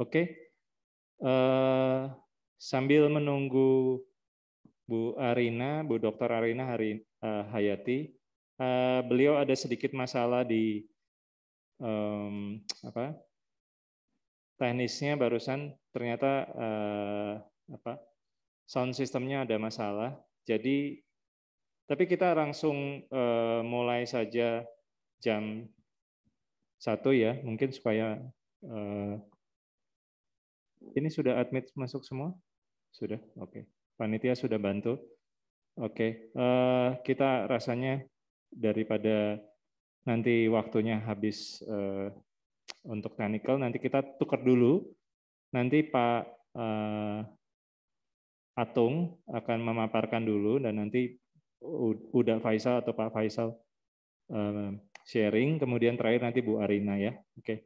Oke, uh, sambil menunggu Bu Arina, Bu Dokter Arina Hari, uh, Hayati, uh, beliau ada sedikit masalah di um, apa teknisnya barusan ternyata uh, apa sound sistemnya ada masalah. Jadi tapi kita langsung uh, mulai saja jam satu ya, mungkin supaya uh, ini sudah admit masuk semua? Sudah? Oke. Okay. Panitia sudah bantu? Oke. Okay. Uh, eh, kita rasanya daripada nanti waktunya habis uh, untuk technical, nanti kita tukar dulu. Nanti Pak uh, Atung akan memaparkan dulu dan nanti udah Faisal atau Pak Faisal uh, sharing, kemudian terakhir nanti Bu Arina ya. Oke. Okay.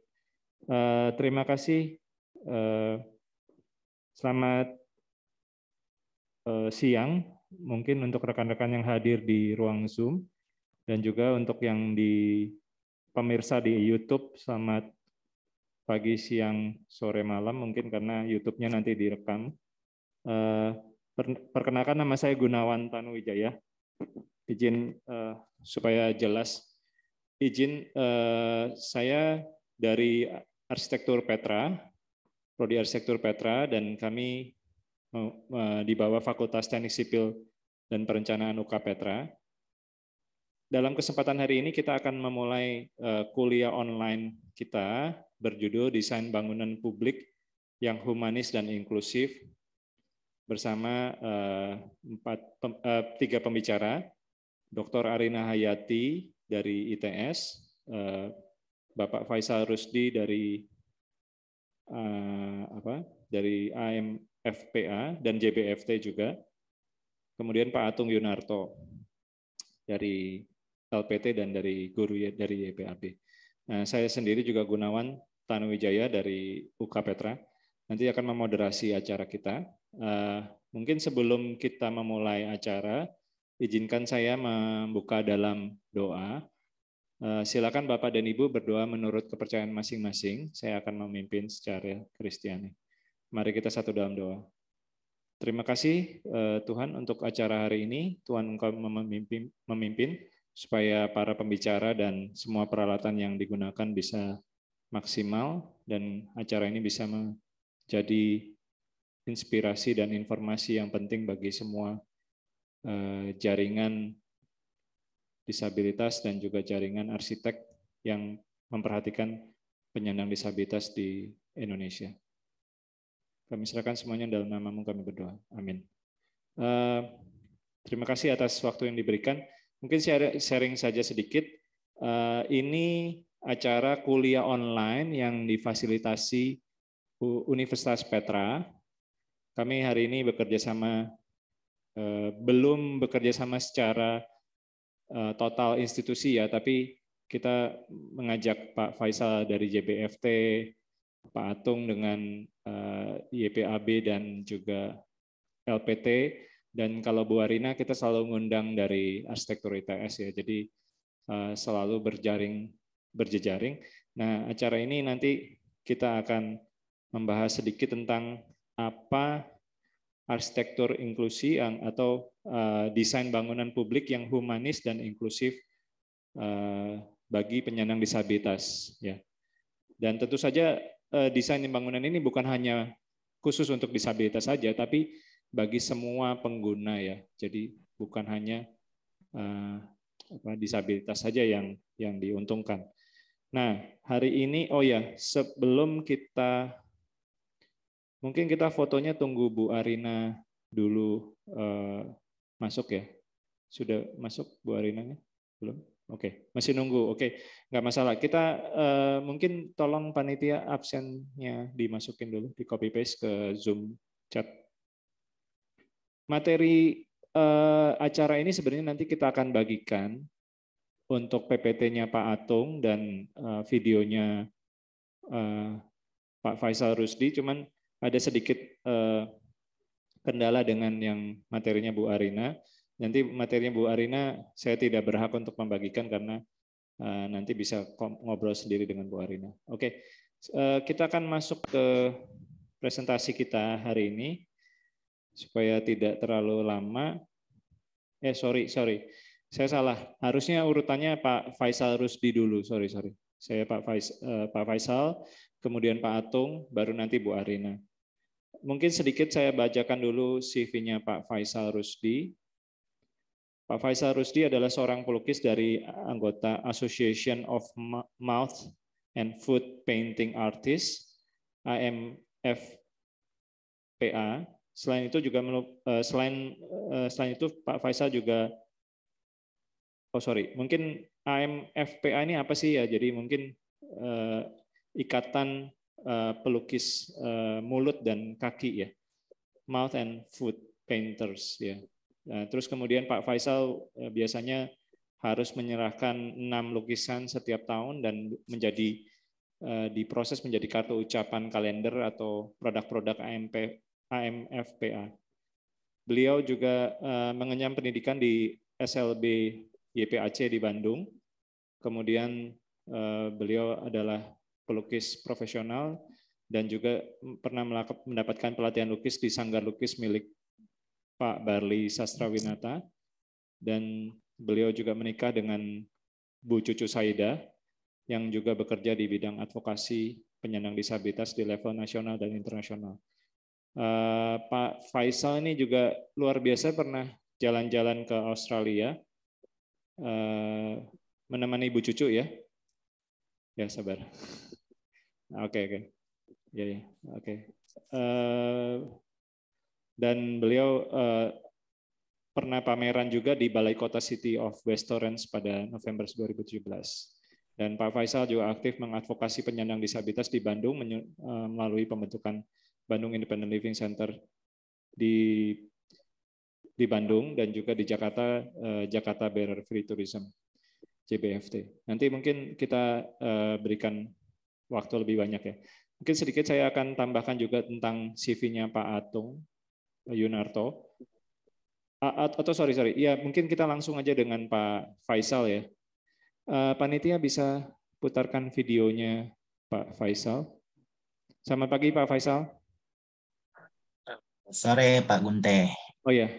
Uh, terima kasih Eh, selamat eh, siang mungkin untuk rekan-rekan yang hadir di ruang Zoom dan juga untuk yang di pemirsa di YouTube selamat pagi, siang, sore, malam mungkin karena YouTube-nya nanti direkam. Eh, perkenalkan nama saya Gunawan Tanuwijaya. Izin supaya jelas. Izin saya dari Arsitektur Petra prodi arsitektur Petra dan kami eh, eh, di bawah Fakultas Teknik Sipil dan Perencanaan UK Petra. Dalam kesempatan hari ini kita akan memulai eh, kuliah online kita berjudul Desain Bangunan Publik yang Humanis dan Inklusif bersama empat tiga pembicara, Dr. Arina Hayati dari ITS, Bapak Faisal Rusdi dari Eh, apa dari AMFPA dan JBFT juga. Kemudian Pak Atung Yunarto dari LPT dan dari guru dari YPAB. Nah, saya sendiri juga Gunawan Tanuwijaya dari UK Petra. Nanti akan memoderasi acara kita. Uh, mungkin sebelum kita memulai acara, izinkan saya membuka dalam doa. Eh, silakan Bapak dan Ibu berdoa menurut kepercayaan masing-masing. Saya akan memimpin secara Kristiani. Mari kita satu dalam doa. Terima kasih eh, Tuhan untuk acara hari ini. Tuhan Engkau memimpin, memimpin supaya para pembicara dan semua peralatan yang digunakan bisa maksimal dan acara ini bisa menjadi inspirasi dan informasi yang penting bagi semua eh, jaringan disabilitas dan juga jaringan arsitek yang memperhatikan penyandang disabilitas di Indonesia. Kami serahkan semuanya dalam namamu kami berdoa. Amin. Uh, terima kasih atas waktu yang diberikan. Mungkin sharing saja sedikit. Uh, ini acara kuliah online yang difasilitasi Universitas Petra. Kami hari ini bekerja sama, uh, belum bekerja sama secara Eh, total institusi ya, tapi kita mengajak Pak Faisal dari JBFT, Pak Atung dengan eh, YPAB dan juga LPT dan kalau Bu Arina kita selalu mengundang dari arsitektur ITS ya. Jadi eh, selalu berjaring berjejaring. Nah, acara ini nanti kita akan membahas sedikit tentang apa arsitektur inklusi atau Eh, desain bangunan publik yang humanis dan inklusif eh, bagi penyandang disabilitas. Ya. Dan tentu saja eh, desain bangunan ini bukan hanya khusus untuk disabilitas saja, tapi bagi semua pengguna ya. Jadi bukan hanya apa, disabilitas saja yang yang diuntungkan. Nah hari ini, oh ya sebelum kita mungkin kita fotonya tunggu Bu Arina dulu Masuk ya? Sudah masuk Bu Arinanya? Belum? Oke, okay. masih nunggu. Oke, okay. nggak masalah. Kita uh, mungkin tolong panitia absennya dimasukin dulu, di copy paste ke Zoom chat. Materi uh, acara ini sebenarnya nanti kita akan bagikan untuk PPT-nya Pak Atung dan uh, videonya uh, Pak Faisal Rusdi. Cuman ada sedikit uh, kendala dengan yang materinya Bu Arina. Nanti materinya Bu Arina saya tidak berhak untuk membagikan karena uh, nanti bisa ngobrol sendiri dengan Bu Arina. Oke, okay. uh, eh, kita akan masuk ke presentasi kita hari ini supaya tidak terlalu lama. Eh sorry sorry, saya salah. Harusnya urutannya Pak Faisal Rusdi dulu. Sorry sorry, saya Pak Faisal, eh, Pak Faisal, kemudian Pak Atung, baru nanti Bu Arina. Mungkin sedikit saya bacakan dulu CV-nya Pak Faisal Rusdi. Pak Faisal Rusdi adalah seorang pelukis dari anggota Association of Mouth and Food Painting Artists (AMFPA). Selain itu juga eh, selain eh, selain itu Pak Faisal juga oh sorry mungkin AMFPA ini apa sih ya? Jadi mungkin eh, ikatan Eh, pelukis eh, mulut dan kaki ya, mouth and foot painters ya. Nah, terus kemudian Pak Faisal eh, biasanya harus menyerahkan enam lukisan setiap tahun dan menjadi diproses menjadi kartu ucapan kalender atau produk-produk AMP AMFPA. Beliau juga mengenyam pendidikan di SLB YPAC di Bandung. Kemudian beliau adalah pelukis profesional dan juga pernah mendapatkan pelatihan lukis di sanggar lukis milik Pak Barli Sastrawinata dan beliau juga menikah dengan Bu Cucu Saida yang juga bekerja di bidang advokasi penyandang disabilitas di level nasional dan internasional. Uh, Pak Faisal ini juga luar biasa pernah jalan-jalan ke Australia uh, menemani Bu Cucu ya. Ya sabar. Oke oke. Okay. Iya, iya. Jadi oke. Eh, dan beliau uh, pernah pameran juga di Balai Kota City of West Torrance pada November 2017. Dan Pak Faisal juga aktif mengadvokasi penyandang disabilitas di Bandung eh, melalui pembentukan Bandung Independent Living Center di di Bandung dan juga di Jakarta uh, Jakarta Barrier Free Tourism JBFT. Nanti mungkin kita uh, berikan waktu lebih banyak ya. Mungkin sedikit saya akan tambahkan juga tentang CV-nya Pak Atung, Pak Yunarto. atau sorry, sorry. Ya, mungkin kita langsung aja dengan Pak Faisal ya. Eh, panitia bisa putarkan videonya Pak Faisal. Selamat pagi Pak Faisal. Sore Pak Gunte. Oh ya.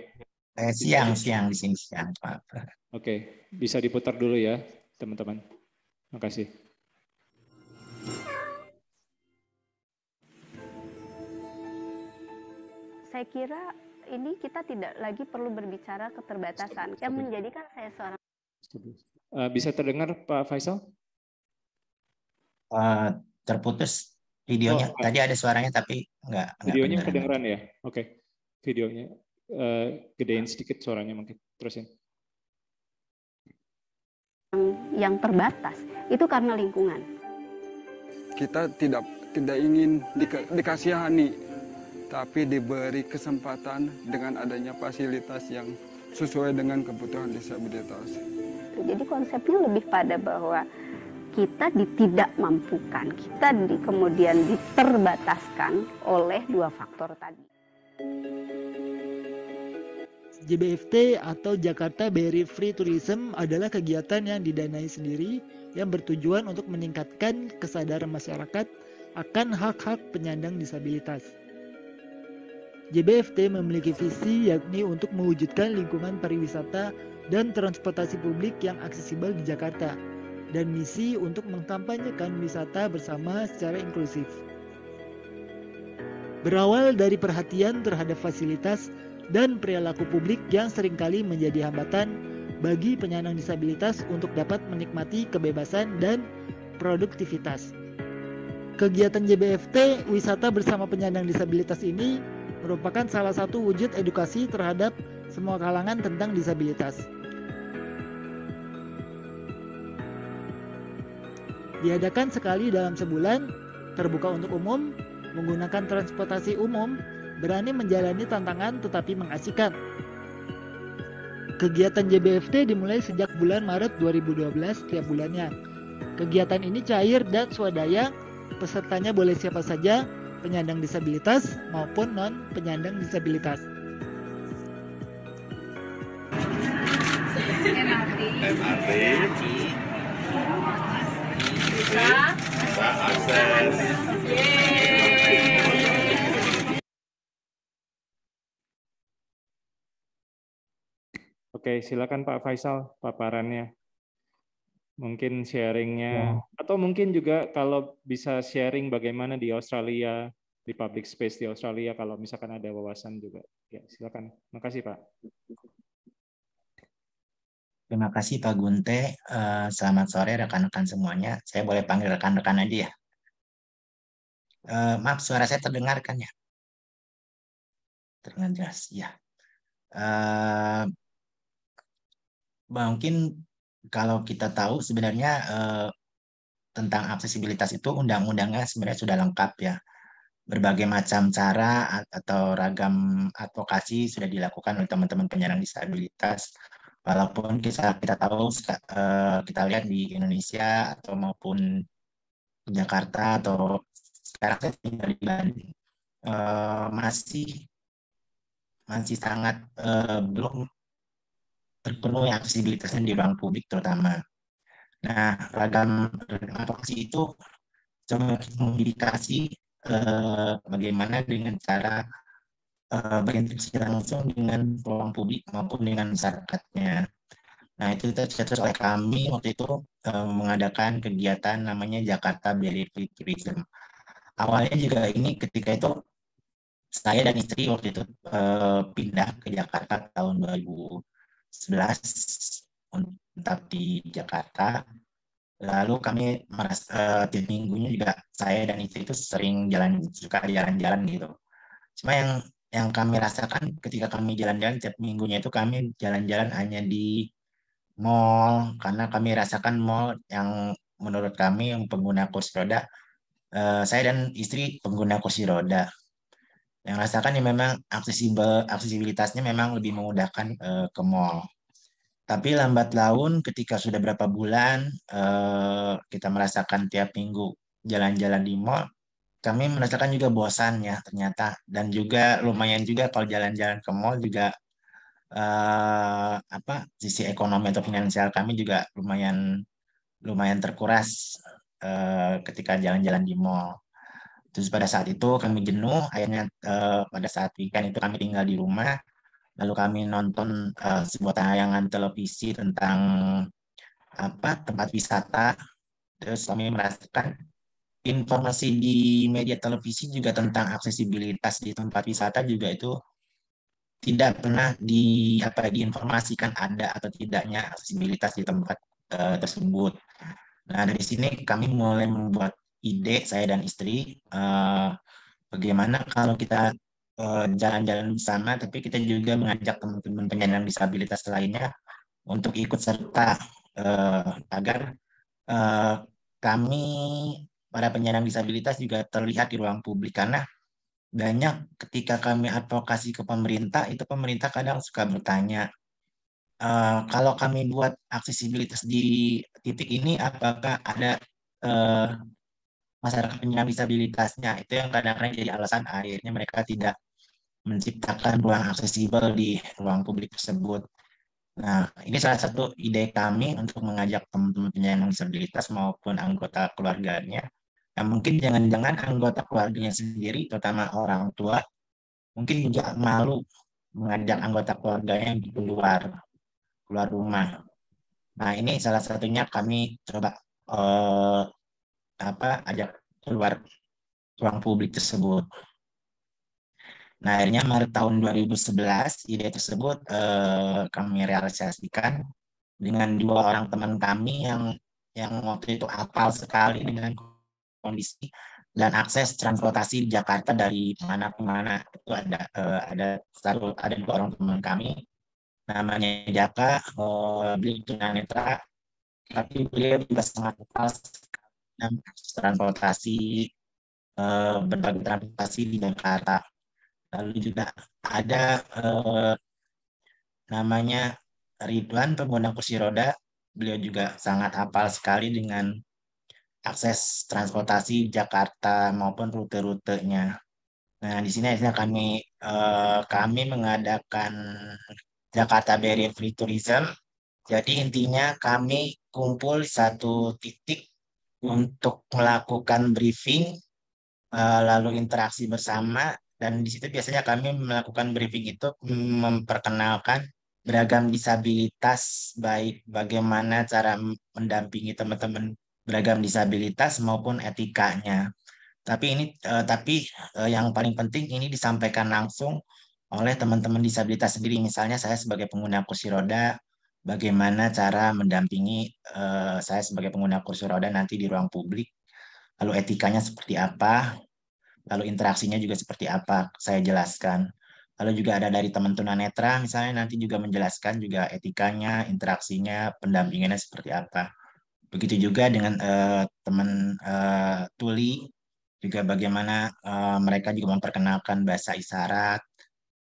Eh, siang, siang, di sini siang Pak. Oke, bisa diputar dulu ya teman-teman. Terima kasih. saya kira ini kita tidak lagi perlu berbicara keterbatasan yang menjadikan saya seorang uh, bisa terdengar Pak Faisal? Uh, terputus videonya. Oh, ah. Tadi ada suaranya tapi nggak. Videonya enggak kedengeran ya? Oke, okay. videonya uh, gedein sedikit suaranya mungkin terusin. Yang, yang terbatas itu karena lingkungan. Kita tidak tidak ingin dikasihani tapi diberi kesempatan dengan adanya fasilitas yang sesuai dengan kebutuhan disabilitas. Jadi konsepnya lebih pada bahwa kita mampukan, kita di, kemudian diterbataskan oleh dua faktor tadi. JBFT atau Jakarta Berry Free Tourism adalah kegiatan yang didanai sendiri yang bertujuan untuk meningkatkan kesadaran masyarakat akan hak-hak penyandang disabilitas. JBFT memiliki visi yakni untuk mewujudkan lingkungan pariwisata dan transportasi publik yang aksesibel di Jakarta dan misi untuk mengkampanyekan wisata bersama secara inklusif. Berawal dari perhatian terhadap fasilitas dan perilaku publik yang seringkali menjadi hambatan bagi penyandang disabilitas untuk dapat menikmati kebebasan dan produktivitas. Kegiatan JBFT Wisata Bersama Penyandang Disabilitas ini merupakan salah satu wujud edukasi terhadap semua kalangan tentang disabilitas. Diadakan sekali dalam sebulan, terbuka untuk umum, menggunakan transportasi umum, berani menjalani tantangan tetapi mengasihkan. Kegiatan JBFT dimulai sejak bulan Maret 2012 tiap bulannya. Kegiatan ini cair dan swadaya, pesertanya boleh siapa saja, penyandang disabilitas maupun non penyandang disabilitas. MRT, bisa akses. Oke, silakan Pak Faisal paparannya mungkin sharingnya ya. atau mungkin juga kalau bisa sharing bagaimana di Australia di public space di Australia kalau misalkan ada wawasan juga ya silakan makasih pak terima kasih pak Gunte eh, selamat sore rekan-rekan semuanya saya boleh panggil rekan-rekan aja ya eh, maaf suara saya terdengar kan ya terdengar jelas ya eh, mungkin kalau kita tahu sebenarnya eh, tentang aksesibilitas itu undang-undangnya sebenarnya sudah lengkap ya. Berbagai macam cara atau ragam advokasi sudah dilakukan oleh teman-teman penyandang disabilitas. Walaupun kita, kita tahu, eh, kita lihat di Indonesia atau maupun Jakarta atau sekarang saya tinggal di Bandung, eh, masih masih sangat eh, belum terpenuhi aksesibilitasnya di ruang publik terutama. Nah, ragam, advokasi itu coba mengindikasi eh, bagaimana dengan cara eh, berinteraksi langsung dengan ruang publik maupun dengan masyarakatnya. Nah, itu tercetus oleh kami waktu itu eh, mengadakan kegiatan namanya Jakarta Berry Tourism. Awalnya juga ini ketika itu saya dan istri waktu itu eh, pindah ke Jakarta tahun 2000 11 tetap di Jakarta. Lalu kami merasa uh, eh, tiap minggunya juga saya dan istri itu sering jalan suka jalan-jalan gitu. Cuma yang yang kami rasakan ketika kami jalan-jalan tiap minggunya itu kami jalan-jalan hanya di mall karena kami rasakan mall yang menurut kami yang pengguna kursi roda uh, saya dan istri pengguna kursi roda yang rasakan ya memang aksesibel aksesibilitasnya memang lebih memudahkan uh, ke mall. Tapi lambat laun ketika sudah berapa bulan uh, kita merasakan tiap minggu jalan-jalan di mall, kami merasakan juga bosan ya ternyata dan juga lumayan juga kalau jalan-jalan ke mall juga uh, apa sisi ekonomi atau finansial kami juga lumayan lumayan terkuras uh, ketika jalan-jalan di mall Terus pada saat itu kami jenuh, akhirnya uh, pada saat weekend itu kami tinggal di rumah, lalu kami nonton uh, sebuah tayangan televisi tentang apa tempat wisata. Terus kami merasakan informasi di media televisi juga tentang aksesibilitas di tempat wisata juga itu tidak pernah di apa diinformasikan ada atau tidaknya aksesibilitas di tempat uh, tersebut. Nah, dari sini kami mulai membuat ide saya dan istri uh, bagaimana kalau kita eh, jalan-jalan uh, bersama tapi kita juga mengajak teman-teman penyandang disabilitas lainnya untuk ikut serta uh, agar uh, kami para penyandang disabilitas juga terlihat di ruang publik karena banyak ketika kami advokasi ke pemerintah itu pemerintah kadang suka bertanya Uh, kalau kami buat aksesibilitas di titik ini, apakah ada masyarakat penyandang disabilitasnya itu yang kadang-kadang jadi alasan akhirnya mereka tidak menciptakan ruang aksesibel di ruang publik tersebut. Nah, ini salah satu ide kami untuk mengajak teman-teman penyandang disabilitas maupun anggota keluarganya. Nah, mungkin jangan-jangan anggota keluarganya sendiri, terutama orang tua, mungkin juga malu mengajak anggota keluarganya keluar, keluar rumah. Nah, ini salah satunya kami coba uh, apa ajak keluar ruang publik tersebut. Nah, akhirnya Maret tahun 2011 ide tersebut eh, kami realisasikan dengan dua orang teman kami yang yang waktu itu hafal sekali dengan kondisi dan akses transportasi di Jakarta dari mana ke mana itu ada eh, ada satu ada dua orang teman kami namanya Jaka eh, beliau tunanetra tapi beliau juga sangat hafal transportasi uh, berbagai transportasi di Jakarta. Lalu juga ada uh, namanya Ridwan pengguna kursi roda. Beliau juga sangat hafal sekali dengan akses transportasi Jakarta maupun rute-rutenya. Nah, di sini akhirnya kami uh, kami mengadakan Jakarta Barrier Free Tourism. Jadi intinya kami kumpul satu titik untuk melakukan briefing eh, lalu interaksi bersama dan di situ biasanya kami melakukan briefing itu memperkenalkan beragam disabilitas baik bagaimana cara mendampingi teman-teman beragam disabilitas maupun etikanya. Tapi ini eh, tapi eh, yang paling penting ini disampaikan langsung oleh teman-teman disabilitas sendiri. Misalnya saya sebagai pengguna kursi roda bagaimana cara mendampingi uh, saya sebagai pengguna kursi roda nanti di ruang publik, lalu etikanya seperti apa, lalu interaksinya juga seperti apa, saya jelaskan. Lalu juga ada dari teman tunanetra misalnya nanti juga menjelaskan juga etikanya, interaksinya, pendampingannya seperti apa. Begitu juga dengan uh, teman uh, tuli juga bagaimana uh, mereka juga memperkenalkan bahasa isyarat,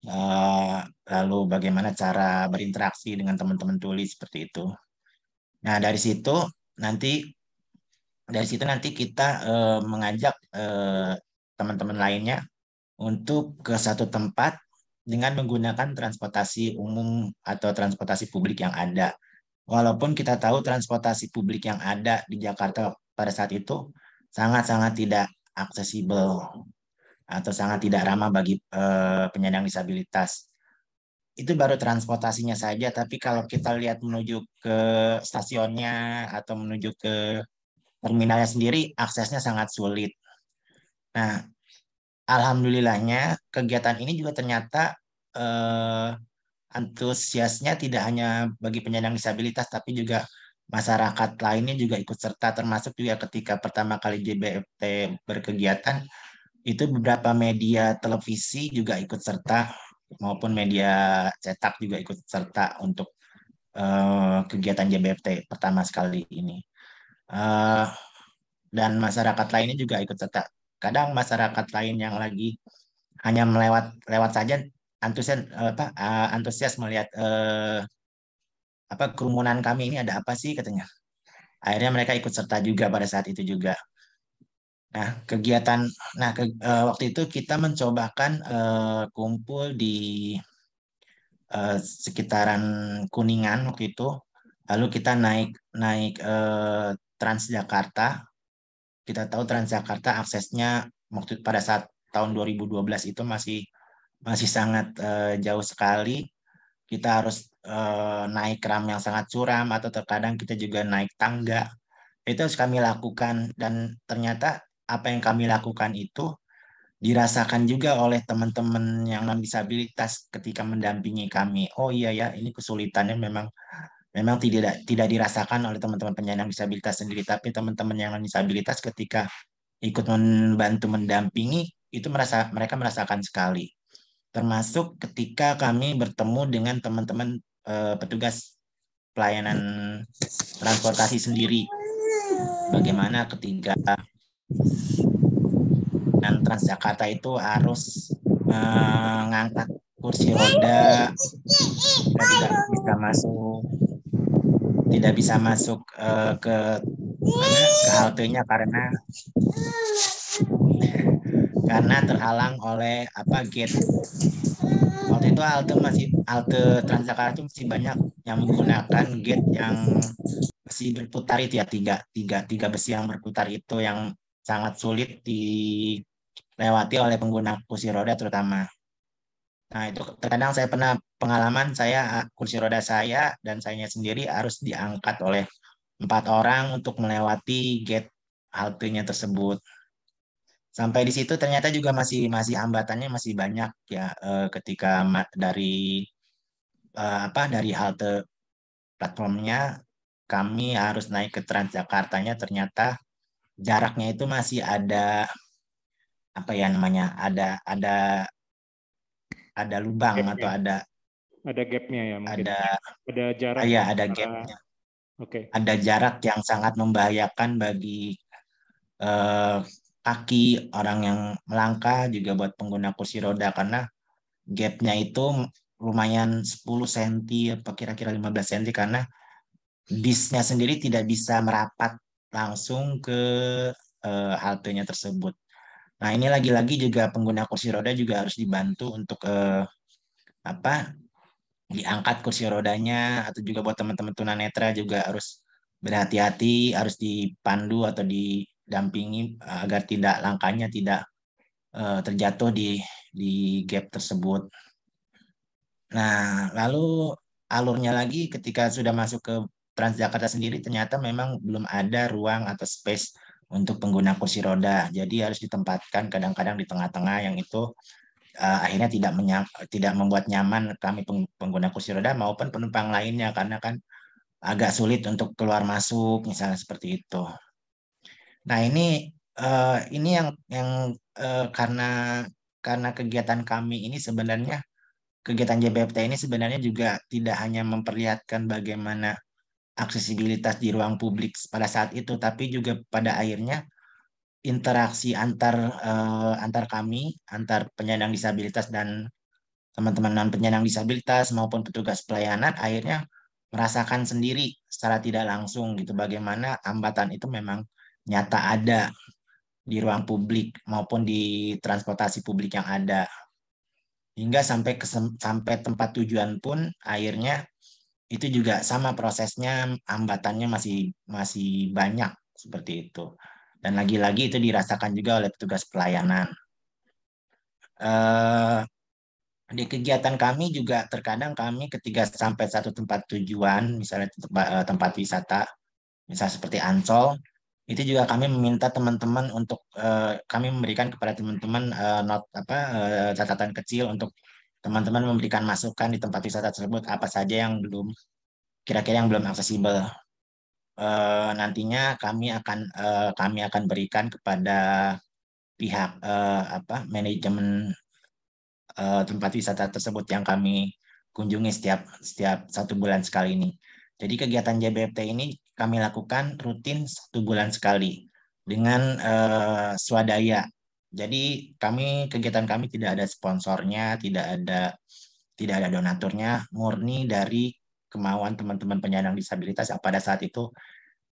Eh, lalu bagaimana cara berinteraksi dengan teman-teman tuli seperti itu. Nah dari situ nanti dari situ nanti kita uh, mengajak teman eh, teman-teman lainnya untuk ke satu tempat dengan menggunakan transportasi umum atau transportasi publik yang ada. Walaupun kita tahu transportasi publik yang ada di Jakarta pada saat itu sangat-sangat tidak aksesibel atau sangat tidak ramah bagi uh, penyandang disabilitas. Itu baru transportasinya saja, tapi kalau kita lihat menuju ke stasiunnya atau menuju ke terminalnya sendiri, aksesnya sangat sulit. Nah, alhamdulillahnya kegiatan ini juga ternyata eh, antusiasnya tidak hanya bagi penyandang disabilitas, tapi juga masyarakat lainnya juga ikut serta, termasuk juga ketika pertama kali JBFT berkegiatan, itu beberapa media televisi juga ikut serta maupun media cetak juga ikut serta untuk uh, kegiatan JBFT pertama sekali ini uh, dan masyarakat lainnya juga ikut serta kadang masyarakat lain yang lagi hanya melewat lewat saja antusias eh, apa uh, antusias melihat uh, apa kerumunan kami ini ada apa sih katanya akhirnya mereka ikut serta juga pada saat itu juga Nah, kegiatan nah ke, uh, waktu itu kita mencobakan uh, kumpul di uh, sekitaran Kuningan waktu itu. Lalu kita naik naik uh, Transjakarta. Kita tahu Transjakarta aksesnya waktu pada saat tahun 2012 itu masih masih sangat uh, jauh sekali. Kita harus uh, naik ram yang sangat curam atau terkadang kita juga naik tangga. Itu harus kami lakukan dan ternyata apa yang kami lakukan itu dirasakan juga oleh teman-teman yang non disabilitas ketika mendampingi kami. Oh iya ya, ini kesulitannya memang memang tidak tidak dirasakan oleh teman-teman penyandang disabilitas sendiri, tapi teman-teman yang non disabilitas ketika ikut membantu mendampingi itu merasa mereka merasakan sekali. Termasuk ketika kami bertemu dengan teman-teman eh, petugas pelayanan transportasi sendiri. Bagaimana ketika dan Transjakarta itu harus mengangkat eh, kursi roda kita tidak bisa masuk tidak bisa masuk uh, ke halte ke haltenya karena karena terhalang oleh apa gate waktu itu halte masih halte Transjakarta itu masih banyak yang menggunakan gate yang masih berputar itu ya tiga tiga tiga besi yang berputar itu yang sangat sulit dilewati oleh pengguna kursi roda terutama. Nah, itu terkadang saya pernah pengalaman saya kursi roda saya dan saya sendiri harus diangkat oleh empat orang untuk melewati gate haltenya tersebut. Sampai di situ ternyata juga masih masih hambatannya masih banyak ya eh, ketika dari eh, apa dari halte platformnya kami harus naik ke Transjakartanya ternyata jaraknya itu masih ada apa ya namanya ada ada ada lubang gap atau ada ada gapnya ya mungkin ada ada jarak ya ada antara... gapnya oke okay. ada jarak yang sangat membahayakan bagi eh, kaki orang yang melangkah juga buat pengguna kursi roda karena gapnya itu lumayan 10 cm apa kira-kira 15 cm karena bisnya sendiri tidak bisa merapat langsung ke uh, eh, haltenya tersebut. Nah, ini lagi-lagi juga pengguna kursi roda juga harus dibantu untuk uh, apa? diangkat kursi rodanya atau juga buat teman-teman tunanetra juga harus berhati-hati, harus dipandu atau didampingi agar tidak langkahnya tidak uh, terjatuh di di gap tersebut. Nah, lalu alurnya lagi ketika sudah masuk ke Transjakarta sendiri ternyata memang belum ada ruang atau space untuk pengguna kursi roda. Jadi harus ditempatkan kadang-kadang di tengah-tengah yang itu uh, akhirnya tidak menyam, tidak membuat nyaman kami pengguna kursi roda maupun penumpang lainnya karena kan agak sulit untuk keluar masuk misalnya seperti itu. Nah ini uh, ini yang yang uh, karena karena kegiatan kami ini sebenarnya kegiatan JBFT ini sebenarnya juga tidak hanya memperlihatkan bagaimana aksesibilitas di ruang publik pada saat itu, tapi juga pada akhirnya interaksi antar uh, antar kami, antar penyandang disabilitas dan teman-teman non penyandang disabilitas maupun petugas pelayanan akhirnya merasakan sendiri secara tidak langsung gitu bagaimana hambatan itu memang nyata ada di ruang publik maupun di transportasi publik yang ada hingga sampai ke, sampai tempat tujuan pun akhirnya itu juga sama prosesnya hambatannya masih masih banyak seperti itu dan lagi-lagi itu dirasakan juga oleh petugas pelayanan uh, di kegiatan kami juga terkadang kami ketika sampai satu tempat tujuan misalnya tempat, eh, tempat wisata misalnya seperti Ancol itu juga kami meminta teman-teman untuk uh, kami memberikan kepada teman-teman uh, not apa uh, catatan kecil untuk teman-teman memberikan masukan di tempat wisata tersebut apa saja yang belum kira-kira yang belum aksesibel. e, nantinya kami akan e, kami akan berikan kepada pihak e, apa manajemen e, tempat wisata tersebut yang kami kunjungi setiap setiap satu bulan sekali ini. Jadi kegiatan JBFT ini kami lakukan rutin satu bulan sekali dengan e, swadaya jadi kami kegiatan kami tidak ada sponsornya, tidak ada tidak ada donaturnya, murni dari kemauan teman-teman penyandang disabilitas pada saat itu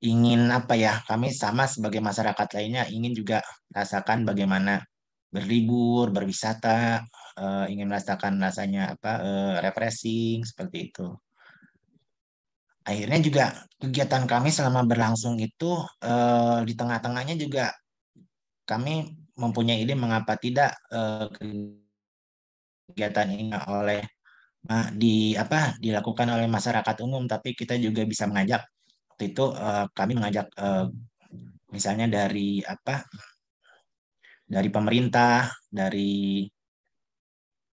ingin apa ya? Kami sama sebagai masyarakat lainnya ingin juga rasakan bagaimana berlibur, berwisata, uh, ingin merasakan rasanya apa uh, refreshing seperti itu. Akhirnya juga kegiatan kami selama berlangsung itu uh, di tengah-tengahnya juga kami mempunyai ide mengapa tidak uh, kegiatan ini oleh di apa dilakukan oleh masyarakat umum tapi kita juga bisa mengajak waktu itu uh, kami mengajak uh, misalnya dari apa dari pemerintah dari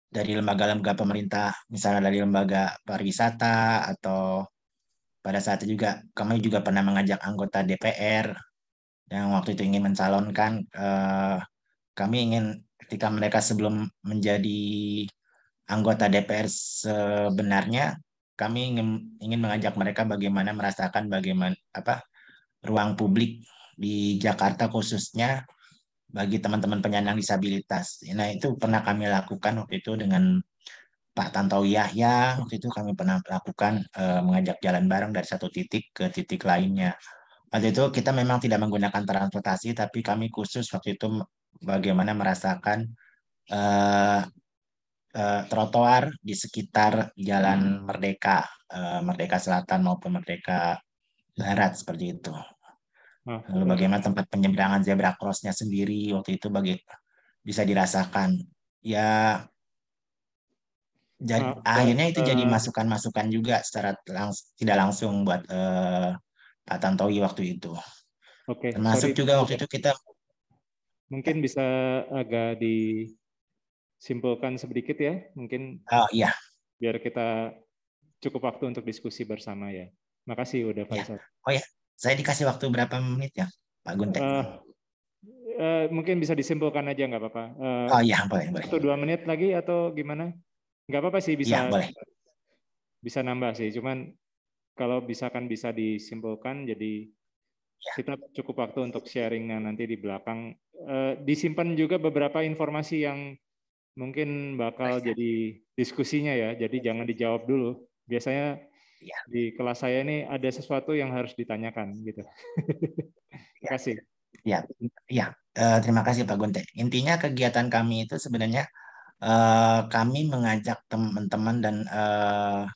dari lembaga-lembaga pemerintah misalnya dari lembaga pariwisata atau pada saat itu juga kami juga pernah mengajak anggota DPR yang waktu itu ingin mencalonkan eh, kami ingin ketika mereka sebelum menjadi anggota DPR sebenarnya kami ingin ingin mengajak mereka bagaimana merasakan bagaimana apa ruang publik di Jakarta khususnya bagi teman-teman penyandang disabilitas. Nah itu pernah kami lakukan waktu itu dengan Pak Tantowi Yahya waktu itu kami pernah lakukan eh, mengajak jalan bareng dari satu titik ke titik lainnya. Waktu itu kita memang tidak menggunakan transportasi, tapi kami khusus waktu itu bagaimana merasakan uh, uh, trotoar di sekitar Jalan hmm. Merdeka, uh, Merdeka Selatan maupun Merdeka Barat seperti itu. Nah. Lalu bagaimana tempat penyeberangan zebra crossnya sendiri waktu itu bagi bisa dirasakan. Ya jadi uh, akhirnya itu uh, jadi masukan-masukan juga secara langs tidak langsung buat uh, Pak Tantowi waktu itu. Oke. Okay, Termasuk sorry. juga waktu itu kita Mungkin bisa agak disimpulkan sedikit ya, mungkin. Oh iya. Biar kita cukup waktu untuk diskusi bersama ya. Makasih udah iya. Faisal. Ya. Oh ya, saya dikasih waktu berapa menit ya, Pak Guntek? Uh, uh, mungkin bisa disimpulkan aja nggak apa-apa. Uh, oh iya, boleh boleh. Atau dua menit lagi atau gimana? Nggak apa-apa sih bisa. Ya, boleh. Bisa nambah sih, cuman kalau bisa kan bisa disimpulkan jadi iya. kita cukup waktu untuk sharingnya nanti di belakang Eh, disimpan juga beberapa informasi yang mungkin bakal Masa. jadi diskusinya ya. Jadi jangan dijawab dulu. Biasanya ya. di kelas saya ini ada sesuatu yang harus ditanyakan gitu. Terima kasih. Ya, ya. Uh, terima kasih Pak Gunte. Intinya kegiatan kami itu sebenarnya uh, kami mengajak teman-teman dan uh,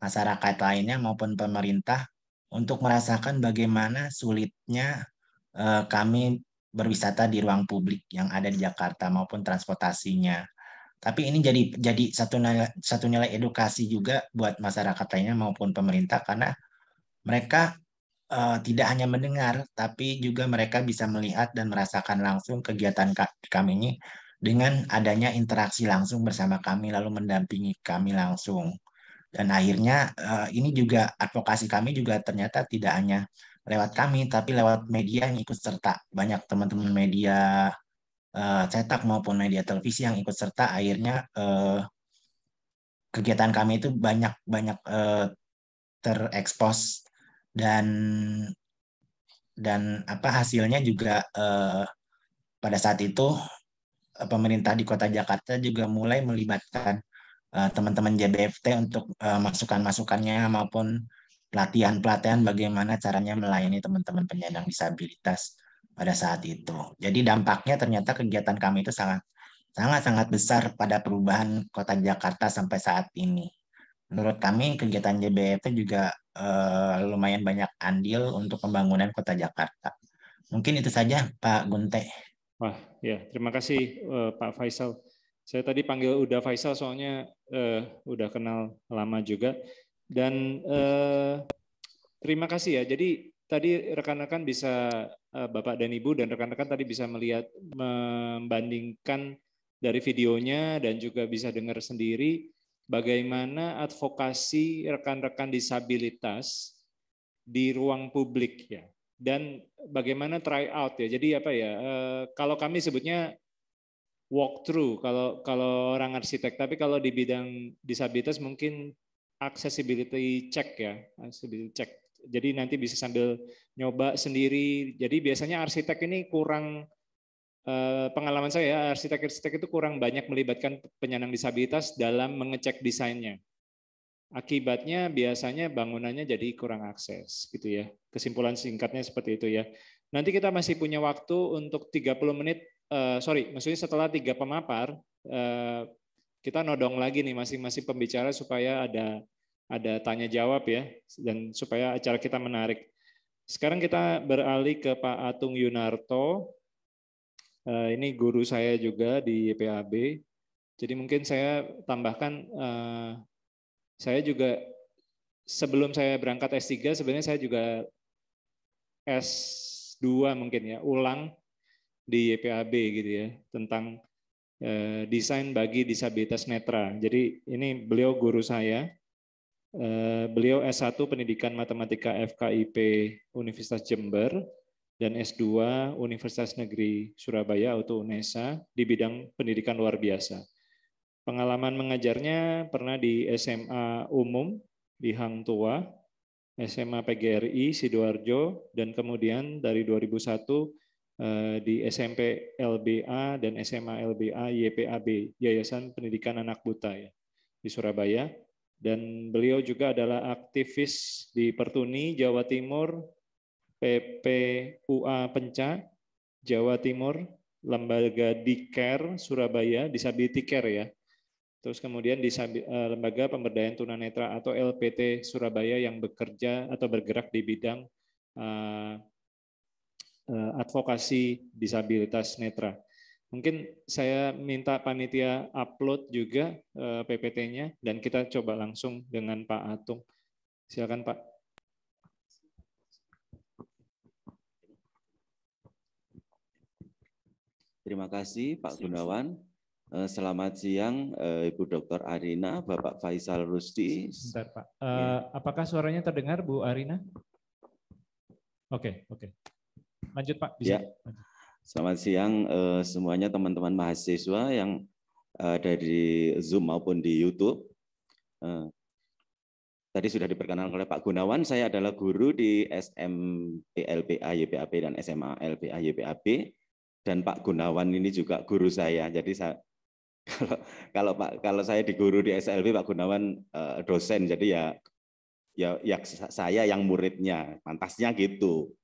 masyarakat lainnya maupun pemerintah untuk merasakan bagaimana sulitnya uh, kami berwisata di ruang publik yang ada di Jakarta maupun transportasinya. Tapi ini jadi jadi satu nilai, satu nilai edukasi juga buat masyarakat lainnya maupun pemerintah karena mereka uh, tidak hanya mendengar tapi juga mereka bisa melihat dan merasakan langsung kegiatan kami ini dengan adanya interaksi langsung bersama kami lalu mendampingi kami langsung. Dan akhirnya uh, ini juga advokasi kami juga ternyata tidak hanya lewat kami, tapi lewat media yang ikut serta. Banyak teman-teman media uh, cetak maupun media televisi yang ikut serta, akhirnya uh, kegiatan kami itu banyak banyak uh, terekspos dan dan apa hasilnya juga uh, pada saat itu pemerintah di kota Jakarta juga mulai melibatkan teman-teman uh, JBFT untuk uh, masukan-masukannya maupun pelatihan-pelatihan bagaimana caranya melayani teman-teman penyandang disabilitas pada saat itu. Jadi dampaknya ternyata kegiatan kami itu sangat sangat-sangat besar pada perubahan kota Jakarta sampai saat ini. Menurut kami kegiatan JBF juga eh, lumayan banyak andil untuk pembangunan kota Jakarta. Mungkin itu saja Pak Gunte. Wah, ya terima kasih uh, Pak Faisal. Saya tadi panggil udah Faisal soalnya uh, udah kenal lama juga. Dan eh, terima kasih ya. Jadi tadi rekan-rekan bisa eh, Bapak dan Ibu dan rekan-rekan tadi bisa melihat membandingkan dari videonya dan juga bisa dengar sendiri bagaimana advokasi rekan-rekan disabilitas di ruang publik ya dan bagaimana try out ya jadi apa ya eh, kalau kami sebutnya walk through kalau kalau orang arsitek tapi kalau di bidang disabilitas mungkin accessibility check ya, accessibility check. Jadi nanti bisa sambil nyoba sendiri. Jadi biasanya arsitek ini kurang eh, pengalaman saya ya, arsitek-arsitek itu kurang banyak melibatkan penyandang disabilitas dalam mengecek desainnya. Akibatnya biasanya bangunannya jadi kurang akses gitu ya. Kesimpulan singkatnya seperti itu ya. Nanti kita masih punya waktu untuk 30 menit eh, sorry, maksudnya setelah tiga pemapar eh, kita nodong lagi nih masing-masing pembicara supaya ada ada tanya jawab ya dan supaya acara kita menarik. Sekarang kita beralih ke Pak Atung Yunarto. Eh, ini guru saya juga di PAB. Jadi mungkin saya tambahkan eh, saya juga sebelum saya berangkat S3 sebenarnya saya juga S2 mungkin ya, ulang di YPAB gitu ya tentang Eh, desain bagi disabilitas netra. Jadi ini beliau guru saya. Eh, beliau S1 Pendidikan Matematika FKIP Universitas Jember dan S2 Universitas Negeri Surabaya atau UNESA di bidang pendidikan luar biasa. Pengalaman mengajarnya pernah di SMA umum di Hang Tua, SMA PGRI Sidoarjo, dan kemudian dari 2001 Eh, di SMP LBA dan SMA LBA YPAB Yayasan Pendidikan Anak Buta ya di Surabaya dan beliau juga adalah aktivis di Pertuni Jawa Timur PPUA Penca Jawa Timur lembaga Diker Surabaya Disability Care ya terus kemudian di eh, lembaga pemberdayaan tunanetra atau LPT Surabaya yang bekerja atau bergerak di bidang eh, Eh, advokasi disabilitas netra. Mungkin saya minta panitia upload juga eh, PPT-nya dan kita coba langsung dengan Pak Atung. Silakan Pak. Terima kasih Pak Gunawan. Eh, selamat siang Ibu Dr. Arina, Bapak Faisal rusti Sebentar Pak. Ya. Apakah suaranya terdengar Bu Arina? Oke, okay, oke. Okay. Lanjut Pak. Bisa. Ya. Selamat siang uh, semuanya teman-teman mahasiswa yang eh, ada di Zoom maupun di YouTube. Uh, tadi sudah diperkenalkan oleh Pak Gunawan, saya adalah guru di LPA YPAP dan SMA LPA YPAP dan Pak Gunawan ini juga guru saya. Jadi saya kalau kalau Pak kalau saya di guru di SLB Pak Gunawan eh, dosen jadi ya ya ya saya yang muridnya, pantasnya gitu.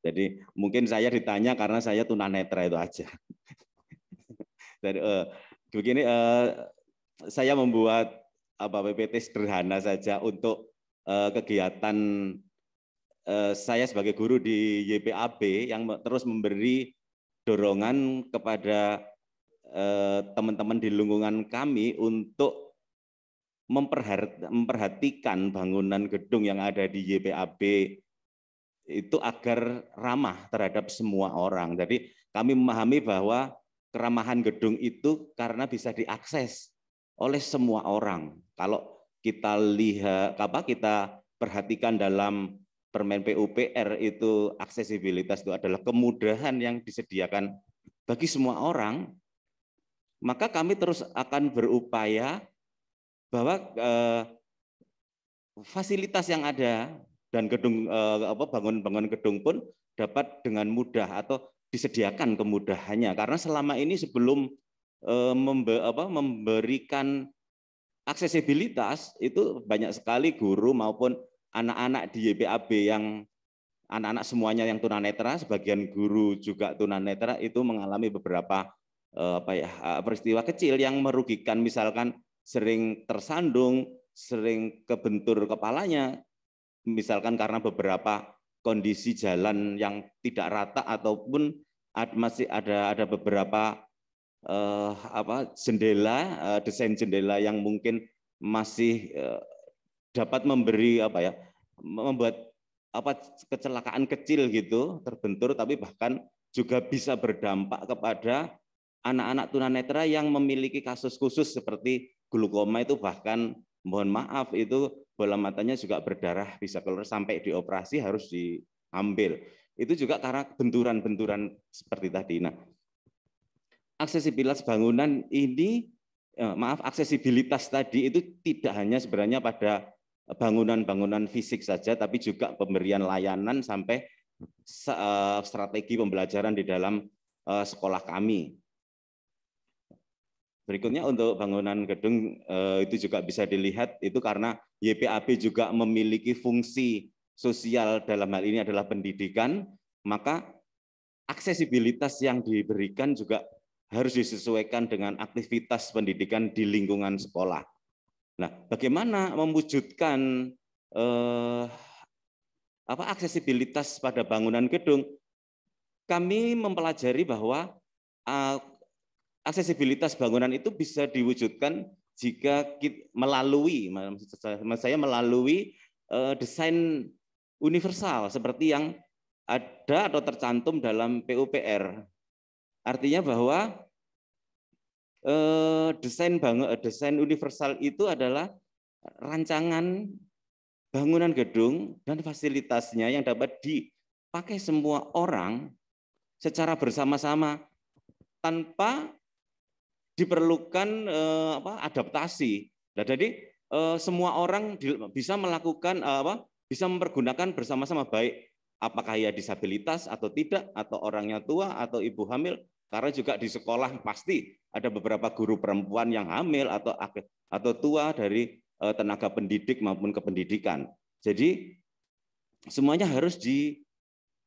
Jadi mungkin saya ditanya karena saya tunanetra itu aja. Jadi eh, begini eh, saya membuat apa PPT sederhana saja untuk eh, kegiatan eh, saya sebagai guru di YPAB yang terus memberi dorongan kepada eh, teman-teman eh, di lingkungan kami untuk memperhatikan bangunan gedung yang ada di YPAB itu agar ramah terhadap semua orang. Jadi kami memahami bahwa keramahan gedung itu karena bisa diakses oleh semua orang. Kalau kita lihat apa kita perhatikan dalam Permen PUPR itu aksesibilitas itu adalah kemudahan yang disediakan bagi semua orang, maka kami terus akan berupaya bahwa eh, fasilitas yang ada dan gedung eh, apa bangun-bangun gedung pun dapat dengan mudah atau disediakan kemudahannya karena selama ini sebelum eh, memberikan aksesibilitas itu banyak sekali guru maupun anak-anak di YPAB yang anak-anak semuanya yang tunanetra sebagian guru juga tunanetra itu mengalami beberapa eh, apa ya peristiwa kecil yang merugikan misalkan sering tersandung sering kebentur kepalanya misalkan karena beberapa kondisi jalan yang tidak rata ataupun masih ada ada beberapa eh, apa jendela eh, desain jendela yang mungkin masih eh, dapat memberi apa ya membuat apa kecelakaan kecil gitu terbentur tapi bahkan juga bisa berdampak kepada anak-anak tunanetra yang memiliki kasus khusus seperti glukoma itu bahkan mohon maaf itu bola matanya juga berdarah bisa keluar sampai dioperasi harus diambil. Itu juga karena benturan-benturan seperti tadi. Nah, aksesibilitas bangunan ini eh, maaf aksesibilitas tadi itu tidak hanya sebenarnya pada bangunan-bangunan fisik saja tapi juga pemberian layanan sampai eh, strategi pembelajaran di dalam eh, sekolah kami. Berikutnya untuk bangunan gedung eh, itu juga bisa dilihat itu karena YPAB juga memiliki fungsi sosial dalam hal ini adalah pendidikan, maka aksesibilitas yang diberikan juga harus disesuaikan dengan aktivitas pendidikan di lingkungan sekolah. Nah, bagaimana mewujudkan eh, apa aksesibilitas pada bangunan gedung? Kami mempelajari bahwa eh, aksesibilitas bangunan itu bisa diwujudkan jika kita melalui maksud saya melalui uh, desain universal seperti yang ada atau tercantum dalam PUPR. Artinya bahwa uh, desain bangun desain universal itu adalah rancangan bangunan gedung dan fasilitasnya yang dapat dipakai semua orang secara bersama-sama tanpa diperlukan uh, apa adaptasi. Nah, jadi uh, semua orang di, bisa melakukan uh, apa bisa mempergunakan bersama-sama baik apakah ia disabilitas atau tidak atau orangnya tua atau ibu hamil karena juga di sekolah pasti ada beberapa guru perempuan yang hamil atau atau tua dari uh, tenaga pendidik maupun kependidikan. Jadi semuanya harus di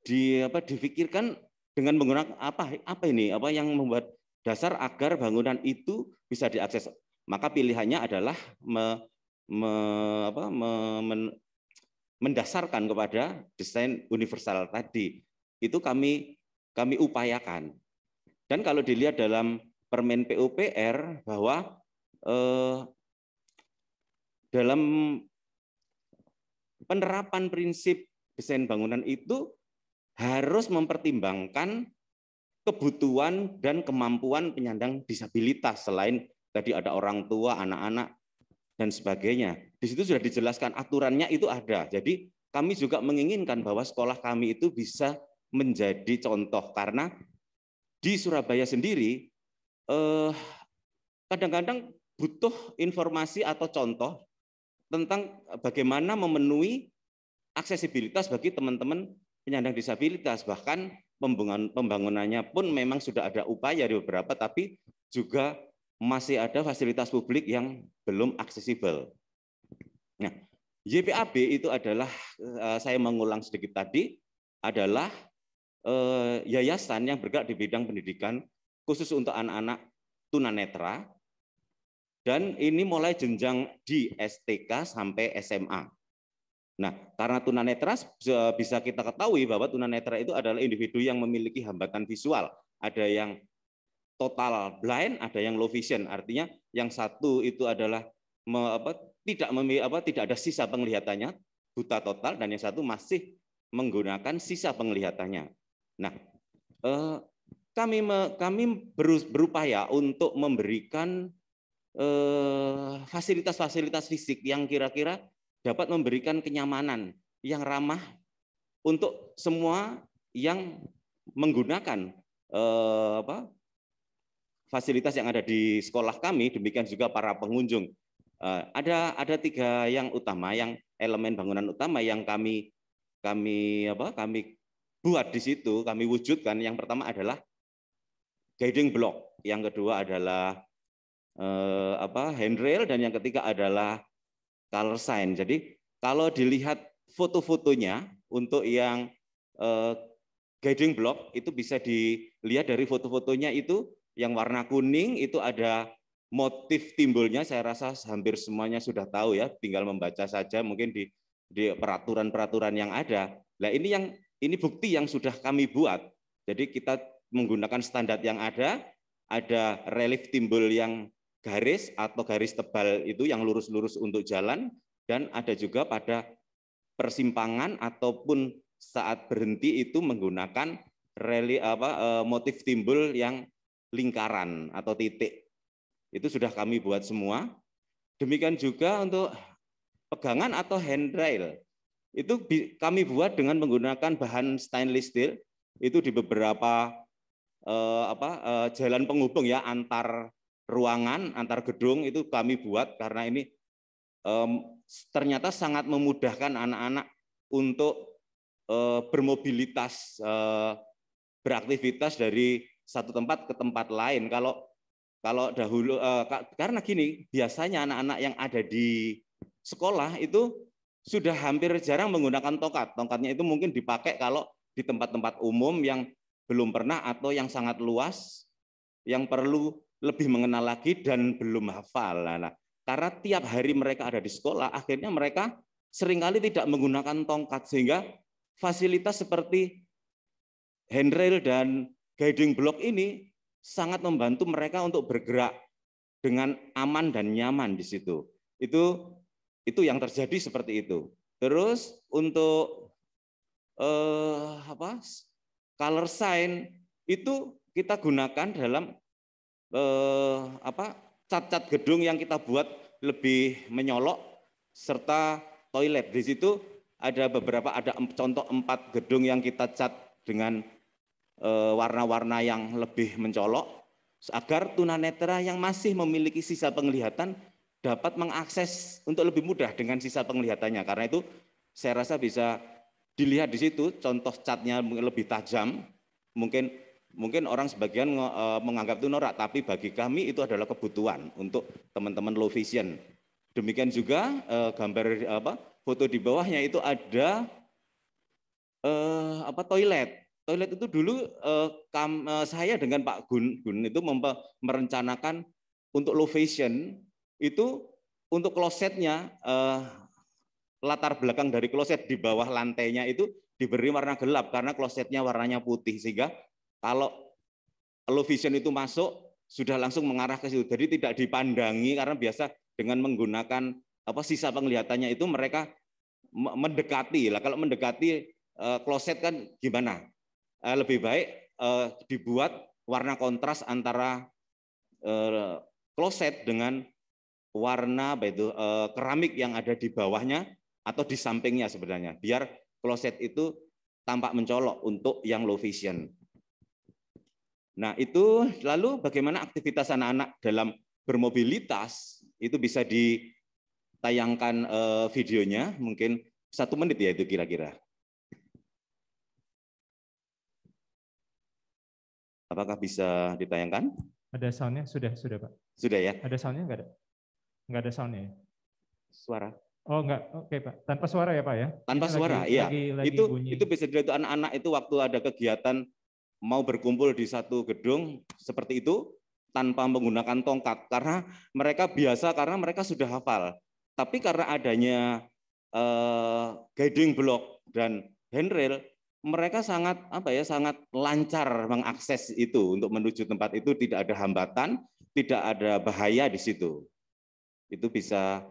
di apa difikirkan dengan menggunakan apa apa ini apa yang membuat dasar agar bangunan itu bisa diakses. Maka pilihannya adalah me, me, apa, me, men, mendasarkan kepada desain universal tadi. Itu kami kami upayakan. Dan kalau dilihat dalam Permen PUPR bahwa eh, dalam penerapan prinsip desain bangunan itu harus mempertimbangkan kebutuhan dan kemampuan penyandang disabilitas selain tadi ada orang tua, anak-anak dan sebagainya. Di situ sudah dijelaskan aturannya itu ada. Jadi kami juga menginginkan bahwa sekolah kami itu bisa menjadi contoh karena di Surabaya sendiri eh, kadang-kadang butuh informasi atau contoh tentang bagaimana memenuhi aksesibilitas bagi teman-teman penyandang disabilitas bahkan pembangunan pembangunannya pun memang sudah ada upaya di beberapa, tapi juga masih ada fasilitas publik yang belum aksesibel. Nah, YPAB itu adalah eh, saya mengulang sedikit tadi adalah eh, yayasan yang bergerak di bidang pendidikan khusus untuk anak-anak tunanetra dan ini mulai jenjang di STK sampai SMA. Nah, karena tunanetra bisa kita ketahui bahwa tunanetra itu adalah individu yang memiliki hambatan visual. Ada yang total blind, ada yang low vision. Artinya yang satu itu adalah me, apa, tidak memiliki apa tidak ada sisa penglihatannya, buta total dan yang satu masih menggunakan sisa penglihatannya. Nah, eh, kami me, kami berupaya untuk memberikan eh, fasilitas-fasilitas eh, fasilitas -fasilitas fisik yang kira-kira dapat memberikan kenyamanan yang ramah untuk semua yang menggunakan eh, apa, fasilitas yang ada di sekolah kami, demikian juga para pengunjung. Eh, ada ada tiga yang utama, yang elemen bangunan utama yang kami kami apa kami buat di situ, kami wujudkan. Yang pertama adalah guiding block, yang kedua adalah eh, apa handrail, dan yang ketiga adalah color sign. Jadi kalau dilihat foto-fotonya untuk yang eh, guiding block itu bisa dilihat dari foto-fotonya itu yang warna kuning itu ada motif timbulnya saya rasa hampir semuanya sudah tahu ya tinggal membaca saja mungkin di di peraturan-peraturan yang ada. Nah, ini yang ini bukti yang sudah kami buat. Jadi kita menggunakan standar yang ada, ada relief timbul yang garis atau garis tebal itu yang lurus-lurus untuk jalan dan ada juga pada persimpangan ataupun saat berhenti itu menggunakan reli apa e, motif timbul yang lingkaran atau titik. Itu sudah kami buat semua. Demikian juga untuk pegangan atau handrail. Itu kami buat dengan menggunakan bahan stainless steel. Itu di beberapa eh, apa eh, jalan penghubung ya antar ruangan antar gedung itu kami buat karena ini um, ternyata sangat memudahkan anak-anak untuk uh, bermobilitas uh, beraktivitas dari satu tempat ke tempat lain kalau kalau dahulu uh, karena gini biasanya anak-anak yang ada di sekolah itu sudah hampir jarang menggunakan tongkat tongkatnya itu mungkin dipakai kalau di tempat-tempat umum yang belum pernah atau yang sangat luas yang perlu lebih mengenal lagi dan belum hafal. Nah, nah, karena tiap hari mereka ada di sekolah, akhirnya mereka seringkali tidak menggunakan tongkat sehingga fasilitas seperti handrail dan guiding block ini sangat membantu mereka untuk bergerak dengan aman dan nyaman di situ. Itu itu yang terjadi seperti itu. Terus untuk eh, apa? color sign itu kita gunakan dalam Eh, apa cat-cat gedung yang kita buat lebih menyolok serta toilet. Di situ ada beberapa ada contoh empat gedung yang kita cat dengan eh, warna-warna eh, yang lebih mencolok agar tunanetra yang masih memiliki sisa penglihatan dapat mengakses untuk lebih mudah dengan sisa penglihatannya. Karena itu saya rasa bisa dilihat di situ contoh catnya lebih tajam, mungkin mungkin orang sebagian e, menganggap itu norak, tapi bagi kami itu adalah kebutuhan untuk teman-teman low vision. Demikian juga e, gambar e, apa foto di bawahnya itu ada apa toilet. Toilet itu dulu saya dengan Pak Gun Gun itu mempe, merencanakan untuk low vision itu untuk klosetnya latar belakang dari kloset di bawah lantainya itu diberi warna gelap karena klosetnya warnanya putih sehingga kalau low vision itu masuk, sudah langsung mengarah ke situ. Jadi tidak dipandangi karena biasa dengan menggunakan apa sisa penglihatannya itu mereka mendekati. Lah kalau mendekati eh, kloset kan gimana? Eh, lebih baik eh, dibuat warna kontras antara kloset dengan warna apa itu keramik yang ada di bawahnya atau di sampingnya sebenarnya biar kloset itu tampak mencolok untuk yang low vision. Nah, itu lalu bagaimana aktivitas anak-anak dalam bermobilitas itu bisa ditayangkan eh, videonya mungkin satu menit ya itu kira-kira. Apakah bisa ditayangkan? Ada soundnya? Sudah, sudah Pak. Sudah ya? Ada soundnya enggak ada? Enggak ada soundnya ya? Suara. Oh enggak, oke okay, Pak. Tanpa suara ya Pak ya? Tanpa Ini suara, lagi, iya. Lagi, lagi itu itu bisa dilihat anak-anak itu waktu ada kegiatan mau berkumpul di satu gedung seperti itu tanpa menggunakan tongkat karena mereka biasa karena mereka sudah hafal. Tapi karena adanya uh, guiding block dan handrail, mereka sangat apa ya sangat lancar mengakses itu untuk menuju tempat itu tidak ada hambatan, tidak ada bahaya di situ. Itu bisa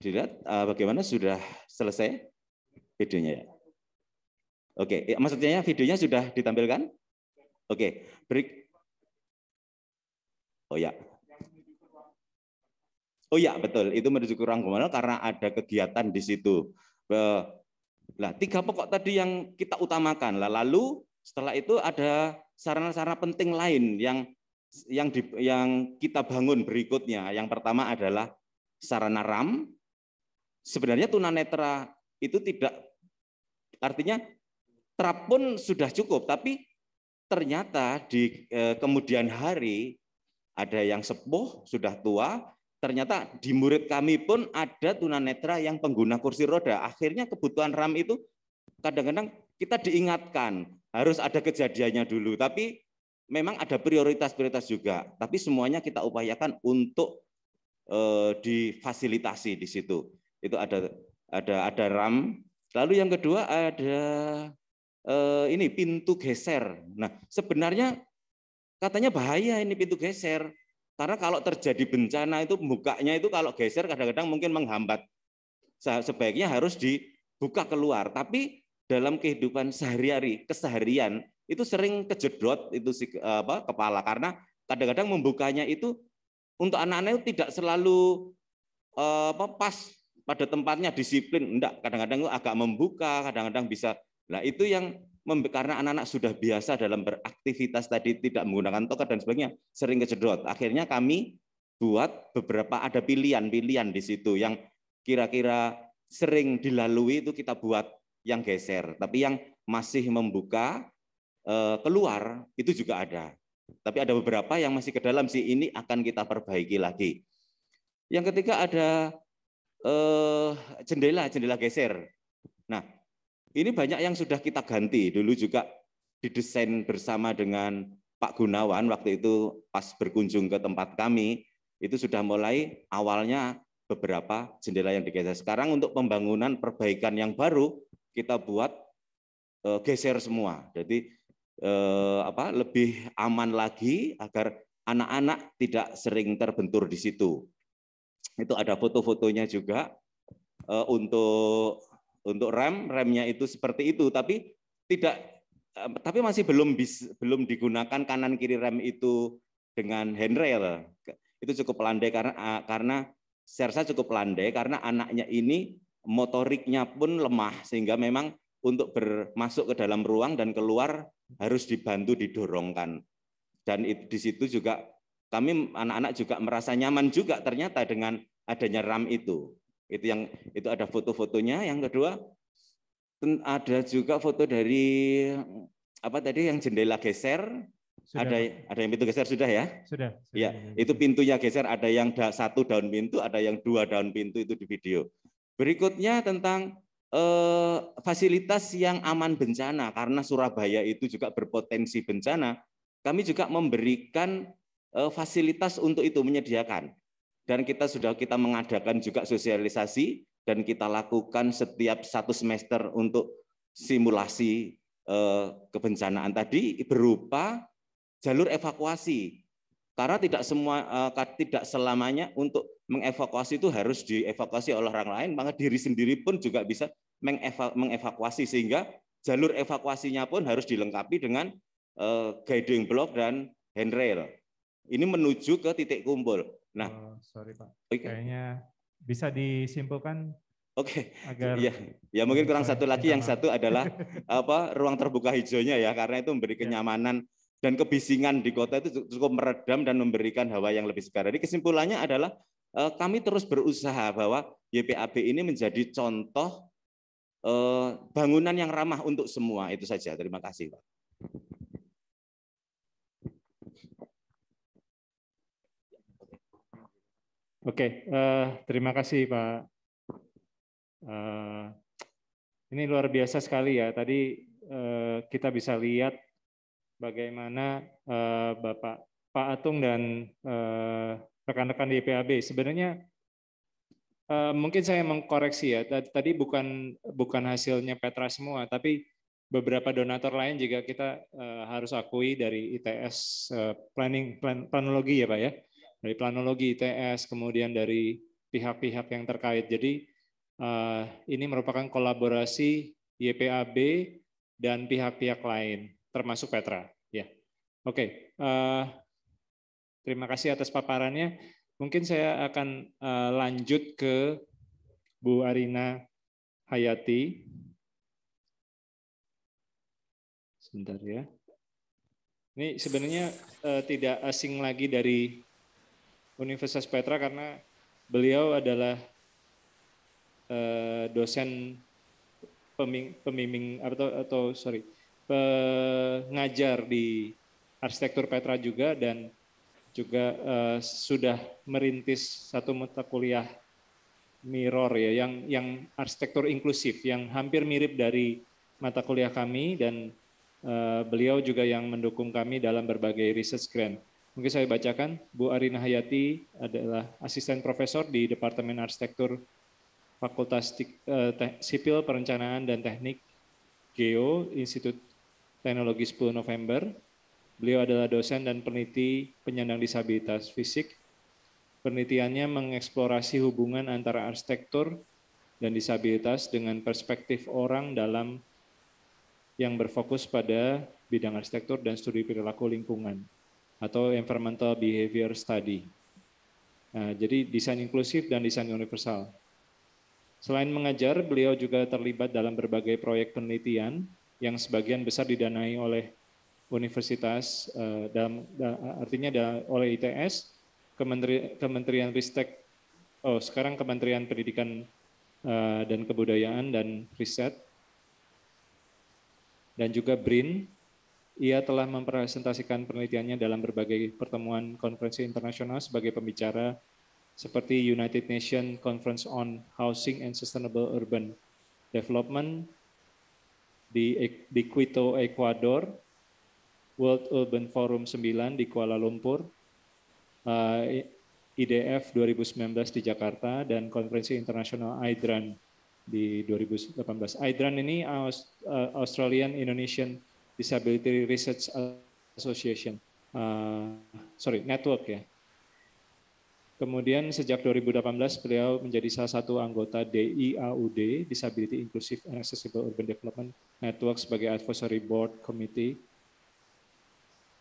dilihat uh, bagaimana sudah selesai videonya ya. Oke, eh, maksudnya videonya sudah ditampilkan? Oke, break. Oh ya. Oh ya, betul. Itu menuju ke ruang komunal karena ada kegiatan di situ. Nah, tiga pokok tadi yang kita utamakan. Lalu setelah itu ada sarana-sarana penting lain yang yang di, yang kita bangun berikutnya. Yang pertama adalah sarana RAM. Sebenarnya tunanetra itu tidak artinya terap pun sudah cukup, tapi ternyata di eh, kemudian hari ada yang sepuh sudah tua ternyata di murid kami pun ada tunanetra yang pengguna kursi roda. Akhirnya kebutuhan RAM itu kadang-kadang kita diingatkan harus ada kejadiannya dulu. Tapi memang ada prioritas-prioritas juga. Tapi semuanya kita upayakan untuk eh, difasilitasi di situ. Itu ada ada ada RAM. Lalu yang kedua ada eh, ini pintu geser. Nah, sebenarnya katanya bahaya ini pintu geser. Karena kalau terjadi bencana itu bukanya itu kalau geser kadang-kadang mungkin menghambat. Sebaiknya harus dibuka keluar. Tapi dalam kehidupan sehari-hari, keseharian itu sering kejedot itu si, apa, kepala karena kadang-kadang membukanya itu untuk anak-anak itu tidak selalu eh, apa, pas pada tempatnya disiplin. Enggak, kadang-kadang agak membuka, kadang-kadang bisa Nah itu yang karena anak-anak sudah biasa dalam beraktivitas tadi tidak menggunakan toker dan sebagainya sering kejedot. Akhirnya kami buat beberapa ada pilihan-pilihan di situ yang kira-kira sering dilalui itu kita buat yang geser, tapi yang masih membuka eh, keluar itu juga ada. Tapi ada beberapa yang masih ke dalam sih ini akan kita perbaiki lagi. Yang ketiga ada jendela-jendela eh, geser. Nah, ini banyak yang sudah kita ganti. Dulu juga didesain bersama dengan Pak Gunawan waktu itu pas berkunjung ke tempat kami, itu sudah mulai awalnya beberapa jendela yang digeser. Sekarang untuk pembangunan perbaikan yang baru kita buat e, geser semua. Jadi e, apa lebih aman lagi agar anak-anak tidak sering terbentur di situ. Itu ada foto-fotonya juga e, untuk untuk rem remnya itu seperti itu tapi tidak eh, tapi masih belum bis, belum digunakan kanan kiri rem itu dengan handrail itu cukup landai karena eh, karena sersa cukup landai karena anaknya ini motoriknya pun lemah sehingga memang untuk bermasuk ke dalam ruang dan keluar harus dibantu didorongkan dan itu, di situ juga kami anak-anak juga merasa nyaman juga ternyata dengan adanya ram itu itu yang itu ada foto-fotonya. Yang kedua ada juga foto dari apa tadi yang jendela geser sudah. ada ada yang pintu geser sudah ya sudah, sudah. ya itu pintunya geser ada yang da, satu daun pintu ada yang dua daun pintu itu di video berikutnya tentang eh, fasilitas yang aman bencana karena Surabaya itu juga berpotensi bencana kami juga memberikan eh, fasilitas untuk itu menyediakan dan kita sudah kita mengadakan juga sosialisasi dan kita lakukan setiap satu semester untuk simulasi eh, kebencanaan tadi berupa jalur evakuasi karena tidak semua eh, tidak selamanya untuk mengevakuasi itu harus dievakuasi oleh orang lain maka diri sendiri pun juga bisa mengevakuasi sehingga jalur evakuasinya pun harus dilengkapi dengan eh, guiding block dan handrail ini menuju ke titik kumpul Nah, oh, sorry Pak. Okay. Kayaknya bisa disimpulkan Oke, okay. Agar ya, ya mungkin kurang satu lagi. Yang satu adalah apa ruang terbuka hijaunya ya, karena itu memberi ya. kenyamanan dan kebisingan di kota itu cukup meredam dan memberikan hawa yang lebih segar. Jadi kesimpulannya adalah eh, kami terus berusaha bahwa YPAB ini menjadi contoh eh, bangunan yang ramah untuk semua. Itu saja. Terima kasih, Pak. Oke, okay, uh, eh, terima kasih Pak. Uh, ini luar biasa sekali ya. Tadi uh, kita bisa lihat bagaimana uh, Bapak Pak Atung dan rekan-rekan uh, di PAB. Sebenarnya uh, mungkin saya mengkoreksi ya. Tadi bukan bukan hasilnya Petra semua, tapi beberapa donatur lain juga kita uh, harus akui dari ITS uh, planning plan, planologi ya Pak ya dari planologi ITS, kemudian dari pihak-pihak yang terkait. Jadi eh, ini merupakan kolaborasi YPAB dan pihak-pihak lain, termasuk Petra. Ya, oke. Eh, terima kasih atas paparannya. Mungkin saya akan eh, lanjut ke Bu Arina Hayati. Sebentar ya. Ini sebenarnya uh, tidak asing lagi dari Universitas Petra karena beliau adalah uh, dosen peming, pemiming atau atau sorry pengajar di arsitektur Petra juga dan juga uh, sudah merintis satu mata kuliah mirror ya yang yang arsitektur inklusif yang hampir mirip dari mata kuliah kami dan eh, beliau juga yang mendukung kami dalam berbagai research grant. Mungkin saya bacakan, Bu Arina Hayati adalah asisten profesor di Departemen Arsitektur Fakultas eh, Sipil Perencanaan dan Teknik GEO Institut Teknologi 10 November. Beliau adalah dosen dan peneliti penyandang disabilitas fisik. Penelitiannya mengeksplorasi hubungan antara arsitektur dan disabilitas dengan perspektif orang dalam yang berfokus pada bidang arsitektur dan studi perilaku lingkungan atau environmental behavior study. Nah, jadi desain inklusif dan desain universal. Selain mengajar, beliau juga terlibat dalam berbagai proyek penelitian yang sebagian besar didanai oleh universitas eh, dalam artinya oleh ITS, Kementerian, Kementerian Ristek, oh sekarang Kementerian Pendidikan eh, dan Kebudayaan dan Riset, dan juga BRIN ia telah mempresentasikan penelitiannya dalam berbagai pertemuan konferensi internasional sebagai pembicara seperti United Nations Conference on Housing and Sustainable Urban Development di, di Quito, Ecuador, World Urban Forum 9 di Kuala Lumpur, uh, IDF 2019 di Jakarta, dan Konferensi Internasional AIDRAN di 2018. AIDRAN ini eh, Australian Indonesian Disability Research Association, uh, sorry network ya. Kemudian sejak 2018 beliau menjadi salah satu anggota DIAUD, Disability Inclusive and Accessible Urban Development Network sebagai Advisory Board Committee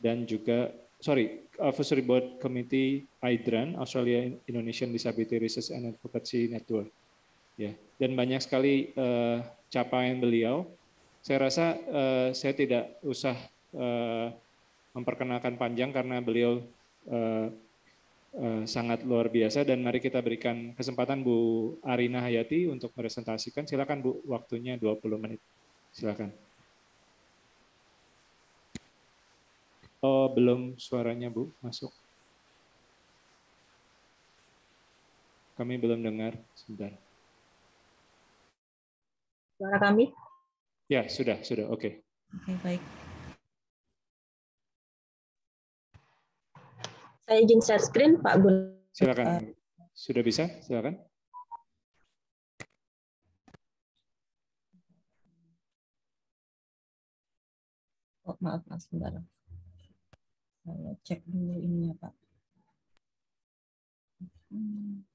dan juga sorry Advisory Board Committee AIDRAN Australia Indonesian Disability Research and Advocacy Network. Ya, dan banyak sekali uh, capaian beliau saya rasa uh, saya tidak usah uh, memperkenalkan panjang karena beliau uh, uh, sangat luar biasa dan mari kita berikan kesempatan Bu Arina Hayati untuk meresentasikan. Silakan Bu, waktunya 20 menit. Silakan. Oh, belum suaranya Bu masuk. Kami belum dengar, sebentar. Suara kami? Ya, sudah, sudah. Oke. Okay. Oke, okay, baik. Saya izin share screen, Pak Gun. Silakan. Sudah bisa? Silakan. Oh, maaf, Mas. Sebentar. Saya cek dulu ini ya Pak. Hmm.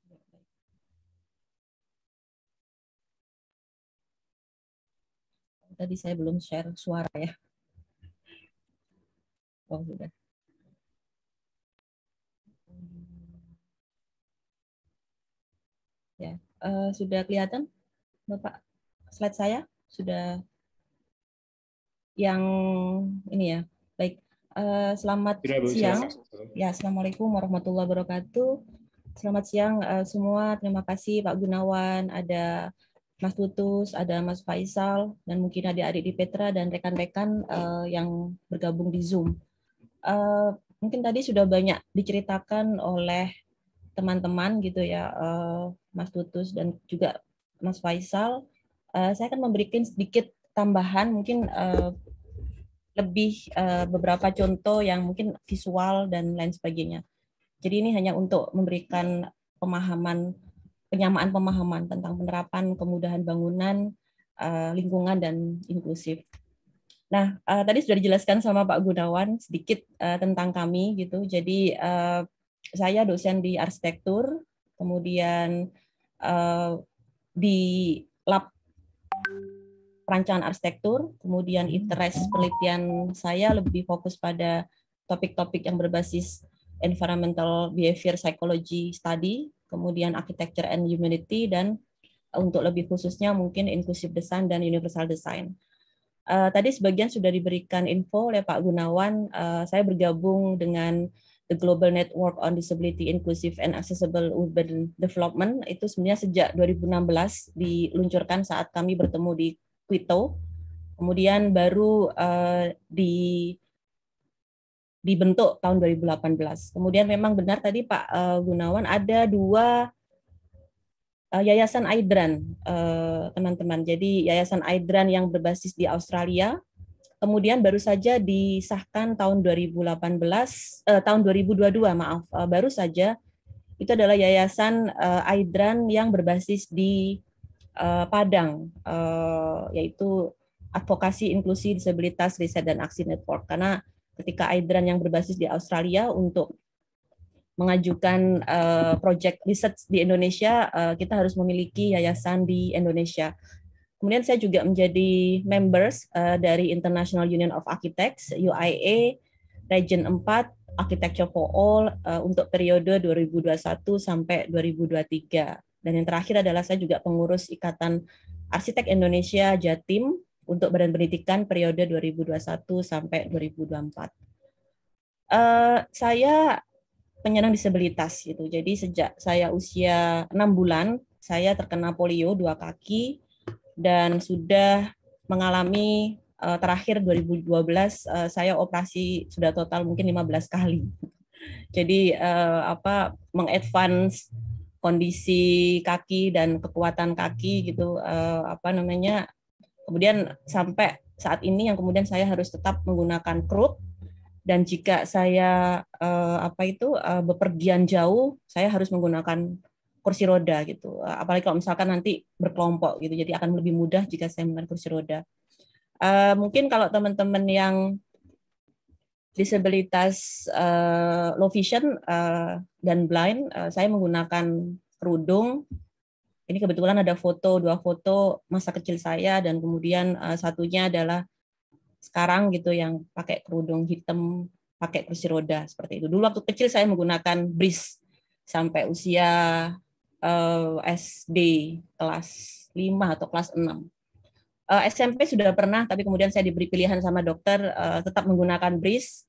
Tadi saya belum share suara ya. Oh, sudah. Ya, uh, sudah kelihatan Bapak slide saya? Sudah yang ini ya. Baik. Uh, selamat Tidak, siang. Ya, Assalamualaikum warahmatullahi wabarakatuh. Selamat siang uh, semua. Terima kasih Pak Gunawan, ada Mas Tutus, ada Mas Faisal, dan mungkin ada adik di Petra dan rekan-rekan uh, yang bergabung di Zoom. Uh, mungkin tadi sudah banyak diceritakan oleh teman-teman gitu ya, uh, Mas Tutus dan juga Mas Faisal. Uh, saya akan memberikan sedikit tambahan, mungkin uh, lebih uh, beberapa contoh yang mungkin visual dan lain sebagainya. Jadi ini hanya untuk memberikan pemahaman penyamaan pemahaman tentang penerapan kemudahan bangunan, eh, lingkungan dan inklusif. Nah, eh, tadi sudah dijelaskan sama Pak Gunawan sedikit eh, tentang kami gitu. Jadi saya dosen di arsitektur, kemudian di lab perancangan arsitektur, kemudian interest penelitian saya lebih fokus pada topik-topik yang berbasis environmental behavior psychology study, kemudian architecture and humanity, dan eh, untuk lebih khususnya mungkin inclusive design dan universal design. Uh, tadi sebagian sudah diberikan info oleh Pak Gunawan, uh, saya bergabung dengan The Global Network on Disability Inclusive and Accessible Urban Development itu sebenarnya sejak 2016 diluncurkan saat kami bertemu di Quito. Kemudian baru uh, di dibentuk tahun 2018. Kemudian memang benar tadi Pak eh, Gunawan ada dua eh, Yayasan Aidran, eh, teman-teman. Jadi Yayasan Aidran yang berbasis di Australia, kemudian baru saja disahkan tahun 2018, eh, tahun 2022 maaf, baru saja itu adalah Yayasan Aidran yang berbasis di Padang, yaitu Advokasi Inklusi Disabilitas Riset dan Aksi Network. Karena ketika Aidran yang berbasis di Australia untuk mengajukan uh, eh, proyek riset di Indonesia, uh, kita harus memiliki yayasan di Indonesia. Kemudian saya juga menjadi members uh, dari International Union of Architects (UIA) Region 4 Architecture for All uh, untuk periode 2021 sampai 2023. Dan yang terakhir adalah saya juga pengurus Ikatan Arsitek Indonesia Jatim untuk badan pendidikan periode 2021 sampai 2024. Uh, eh, saya penyandang disabilitas gitu. Jadi sejak saya usia enam bulan saya terkena polio dua kaki dan sudah mengalami uh, terakhir 2012 uh, eh, saya operasi sudah total mungkin 15 kali. Jadi uh, apa mengadvance kondisi kaki dan kekuatan kaki gitu uh, apa namanya Kemudian sampai saat ini yang kemudian saya harus tetap menggunakan kruk dan jika saya uh, apa itu uh, bepergian jauh saya harus menggunakan kursi roda gitu apalagi kalau misalkan nanti berkelompok gitu jadi akan lebih mudah jika saya menggunakan kursi roda uh, mungkin kalau teman-teman yang disabilitas uh, low vision uh, dan blind uh, saya menggunakan kerudung ini kebetulan ada foto, dua foto masa kecil saya dan kemudian uh, satunya adalah sekarang gitu yang pakai kerudung hitam, pakai kursi roda seperti itu. Dulu waktu kecil saya menggunakan bris sampai usia uh, eh, SD kelas 5 atau kelas 6. Uh, eh, SMP sudah pernah tapi kemudian saya diberi pilihan sama dokter uh, tetap menggunakan bris.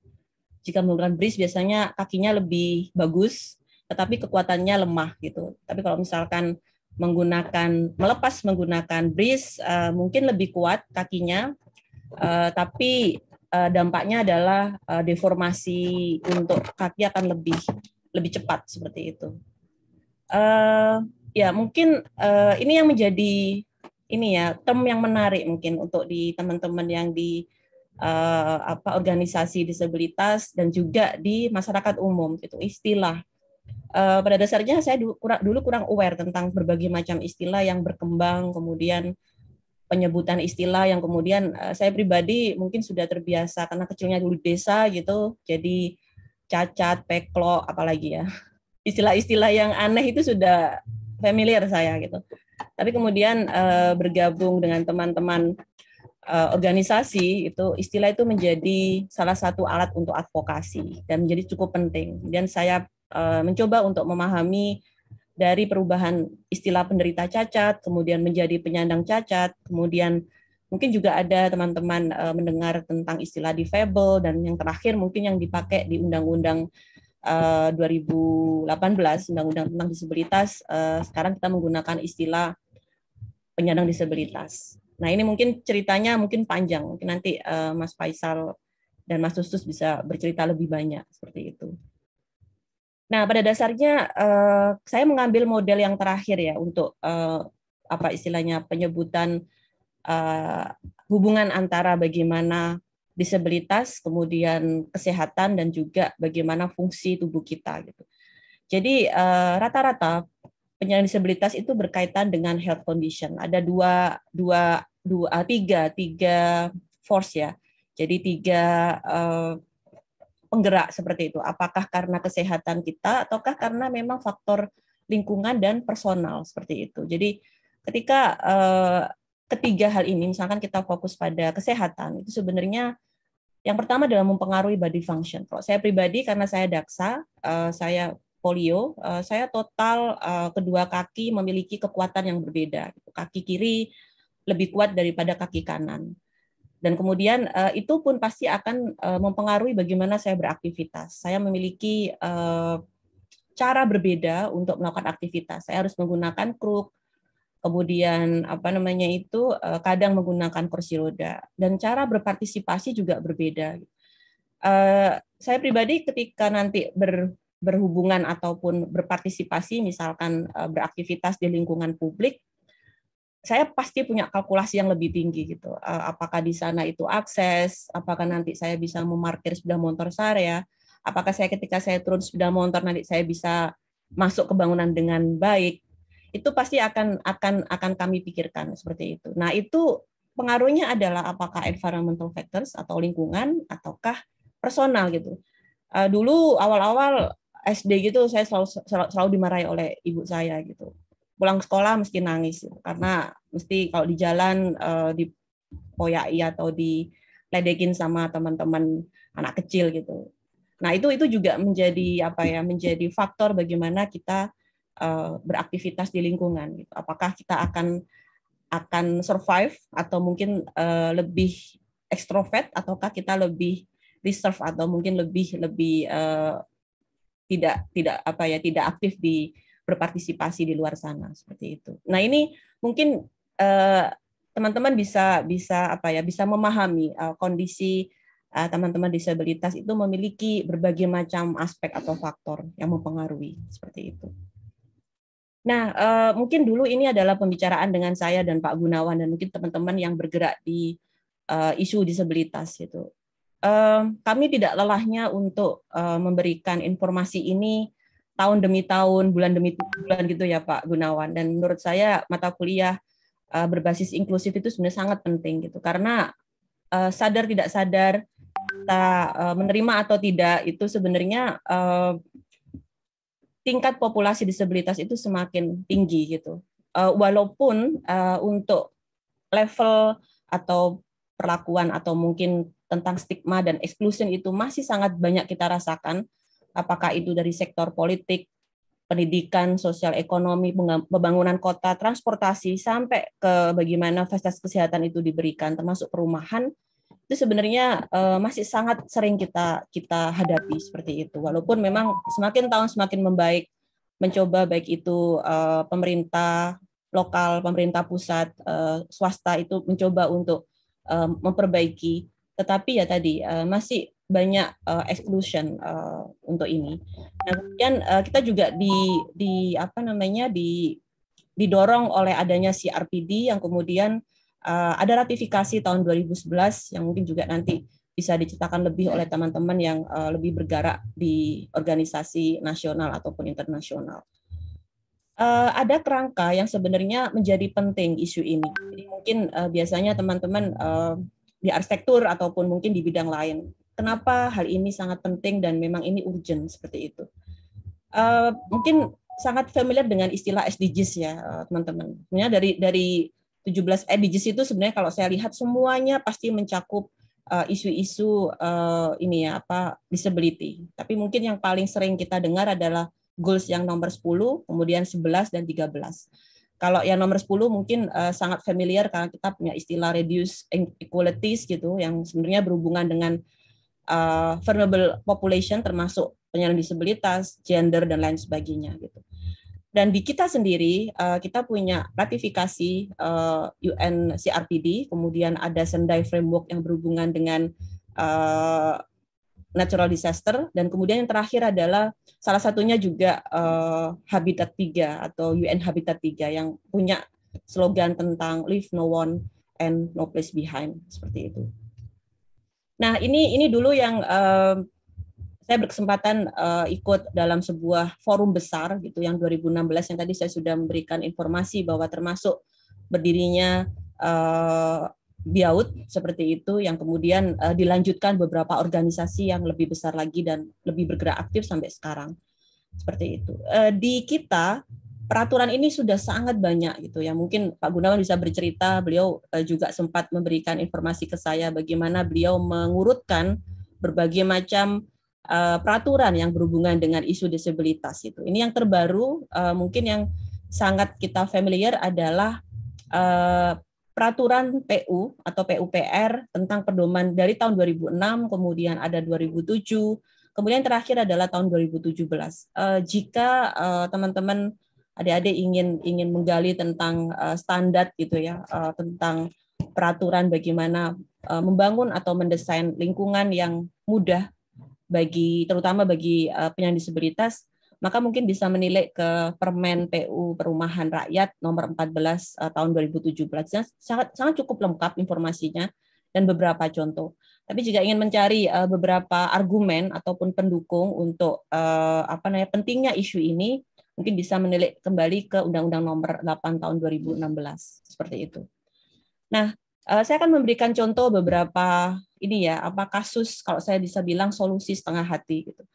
Jika menggunakan bris biasanya kakinya lebih bagus tetapi kekuatannya lemah gitu. Tapi kalau misalkan menggunakan melepas menggunakan brace uh, mungkin lebih kuat kakinya uh, tapi uh, dampaknya adalah uh, deformasi untuk kaki akan lebih lebih cepat seperti itu uh, ya mungkin uh, ini yang menjadi ini ya term yang menarik mungkin untuk di teman-teman yang di uh, apa organisasi disabilitas dan juga di masyarakat umum itu istilah uh, pada dasarnya saya du kurang, dulu kurang aware tentang berbagai macam istilah yang berkembang, kemudian penyebutan istilah yang kemudian uh, saya pribadi mungkin sudah terbiasa karena kecilnya dulu desa gitu, jadi cacat, peklo, apalagi ya istilah-istilah yang aneh itu sudah familiar saya gitu. Tapi kemudian uh, bergabung dengan teman-teman uh, organisasi itu istilah itu menjadi salah satu alat untuk advokasi dan menjadi cukup penting. Dan saya Eh, mencoba untuk memahami dari perubahan istilah penderita cacat, kemudian menjadi penyandang cacat, kemudian mungkin juga ada teman-teman eh, mendengar tentang istilah difabel dan yang terakhir mungkin yang dipakai di Undang-Undang uh, eh, 2018, Undang-Undang tentang disabilitas, sekarang kita menggunakan istilah penyandang disabilitas. Nah ini mungkin ceritanya mungkin panjang, mungkin nanti Mas Faisal dan Mas Sustus bisa bercerita lebih banyak seperti itu. Nah, pada dasarnya uh, saya mengambil model yang terakhir ya untuk uh, apa istilahnya penyebutan uh, hubungan antara bagaimana disabilitas, kemudian kesehatan dan juga bagaimana fungsi tubuh kita gitu. Jadi rata-rata penyandang disabilitas itu berkaitan dengan health condition. Ada dua dua dua tiga tiga force ya. Jadi tiga penggerak seperti itu. Apakah karena kesehatan kita ataukah karena memang faktor lingkungan dan personal seperti itu. Jadi ketika eh, ketiga hal ini misalkan kita fokus pada kesehatan itu sebenarnya yang pertama dalam mempengaruhi body function. Kalau saya pribadi karena saya daksa, eh, saya polio, eh, saya total eh, kedua kaki memiliki kekuatan yang berbeda. Kaki kiri lebih kuat daripada kaki kanan dan kemudian uh, itu pun pasti akan uh, mempengaruhi bagaimana saya beraktivitas. Saya memiliki uh, cara berbeda untuk melakukan aktivitas. Saya harus menggunakan kruk, kemudian apa namanya itu uh, kadang menggunakan kursi roda dan cara berpartisipasi juga berbeda. Uh, saya pribadi ketika nanti ber, berhubungan ataupun berpartisipasi misalkan beraktivitas di lingkungan publik saya pasti punya kalkulasi yang lebih tinggi gitu. Eh, apakah di sana itu akses, apakah nanti saya bisa memarkir sepeda motor saya, apakah saya ketika saya turun sepeda motor nanti saya bisa masuk ke bangunan dengan baik. Itu pasti akan akan akan kami pikirkan seperti itu. Nah, itu pengaruhnya adalah apakah environmental factors atau lingkungan ataukah personal gitu. Eh, dulu awal-awal SD gitu saya selalu selalu, dimarahi oleh ibu saya gitu pulang sekolah mesti nangis karena mesti kalau di jalan uh, dipoyai atau diledekin sama teman-teman anak kecil gitu. Nah itu itu juga menjadi apa ya menjadi faktor bagaimana kita uh, beraktivitas di lingkungan. Gitu. Apakah kita akan akan survive atau mungkin uh, lebih ekstrovert ataukah kita lebih reserve atau mungkin lebih lebih uh, tidak tidak apa ya tidak aktif di berpartisipasi di luar sana seperti itu. Nah ini mungkin eh, teman-teman uh, bisa bisa apa ya bisa memahami uh, kondisi eh, teman-teman uh, disabilitas itu memiliki berbagai macam aspek atau faktor yang mempengaruhi seperti itu. Nah, uh, mungkin dulu ini adalah pembicaraan dengan saya dan Pak Gunawan dan mungkin teman-teman yang bergerak di uh, isu disabilitas itu. Uh, kami tidak lelahnya untuk uh, memberikan informasi ini tahun demi tahun, bulan demi bulan gitu ya Pak Gunawan. Dan menurut saya mata kuliah uh, berbasis inklusif itu sebenarnya sangat penting gitu karena uh, sadar tidak sadar kita uh, menerima atau tidak itu sebenarnya uh, tingkat populasi disabilitas itu semakin tinggi gitu. Uh, walaupun uh, untuk level atau perlakuan atau mungkin tentang stigma dan exclusion itu masih sangat banyak kita rasakan, apakah itu dari sektor politik, pendidikan, sosial ekonomi, pembangunan kota, transportasi, sampai ke bagaimana fasilitas kesehatan itu diberikan, termasuk perumahan, itu sebenarnya eh, masih sangat sering kita kita hadapi seperti itu. Walaupun memang semakin tahun semakin membaik, mencoba baik itu eh, pemerintah lokal, pemerintah pusat, eh, swasta itu mencoba untuk memperbaiki, tetapi ya tadi masih banyak uh, exclusion uh, untuk ini. Nah, kemudian uh, kita juga di di apa namanya di didorong oleh adanya CRPD yang kemudian uh, ada ratifikasi tahun 2011 yang mungkin juga nanti bisa diceritakan lebih oleh teman-teman yang uh, lebih bergerak di organisasi nasional ataupun internasional. Uh, ada kerangka yang sebenarnya menjadi penting isu ini. Jadi mungkin uh, biasanya teman-teman uh, di arsitektur ataupun mungkin di bidang lain kenapa hal ini sangat penting dan memang ini urgent seperti itu. Uh, mungkin sangat familiar dengan istilah SDGs ya eh, teman-teman. Sebenarnya dari dari 17 SDGs itu sebenarnya kalau saya lihat semuanya pasti mencakup eh, isu-isu uh, uh, ini ya apa disability. Tapi mungkin yang paling sering kita dengar adalah goals yang nomor 10, kemudian 11 dan 13. Kalau yang nomor 10 mungkin uh, sangat familiar karena kita punya istilah reduce inequalities gitu yang sebenarnya berhubungan dengan uh, vulnerable population termasuk penyandang disabilitas, gender dan lain sebagainya gitu. Dan di kita sendiri uh, kita punya ratifikasi uh, eh, UNCRPD, kemudian ada Sendai Framework yang berhubungan dengan uh, natural disaster dan kemudian yang terakhir adalah salah satunya juga uh, Habitat 3 atau UN Habitat 3 yang punya slogan tentang leave no one and no place behind seperti itu. Nah ini ini dulu yang uh, saya berkesempatan uh, ikut dalam sebuah forum besar gitu yang 2016 yang tadi saya sudah memberikan informasi bahwa termasuk berdirinya uh, eh, biaut seperti itu yang kemudian uh, dilanjutkan beberapa organisasi yang lebih besar lagi dan lebih bergerak aktif sampai sekarang seperti itu uh, di kita peraturan ini sudah sangat banyak gitu ya. Mungkin Pak Gunawan bisa bercerita, beliau eh, juga sempat memberikan informasi ke saya bagaimana beliau mengurutkan berbagai macam eh, peraturan yang berhubungan dengan isu disabilitas itu. Ini yang terbaru eh, mungkin yang sangat kita familiar adalah peraturan PU atau PUPR tentang pedoman dari tahun 2006, kemudian ada 2007, kemudian terakhir adalah tahun 2017. jika teman -teman adik-adik ingin ingin menggali tentang uh, standar gitu ya, uh, tentang peraturan bagaimana uh, membangun atau mendesain lingkungan yang mudah bagi terutama bagi uh, penyandang disabilitas, maka mungkin bisa menilai ke Permen PU Perumahan Rakyat nomor 14 uh, tahun 2017. Sangat sangat cukup lengkap informasinya dan beberapa contoh. Tapi jika ingin mencari uh, beberapa argumen ataupun pendukung untuk uh, apa namanya pentingnya isu ini, mungkin bisa menilik kembali ke Undang-Undang Nomor 8 Tahun 2016 seperti itu. Nah, eh, saya akan memberikan contoh beberapa ini ya, apa kasus kalau saya bisa bilang solusi setengah hati gitu.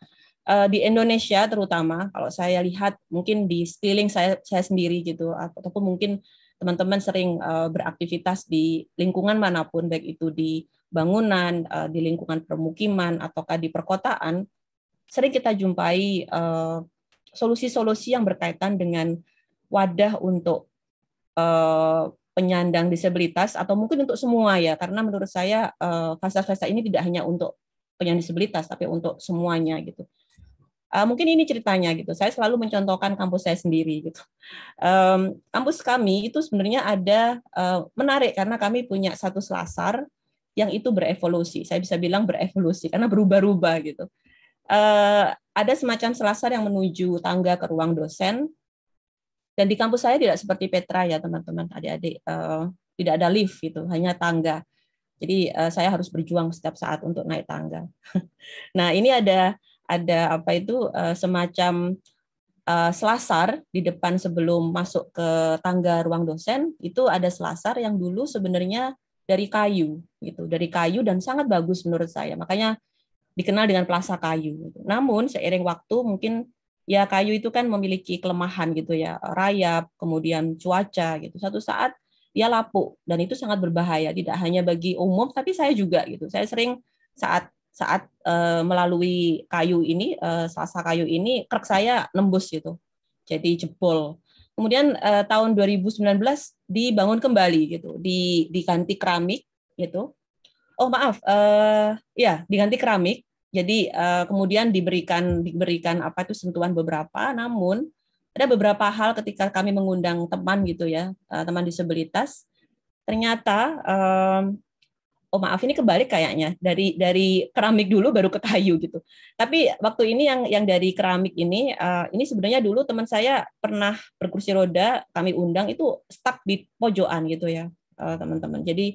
Eh, di Indonesia terutama kalau saya lihat mungkin di sekeliling saya saya sendiri gitu ataupun mungkin teman-teman sering eh, beraktivitas di lingkungan manapun baik itu di bangunan, di lingkungan permukiman ataukah di perkotaan, sering kita jumpai solusi-solusi yang berkaitan dengan wadah untuk eh, penyandang disabilitas atau mungkin untuk semua ya karena menurut saya uh, fase-fase ini tidak hanya untuk penyandang disabilitas tapi untuk semuanya gitu eh, mungkin ini ceritanya gitu saya selalu mencontohkan kampus saya sendiri gitu kampus kami itu sebenarnya ada menarik karena kami punya satu selasar yang itu berevolusi saya bisa bilang berevolusi karena berubah-ubah gitu Eh, ada semacam selasar yang menuju tangga ke ruang dosen. Dan di kampus saya tidak seperti Petra ya teman-teman, adik-adik uh, tidak ada lift gitu, hanya tangga. Jadi uh, saya harus berjuang setiap saat untuk naik tangga. nah ini ada ada apa itu uh, semacam uh, selasar di depan sebelum masuk ke tangga ruang dosen itu ada selasar yang dulu sebenarnya dari kayu gitu, dari kayu dan sangat bagus menurut saya. Makanya dikenal dengan plaza kayu. Gitu. Namun seiring waktu mungkin ya kayu itu kan memiliki kelemahan gitu ya, rayap, kemudian cuaca gitu. Satu saat dia lapuk dan itu sangat berbahaya tidak hanya bagi umum tapi saya juga gitu. Saya sering saat saat e, melalui kayu ini e, sasa kayu ini kerak saya nembus gitu. Jadi jebol. Kemudian e, tahun 2019 dibangun kembali gitu, di diganti keramik gitu oh maaf, uh, ya diganti keramik. Jadi uh, kemudian diberikan diberikan apa itu sentuhan beberapa, namun ada beberapa hal ketika kami mengundang teman gitu ya, uh, teman disabilitas, ternyata um, oh maaf ini kebalik kayaknya dari dari keramik dulu baru ke kayu gitu. Tapi waktu ini yang yang dari keramik ini, uh, ini sebenarnya dulu teman saya pernah berkursi roda, kami undang itu stuck di pojokan gitu ya teman-teman. Uh, Jadi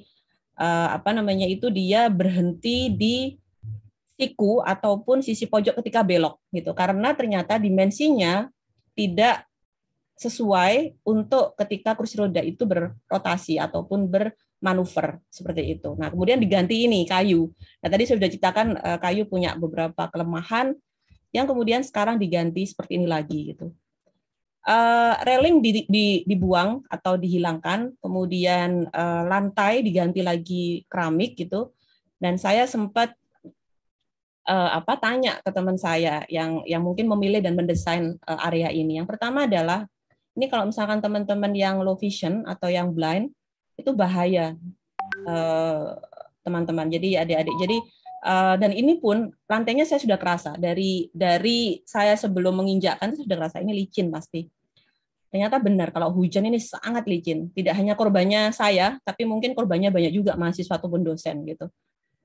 uh, apa namanya itu dia berhenti di siku ataupun sisi pojok ketika belok gitu karena ternyata dimensinya tidak sesuai untuk ketika kursi roda itu berrotasi ataupun bermanuver seperti itu. Nah, kemudian diganti ini kayu. Nah, tadi saya sudah ceritakan eh, kayu punya beberapa kelemahan yang kemudian sekarang diganti seperti ini lagi gitu uh, railing di, di, dibuang atau dihilangkan, kemudian uh, lantai diganti lagi keramik gitu. Dan saya sempat uh, apa tanya ke teman saya yang yang mungkin memilih dan mendesain uh, area ini. Yang pertama adalah ini kalau misalkan teman-teman yang low vision atau yang blind itu bahaya teman-teman. Uh, jadi adik-adik. Jadi Uh, dan ini pun lantainya saya sudah kerasa dari dari saya sebelum menginjakkan sudah kerasa ini licin pasti Ternyata benar kalau hujan ini sangat licin. Tidak hanya korbannya saya, tapi mungkin korbannya banyak juga mahasiswa ataupun dosen gitu.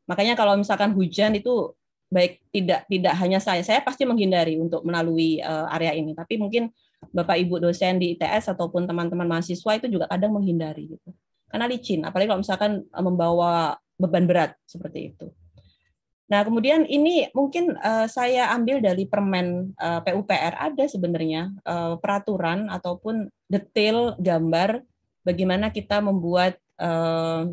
Makanya kalau misalkan hujan itu baik tidak tidak hanya saya, saya pasti menghindari untuk melalui uh, area ini. Tapi mungkin Bapak Ibu dosen di ITS ataupun teman-teman mahasiswa itu juga kadang menghindari gitu. Karena licin, apalagi kalau misalkan eh, membawa beban berat seperti itu. Nah, kemudian ini mungkin uh, saya ambil dari permen uh, eh, PUPR ada sebenarnya uh, peraturan ataupun detail gambar bagaimana kita membuat uh,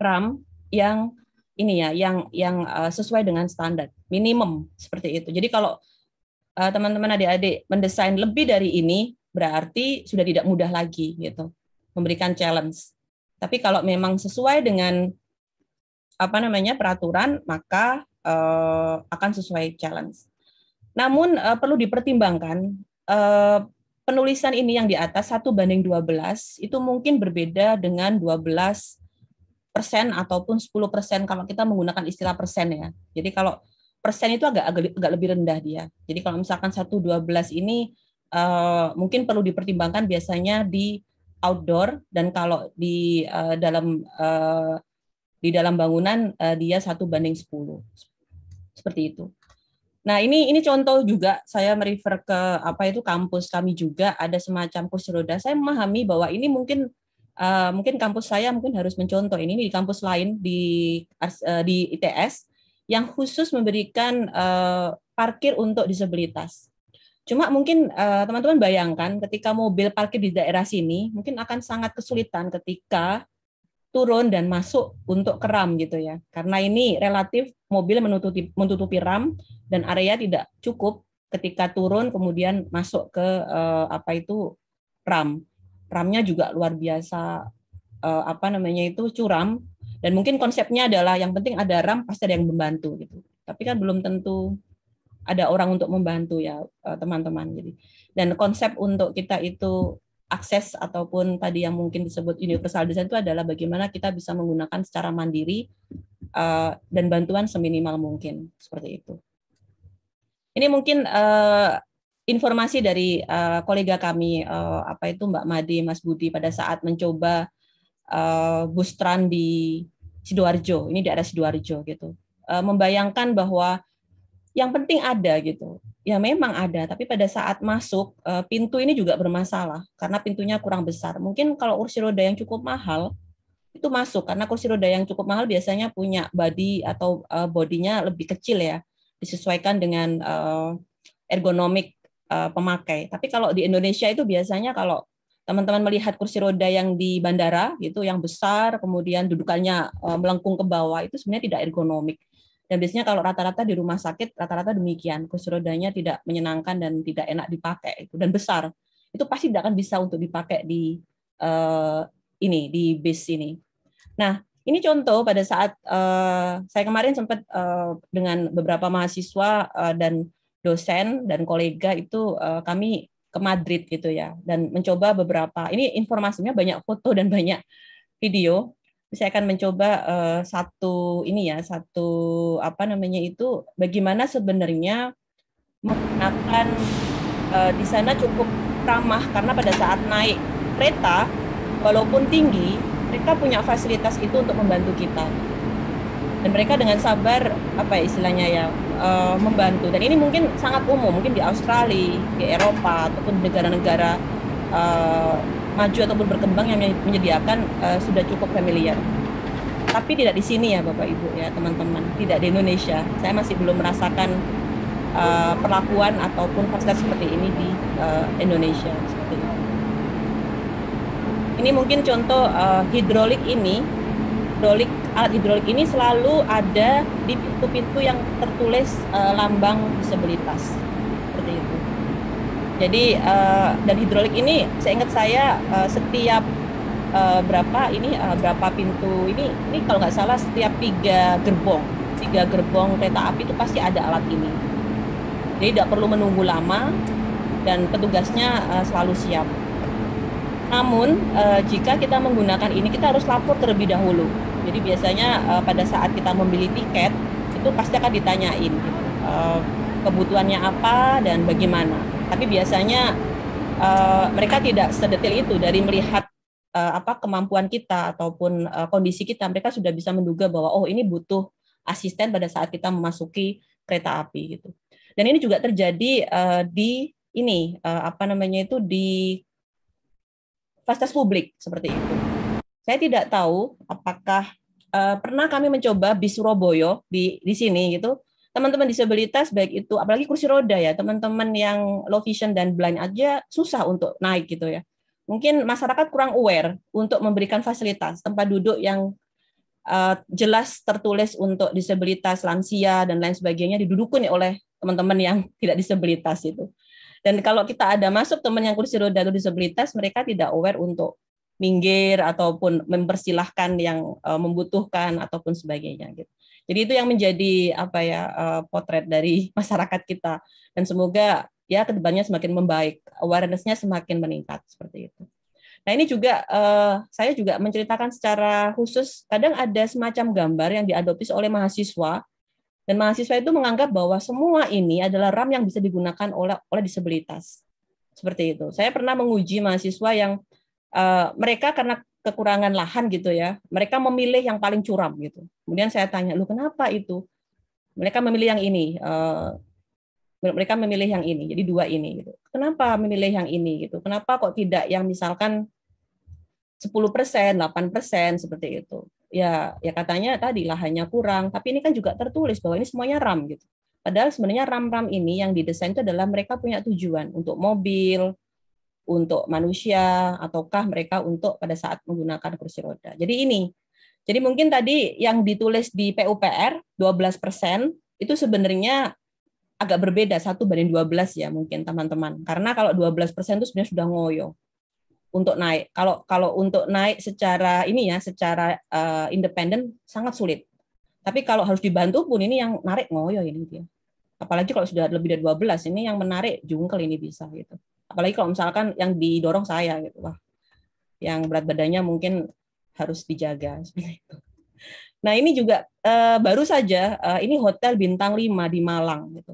RAM yang ini ya, yang yang uh, sesuai dengan standar minimum seperti itu. Jadi kalau teman teman-teman adik-adik mendesain lebih dari ini berarti sudah tidak mudah lagi gitu, memberikan challenge. Tapi kalau memang sesuai dengan apa namanya peraturan maka uh, akan sesuai challenge. Namun uh, perlu dipertimbangkan uh, penulisan ini yang di atas satu banding 12 itu mungkin berbeda dengan 12 persen ataupun 10 persen kalau kita menggunakan istilah persen ya. Jadi kalau persen itu agak, agak lebih rendah dia. Jadi kalau misalkan satu dua belas ini uh, mungkin perlu dipertimbangkan biasanya di outdoor dan kalau di uh, dalam uh, di dalam bangunan uh, dia satu banding 10 seperti itu. Nah ini ini contoh juga saya merefer ke apa itu kampus kami juga ada semacam kursi roda. Saya memahami bahwa ini mungkin uh, mungkin kampus saya mungkin harus mencontoh ini di kampus lain di uh, di ITS yang khusus memberikan uh, parkir untuk disabilitas. Cuma mungkin teman -teman bayangkan ketika mobil parkir di daerah sini mungkin akan sangat kesulitan ketika turun dan masuk untuk keram gitu ya. Karena ini relatif mobil menutupi, menutupi ram dan area tidak cukup ketika turun kemudian masuk ke eh, apa itu ram. Ramnya juga luar biasa eh, apa namanya itu curam dan mungkin konsepnya adalah yang penting ada ram pasti ada yang membantu gitu. Tapi kan belum tentu ada orang untuk membantu ya eh, teman-teman. Jadi dan konsep untuk kita itu akses ataupun tadi yang mungkin disebut universal design itu adalah bagaimana kita bisa menggunakan secara mandiri uh, dan bantuan seminimal mungkin seperti itu. Ini mungkin uh, informasi dari uh, kolega kami uh, apa itu Mbak Madi, Mas Budi pada saat mencoba uh, bus tran di sidoarjo ini di daerah sidoarjo gitu uh, membayangkan bahwa yang penting ada gitu. Ya memang ada, tapi pada saat masuk eh, pintu ini juga bermasalah karena pintunya kurang besar. Mungkin kalau kursi roda yang cukup mahal itu masuk karena kursi roda yang cukup mahal biasanya punya body atau eh, bodinya lebih kecil ya, disesuaikan dengan eh, ergonomik pemakai. Tapi kalau di Indonesia itu biasanya kalau teman-teman melihat kursi roda yang di bandara gitu yang besar kemudian dudukannya melengkung ke bawah itu sebenarnya tidak ergonomik dan biasanya kalau rata-rata di rumah sakit rata-rata demikian, kursi rodanya tidak menyenangkan dan tidak enak dipakai itu dan besar. Itu pasti tidak akan bisa untuk dipakai di uh, ini di bis ini. Nah, ini contoh pada saat uh, saya kemarin sempat uh, dengan beberapa mahasiswa uh, dan dosen dan kolega itu uh, kami ke Madrid gitu ya dan mencoba beberapa ini informasinya banyak foto dan banyak video saya akan mencoba uh, satu ini ya satu apa namanya itu bagaimana sebenarnya menggunakan uh, di sana cukup ramah karena pada saat naik kereta walaupun tinggi mereka punya fasilitas itu untuk membantu kita dan mereka dengan sabar apa ya istilahnya ya uh, membantu dan ini mungkin sangat umum mungkin di Australia di Eropa ataupun negara-negara maju ataupun berkembang yang menyediakan uh, sudah cukup familiar. Tapi tidak di sini ya Bapak Ibu ya teman-teman, tidak di Indonesia. Saya masih belum merasakan uh, perlakuan ataupun fasilitas seperti ini di uh, Indonesia. Seperti Ini mungkin contoh uh, hidrolik ini, hidrolik alat hidrolik ini selalu ada di pintu-pintu yang tertulis uh, lambang disabilitas jadi uh, dan hidrolik ini saya ingat saya uh, setiap uh, berapa ini uh, berapa pintu ini ini kalau nggak salah setiap tiga gerbong tiga gerbong kereta api itu pasti ada alat ini. Jadi tidak perlu menunggu lama dan petugasnya uh, selalu siap. Namun uh, jika kita menggunakan ini kita harus lapor terlebih dahulu. Jadi biasanya uh, pada saat kita membeli tiket itu pasti akan ditanyain uh, kebutuhannya apa dan bagaimana tapi biasanya uh, mereka tidak sedetail itu dari melihat uh, apa kemampuan kita ataupun uh, kondisi kita mereka sudah bisa menduga bahwa oh ini butuh asisten pada saat kita memasuki kereta api gitu dan ini juga terjadi uh, di ini uh, apa namanya itu di fasilitas publik seperti itu saya tidak tahu apakah uh, pernah kami mencoba bis Surabaya di di sini gitu teman-teman disabilitas baik itu apalagi kursi roda ya teman-teman yang low vision dan blind aja susah untuk naik gitu ya mungkin masyarakat kurang aware untuk memberikan fasilitas tempat duduk yang uh, jelas tertulis untuk disabilitas lansia dan lain sebagainya didudukin oleh teman-teman yang tidak disabilitas itu. Dan kalau kita ada masuk teman yang kursi roda atau disabilitas, mereka tidak aware untuk minggir ataupun mempersilahkan yang uh, membutuhkan ataupun sebagainya gitu. Jadi itu yang menjadi apa ya eh, potret dari masyarakat kita dan semoga ya kedepannya semakin membaik, awarenessnya semakin meningkat seperti itu. Nah ini juga eh, saya juga menceritakan secara khusus kadang ada semacam gambar yang diadopsi oleh mahasiswa dan mahasiswa itu menganggap bahwa semua ini adalah RAM yang bisa digunakan oleh oleh disabilitas seperti itu. Saya pernah menguji mahasiswa yang eh, mereka karena kekurangan lahan gitu ya. Mereka memilih yang paling curam gitu. Kemudian saya tanya, "Lu kenapa itu?" Mereka memilih yang ini. Uh, mereka memilih yang ini. Jadi dua ini gitu. Kenapa memilih yang ini gitu? Kenapa kok tidak yang misalkan 10%, 8% seperti itu. Ya, ya katanya tadi lahannya kurang, tapi ini kan juga tertulis bahwa ini semuanya RAM gitu. Padahal sebenarnya RAM-RAM ini yang didesain itu adalah mereka punya tujuan untuk mobil, untuk manusia ataukah mereka untuk pada saat menggunakan kursi roda. Jadi ini. Jadi mungkin tadi yang ditulis di PUPR 12% itu sebenarnya agak berbeda satu banding 12 ya mungkin teman-teman. Karena kalau 12% itu sebenarnya sudah ngoyo untuk naik. Kalau kalau untuk naik secara ini ya secara uh, independen sangat sulit. Tapi kalau harus dibantu pun ini yang narik ngoyo ini dia. Apalagi kalau sudah lebih dari 12 ini yang menarik jungkel ini bisa gitu apalagi kalau misalkan yang didorong saya gitu lah, yang berat badannya mungkin harus dijaga seperti itu nah ini juga uh, baru saja uh, ini hotel bintang 5 di Malang gitu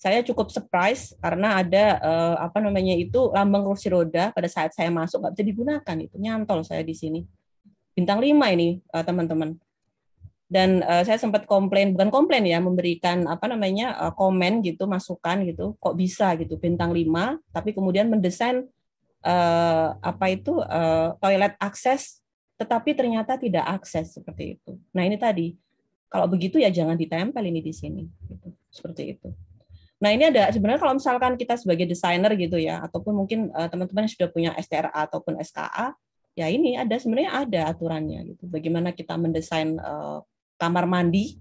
saya cukup surprise karena ada uh, apa namanya itu lambang kursi roda pada saat saya masuk nggak bisa digunakan itu nyantol saya di sini bintang 5 ini teman-teman dan uh, saya sempat komplain bukan komplain ya memberikan apa namanya uh, komen gitu masukan gitu kok bisa gitu bintang 5 tapi kemudian mendesain uh, apa itu uh, toilet akses tetapi ternyata tidak akses seperti itu. Nah, ini tadi kalau begitu ya jangan ditempel ini di sini gitu. Seperti itu. Nah, ini ada sebenarnya kalau misalkan kita sebagai desainer gitu ya ataupun mungkin teman-teman uh, yang sudah punya STRA ataupun SKA ya ini ada sebenarnya ada aturannya gitu. Bagaimana kita mendesain uh, kamar mandi,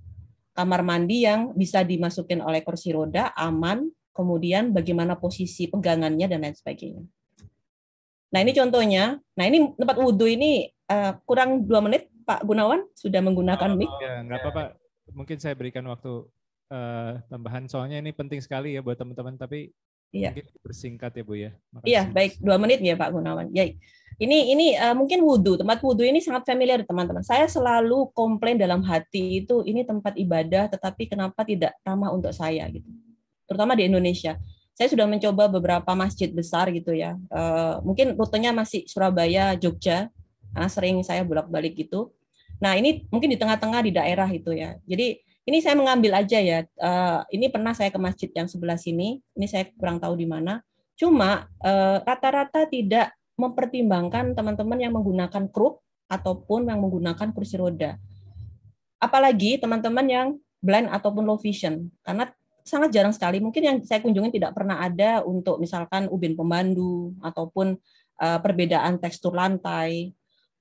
kamar mandi yang bisa dimasukin oleh kursi roda, aman, kemudian bagaimana posisi pegangannya dan lain sebagainya. Nah ini contohnya. Nah ini tempat wudhu ini uh, kurang dua menit Pak Gunawan sudah menggunakan oh, mic. Ya nggak apa-apa. Mungkin saya berikan waktu uh, tambahan soalnya ini penting sekali ya buat teman-teman. Tapi Iya. bersingkat ya Bu ya. Iya, baik. Dua menit ya Pak Gunawan. Ya. Ini ini uh, mungkin wudhu. Tempat wudhu ini sangat familiar teman-teman. Saya selalu komplain dalam hati itu ini tempat ibadah, tetapi kenapa tidak ramah untuk saya gitu. Terutama di Indonesia. Saya sudah mencoba beberapa masjid besar gitu ya. Uh, mungkin rutenya masih Surabaya, Jogja. Nah, sering saya bolak-balik gitu. Nah ini mungkin di tengah-tengah di daerah itu ya. Jadi ini saya mengambil aja ya. Uh, ini pernah saya ke masjid yang sebelah sini. Ini saya kurang tahu di mana. Cuma eh, rata-rata uh, tidak mempertimbangkan teman-teman yang menggunakan kruk ataupun yang menggunakan kursi roda. Apalagi teman-teman yang blind ataupun low vision. Karena sangat jarang sekali. Mungkin yang saya kunjungi tidak pernah ada untuk misalkan ubin pembandu ataupun uh, perbedaan tekstur lantai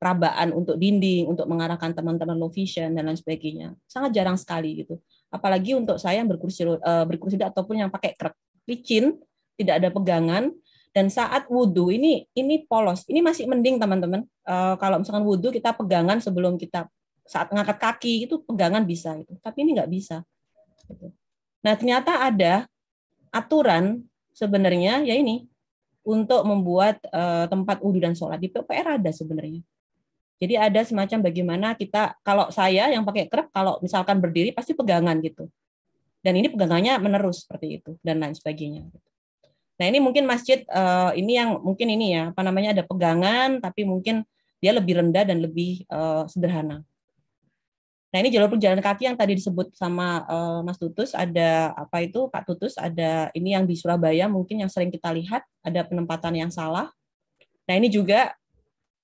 rabaan untuk dinding, untuk mengarahkan teman-teman low vision dan lain sebagainya. Sangat jarang sekali gitu. Apalagi untuk saya yang berkursi uh, berkursi ataupun yang pakai krek, licin, tidak ada pegangan dan saat wudhu ini ini polos. Ini masih mending teman-teman. Uh, kalau misalkan wudhu kita pegangan sebelum kita saat ngangkat kaki itu pegangan bisa itu, Tapi ini nggak bisa. Gitu. Nah, ternyata ada aturan sebenarnya ya ini untuk membuat uh, tempat wudhu dan sholat di PUPR ada sebenarnya. Jadi ada semacam bagaimana kita kalau saya yang pakai krep kalau misalkan berdiri pasti pegangan gitu. Dan ini pegangannya menerus seperti itu dan lain sebagainya. Nah ini mungkin masjid eh, ini yang mungkin ini ya apa namanya ada pegangan tapi mungkin dia lebih rendah dan lebih eh, sederhana. Nah ini jalur perjalanan kaki yang tadi disebut sama eh, Mas Tutus ada apa itu Pak Tutus ada ini yang di Surabaya mungkin yang sering kita lihat ada penempatan yang salah. Nah ini juga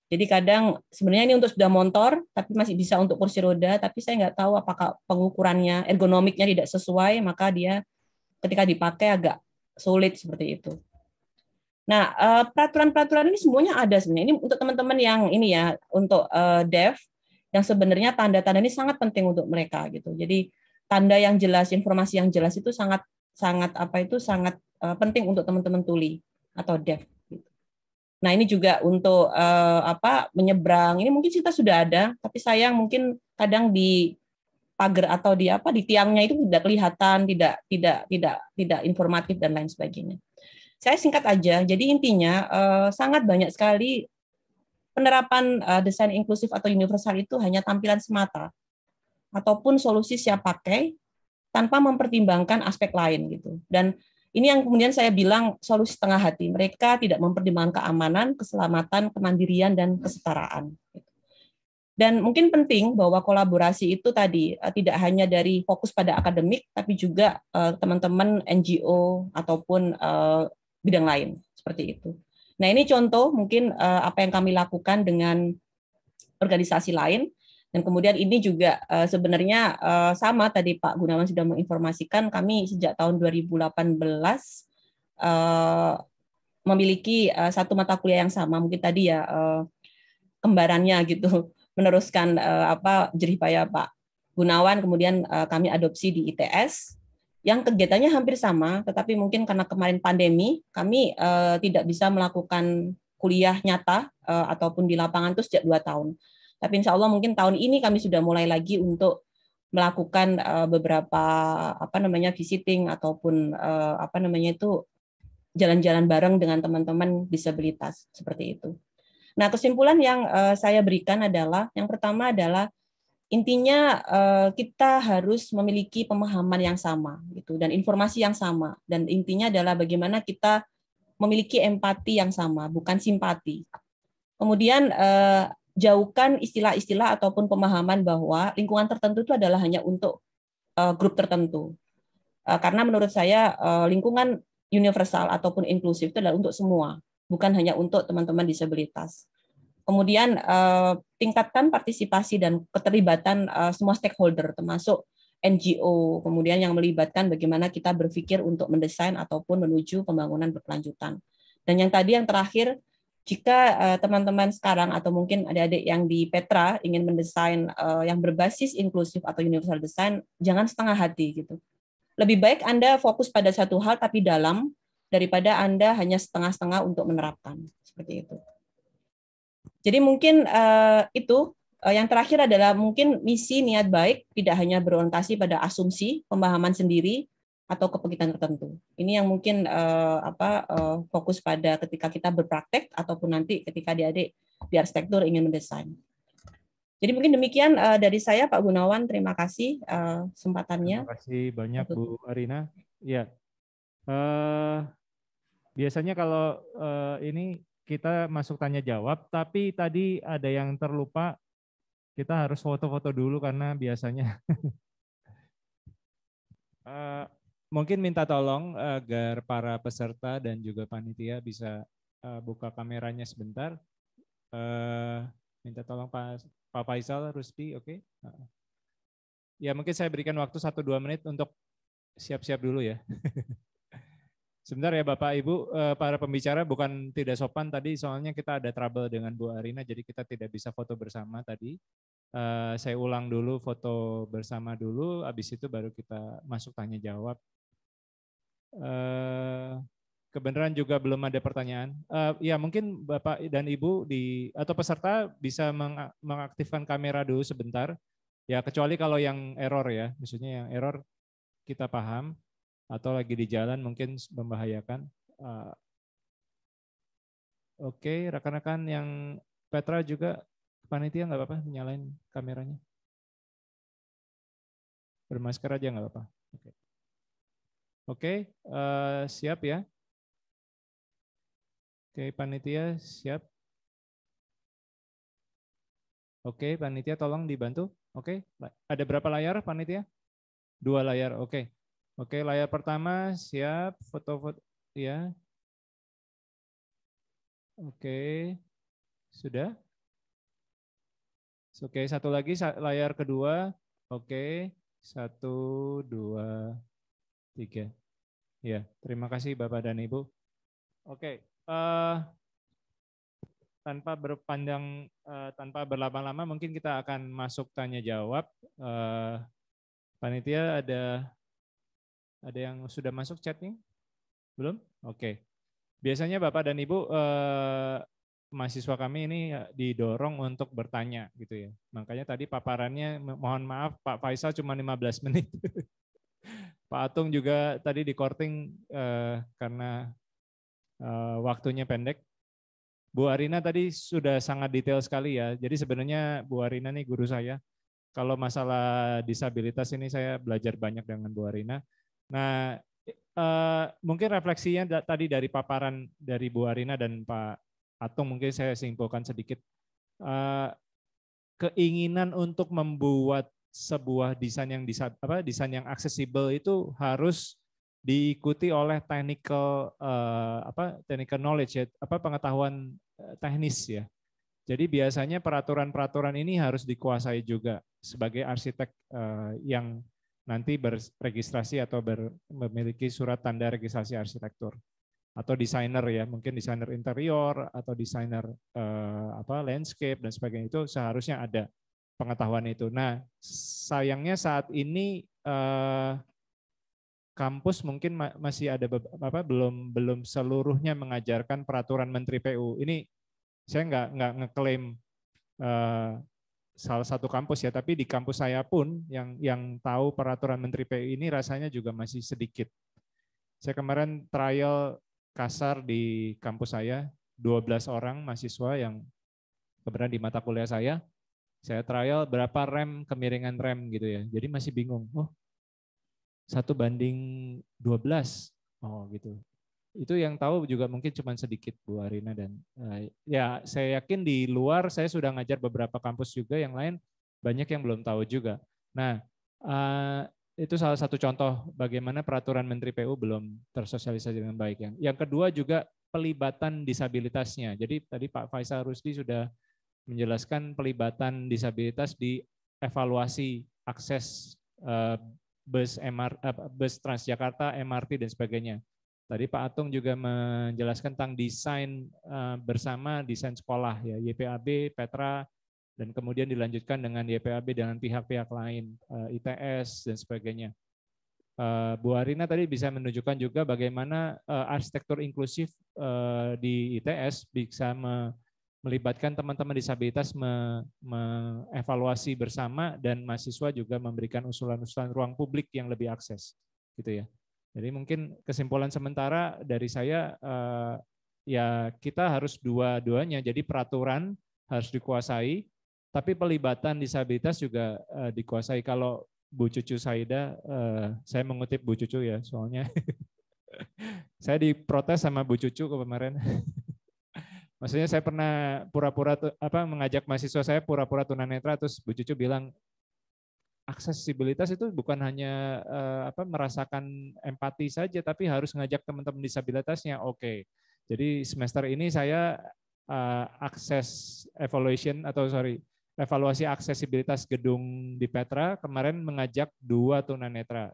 jadi kadang sebenarnya ini untuk sudah motor, tapi masih bisa untuk kursi roda, tapi saya nggak tahu apakah pengukurannya ergonomiknya tidak sesuai, maka dia ketika dipakai agak sulit seperti itu. Nah, eh, peraturan-peraturan ini semuanya ada sebenarnya. Ini untuk teman-teman yang ini ya, untuk eh, deaf, yang sebenarnya tanda-tanda ini sangat penting untuk mereka gitu. Jadi tanda yang jelas, informasi yang jelas itu sangat sangat apa itu sangat eh, penting untuk teman-teman tuli atau deaf. Nah ini juga untuk uh, apa menyeberang ini mungkin kita sudah ada, tapi sayang mungkin kadang di pagar atau di apa di tiangnya itu tidak kelihatan, tidak tidak tidak tidak informatif dan lain sebagainya. Saya singkat aja. Jadi intinya uh, sangat banyak sekali penerapan uh, desain inklusif atau universal itu hanya tampilan semata ataupun solusi siap pakai tanpa mempertimbangkan aspek lain gitu. Dan ini yang kemudian saya bilang solusi setengah hati. Mereka tidak mempertimbangkan keamanan, keselamatan, kemandirian, dan kesetaraan. Dan mungkin penting bahwa kolaborasi itu tadi eh, tidak hanya dari fokus pada akademik, tapi juga eh, teman-teman NGO ataupun eh, bidang lain seperti itu. Nah ini contoh mungkin apa yang kami lakukan dengan organisasi lain dan kemudian ini juga eh, sebenarnya eh, sama tadi Pak Gunawan sudah menginformasikan kami sejak tahun 2018 uh, eh, memiliki satu mata kuliah yang sama mungkin tadi ya kembarannya gitu meneruskan apa jerih payah Pak Gunawan kemudian kami adopsi di ITS yang kegiatannya hampir sama tetapi mungkin karena kemarin pandemi kami tidak bisa melakukan kuliah nyata ataupun di lapangan itu sejak dua tahun tapi insya Allah mungkin tahun ini kami sudah mulai lagi untuk melakukan eh, beberapa apa namanya visiting ataupun eh, apa namanya itu jalan-jalan bareng dengan teman-teman disabilitas seperti itu. Nah kesimpulan yang eh, saya berikan adalah yang pertama adalah intinya kita harus memiliki pemahaman yang sama gitu dan informasi yang sama dan intinya adalah bagaimana kita memiliki empati yang sama bukan simpati. Kemudian jauhkan istilah-istilah ataupun pemahaman bahwa lingkungan tertentu itu adalah hanya untuk uh, grup tertentu. Uh, karena menurut saya uh, lingkungan universal ataupun inklusif itu adalah untuk semua, bukan hanya untuk teman-teman disabilitas. Kemudian uh, tingkatkan partisipasi dan keterlibatan uh, semua stakeholder termasuk NGO, kemudian yang melibatkan bagaimana kita berpikir untuk mendesain ataupun menuju pembangunan berkelanjutan. Dan yang tadi yang terakhir jika eh, teman-teman uh, sekarang atau mungkin adik-adik yang di Petra ingin mendesain uh, yang berbasis inklusif atau universal design, jangan setengah hati gitu. Lebih baik Anda fokus pada satu hal tapi dalam daripada Anda hanya setengah-setengah untuk menerapkan seperti itu. Jadi mungkin uh, itu uh, yang terakhir adalah mungkin misi niat baik tidak hanya berorientasi pada asumsi pemahaman sendiri, atau kepegitan tertentu. Ini yang mungkin uh, apa uh, fokus pada ketika kita berpraktek ataupun nanti ketika adik-adik di arsitektur ingin mendesain. Jadi mungkin demikian uh, dari saya Pak Gunawan, terima kasih uh, Terima kasih banyak Bu Arina. Ya. Uh, biasanya kalau uh, ini kita masuk tanya jawab, tapi tadi ada yang terlupa kita harus foto-foto dulu karena biasanya uh, mungkin minta tolong eh, agar para peserta dan juga panitia bisa uh, buka kameranya sebentar. Uh, minta tolong Pak, Pak Faisal, Ruspi, oke? Okay? Uh. Ya mungkin saya berikan waktu 1-2 menit untuk siap-siap dulu ya. sebentar ya Bapak Ibu, para pembicara bukan tidak sopan tadi soalnya kita ada trouble dengan Bu Arina jadi kita tidak bisa foto bersama tadi. saya ulang dulu foto bersama dulu, habis itu baru kita masuk tanya jawab Eh, kebenaran juga belum ada pertanyaan. Uh, ya mungkin Bapak dan Ibu di atau peserta bisa meng, mengaktifkan kamera dulu sebentar. Ya kecuali kalau yang error ya, maksudnya yang error kita paham atau lagi di jalan mungkin membahayakan. Uh, Oke, okay, rekan-rekan yang Petra juga panitia nggak apa-apa nyalain kameranya. Bermasker aja nggak apa-apa. Oke, uh, siap ya. Oke, panitia siap. Oke, panitia tolong dibantu. Oke, ada berapa layar panitia? Dua layar. Oke. Oke, layar pertama siap foto-foto ya. Oke. Sudah? Oke, satu lagi layar kedua. Oke, satu, dua, tiga. Ya, terima kasih Bapak dan Ibu. Oke, uh, tanpa berpanjang, uh, eh, tanpa berlama-lama, mungkin kita akan masuk tanya jawab. Uh, panitia ada ada yang sudah masuk nih, Belum? Oke. Biasanya Bapak dan Ibu uh, mahasiswa kami ini didorong untuk bertanya gitu ya. Makanya tadi paparannya mohon maaf Pak Faisal cuma 15 menit. Pak Atung juga tadi di korting uh, eh, karena uh, waktunya pendek. Bu Arina tadi sudah sangat detail sekali ya. Jadi sebenarnya Bu Arina nih guru saya. Kalau masalah disabilitas ini saya belajar banyak dengan Bu Arina. Nah, uh, mungkin refleksinya tadi dari paparan dari Bu Arina dan Pak Atung mungkin saya simpulkan sedikit. Uh, keinginan untuk membuat sebuah desain yang disa, apa desain yang aksesibel itu harus diikuti oleh technical uh, apa technical knowledge ya, apa pengetahuan eh, teknis ya. Jadi biasanya peraturan-peraturan ini harus dikuasai juga sebagai arsitek uh, yang nanti berregistrasi atau ber, memiliki surat tanda registrasi arsitektur atau desainer ya mungkin desainer interior atau desainer uh, apa landscape dan sebagainya itu seharusnya ada pengetahuan itu. Nah, sayangnya saat ini eh, kampus mungkin masih ada apa belum belum seluruhnya mengajarkan peraturan Menteri PU. Ini saya nggak nggak ngeklaim eh, salah satu kampus ya, tapi di kampus saya pun yang yang tahu peraturan Menteri PU ini rasanya juga masih sedikit. Saya kemarin trial kasar di kampus saya, 12 orang mahasiswa yang kebetulan di mata kuliah saya, saya trial berapa rem kemiringan rem gitu ya. Jadi masih bingung. Oh, satu banding 12. Oh gitu. Itu yang tahu juga mungkin cuma sedikit Bu Arina dan eh, ya saya yakin di luar saya sudah ngajar beberapa kampus juga yang lain banyak yang belum tahu juga. Nah, eh, itu salah satu contoh bagaimana peraturan Menteri PU belum tersosialisasi dengan baik. Yang kedua juga pelibatan disabilitasnya. Jadi tadi Pak Faisal Rusdi sudah menjelaskan pelibatan disabilitas di evaluasi akses eh, bus MR, bus Transjakarta, MRT dan sebagainya. Tadi Pak Atung juga menjelaskan tentang desain eh, bersama desain sekolah ya YPAB, Petra dan kemudian dilanjutkan dengan YPAB dengan pihak-pihak lain, eh, ITS dan sebagainya. Bu Arina tadi bisa menunjukkan juga bagaimana arsitektur inklusif di ITS bisa melibatkan teman-teman disabilitas mengevaluasi me bersama dan mahasiswa juga memberikan usulan-usulan ruang publik yang lebih akses gitu ya. Jadi mungkin kesimpulan sementara dari saya uh, ya kita harus dua-duanya. Jadi peraturan harus dikuasai, tapi pelibatan disabilitas juga uh, dikuasai. Kalau Bu Cucu Saida, uh, saya mengutip Bu Cucu ya, soalnya saya diprotes sama Bu Cucu kemarin. Maksudnya saya pernah pura-pura apa mengajak mahasiswa saya pura-pura tunanetra terus Bu Cucu bilang aksesibilitas itu bukan hanya uh, apa merasakan empati saja tapi harus ngajak teman-teman disabilitasnya. Oke. Okay. Jadi semester ini saya uh, akses evaluation atau sorry evaluasi aksesibilitas gedung di Petra kemarin mengajak dua tunanetra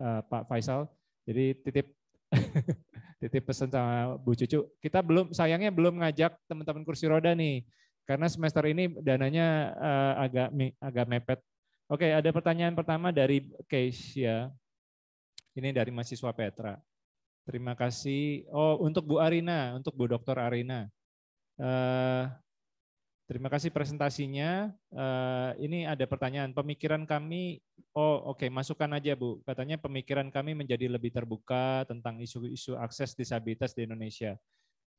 uh, Pak Faisal. Jadi titip titip pesan sama Bu Cucu. Kita belum sayangnya belum ngajak teman-teman kursi roda nih karena semester ini dananya uh, agak agak mepet. Oke, ada pertanyaan pertama dari Keisha. Ini dari mahasiswa Petra. Terima kasih. Oh, untuk Bu Arina, untuk Bu Dokter Arina. Uh, Terima kasih presentasinya. Eh, ini ada pertanyaan. Pemikiran kami, oh oke, okay, masukkan aja Bu. Katanya pemikiran kami menjadi lebih terbuka tentang isu-isu akses disabilitas di Indonesia.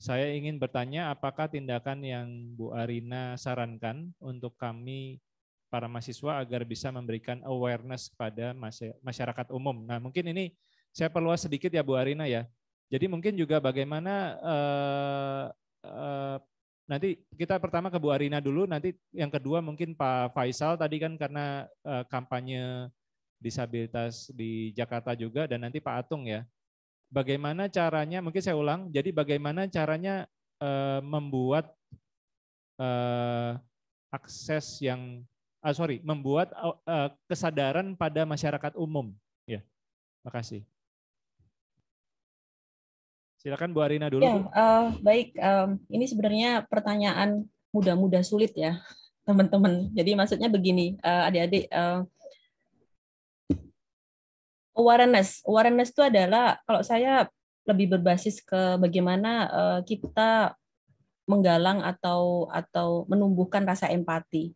Saya ingin bertanya apakah tindakan yang Bu Arina sarankan untuk kami para mahasiswa agar bisa memberikan awareness kepada masyarakat umum. Nah mungkin ini saya perluas sedikit ya Bu Arina ya. Jadi mungkin juga bagaimana eh, eh, Nanti kita pertama ke Bu Arina dulu, nanti yang kedua mungkin Pak Faisal tadi kan karena eh, kampanye disabilitas di Jakarta juga, dan nanti Pak Atung ya. Bagaimana caranya, mungkin saya ulang, jadi bagaimana caranya eh, membuat eh, akses yang, ah sorry, membuat kesadaran pada masyarakat umum. Ya, terima kasih Silakan Bu Arina dulu. Ya, uh, baik. Um, ini sebenarnya pertanyaan mudah-mudah sulit ya, teman-teman. Jadi maksudnya begini, eh, adik-adik. Uh, awareness, awareness itu adalah kalau saya lebih berbasis ke bagaimana uh, kita menggalang atau atau menumbuhkan rasa empati.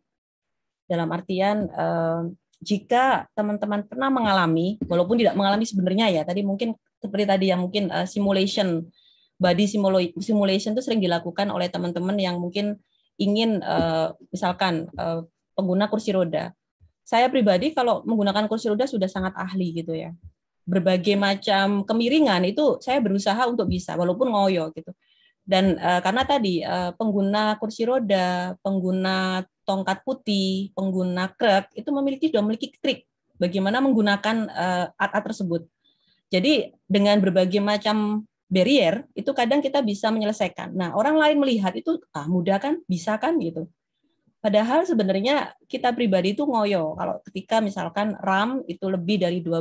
Dalam artian uh, jika teman-teman pernah mengalami, walaupun tidak mengalami sebenarnya ya, tadi mungkin seperti tadi yang mungkin uh, simulation body simulation itu sering dilakukan oleh teman-teman yang mungkin ingin uh, misalkan uh, pengguna kursi roda. Saya pribadi kalau menggunakan kursi roda sudah sangat ahli gitu ya. Berbagai macam kemiringan itu saya berusaha untuk bisa walaupun ngoyo gitu. Dan uh, karena tadi uh, pengguna kursi roda, pengguna tongkat putih, pengguna krek itu memiliki sudah memiliki trik bagaimana menggunakan uh, alat tersebut jadi dengan berbagai macam barrier itu kadang kita bisa menyelesaikan. Nah, orang lain melihat itu ah mudah kan, bisa kan gitu. Padahal sebenarnya kita pribadi itu ngoyo kalau ketika misalkan RAM itu lebih dari 12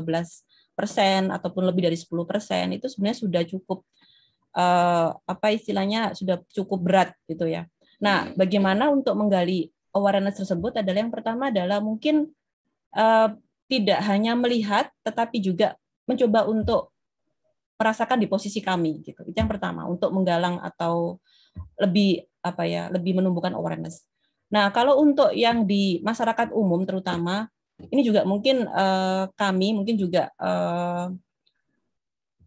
persen ataupun lebih dari 10 persen itu sebenarnya sudah cukup eh, apa istilahnya sudah cukup berat gitu ya. Nah, hmm. bagaimana untuk menggali awareness tersebut adalah yang pertama adalah mungkin eh, tidak hanya melihat tetapi juga mencoba untuk merasakan di posisi kami gitu. Itu yang pertama untuk menggalang atau lebih apa ya, lebih menumbuhkan awareness. Nah, kalau untuk yang di masyarakat umum terutama ini juga mungkin uh, kami mungkin juga uh,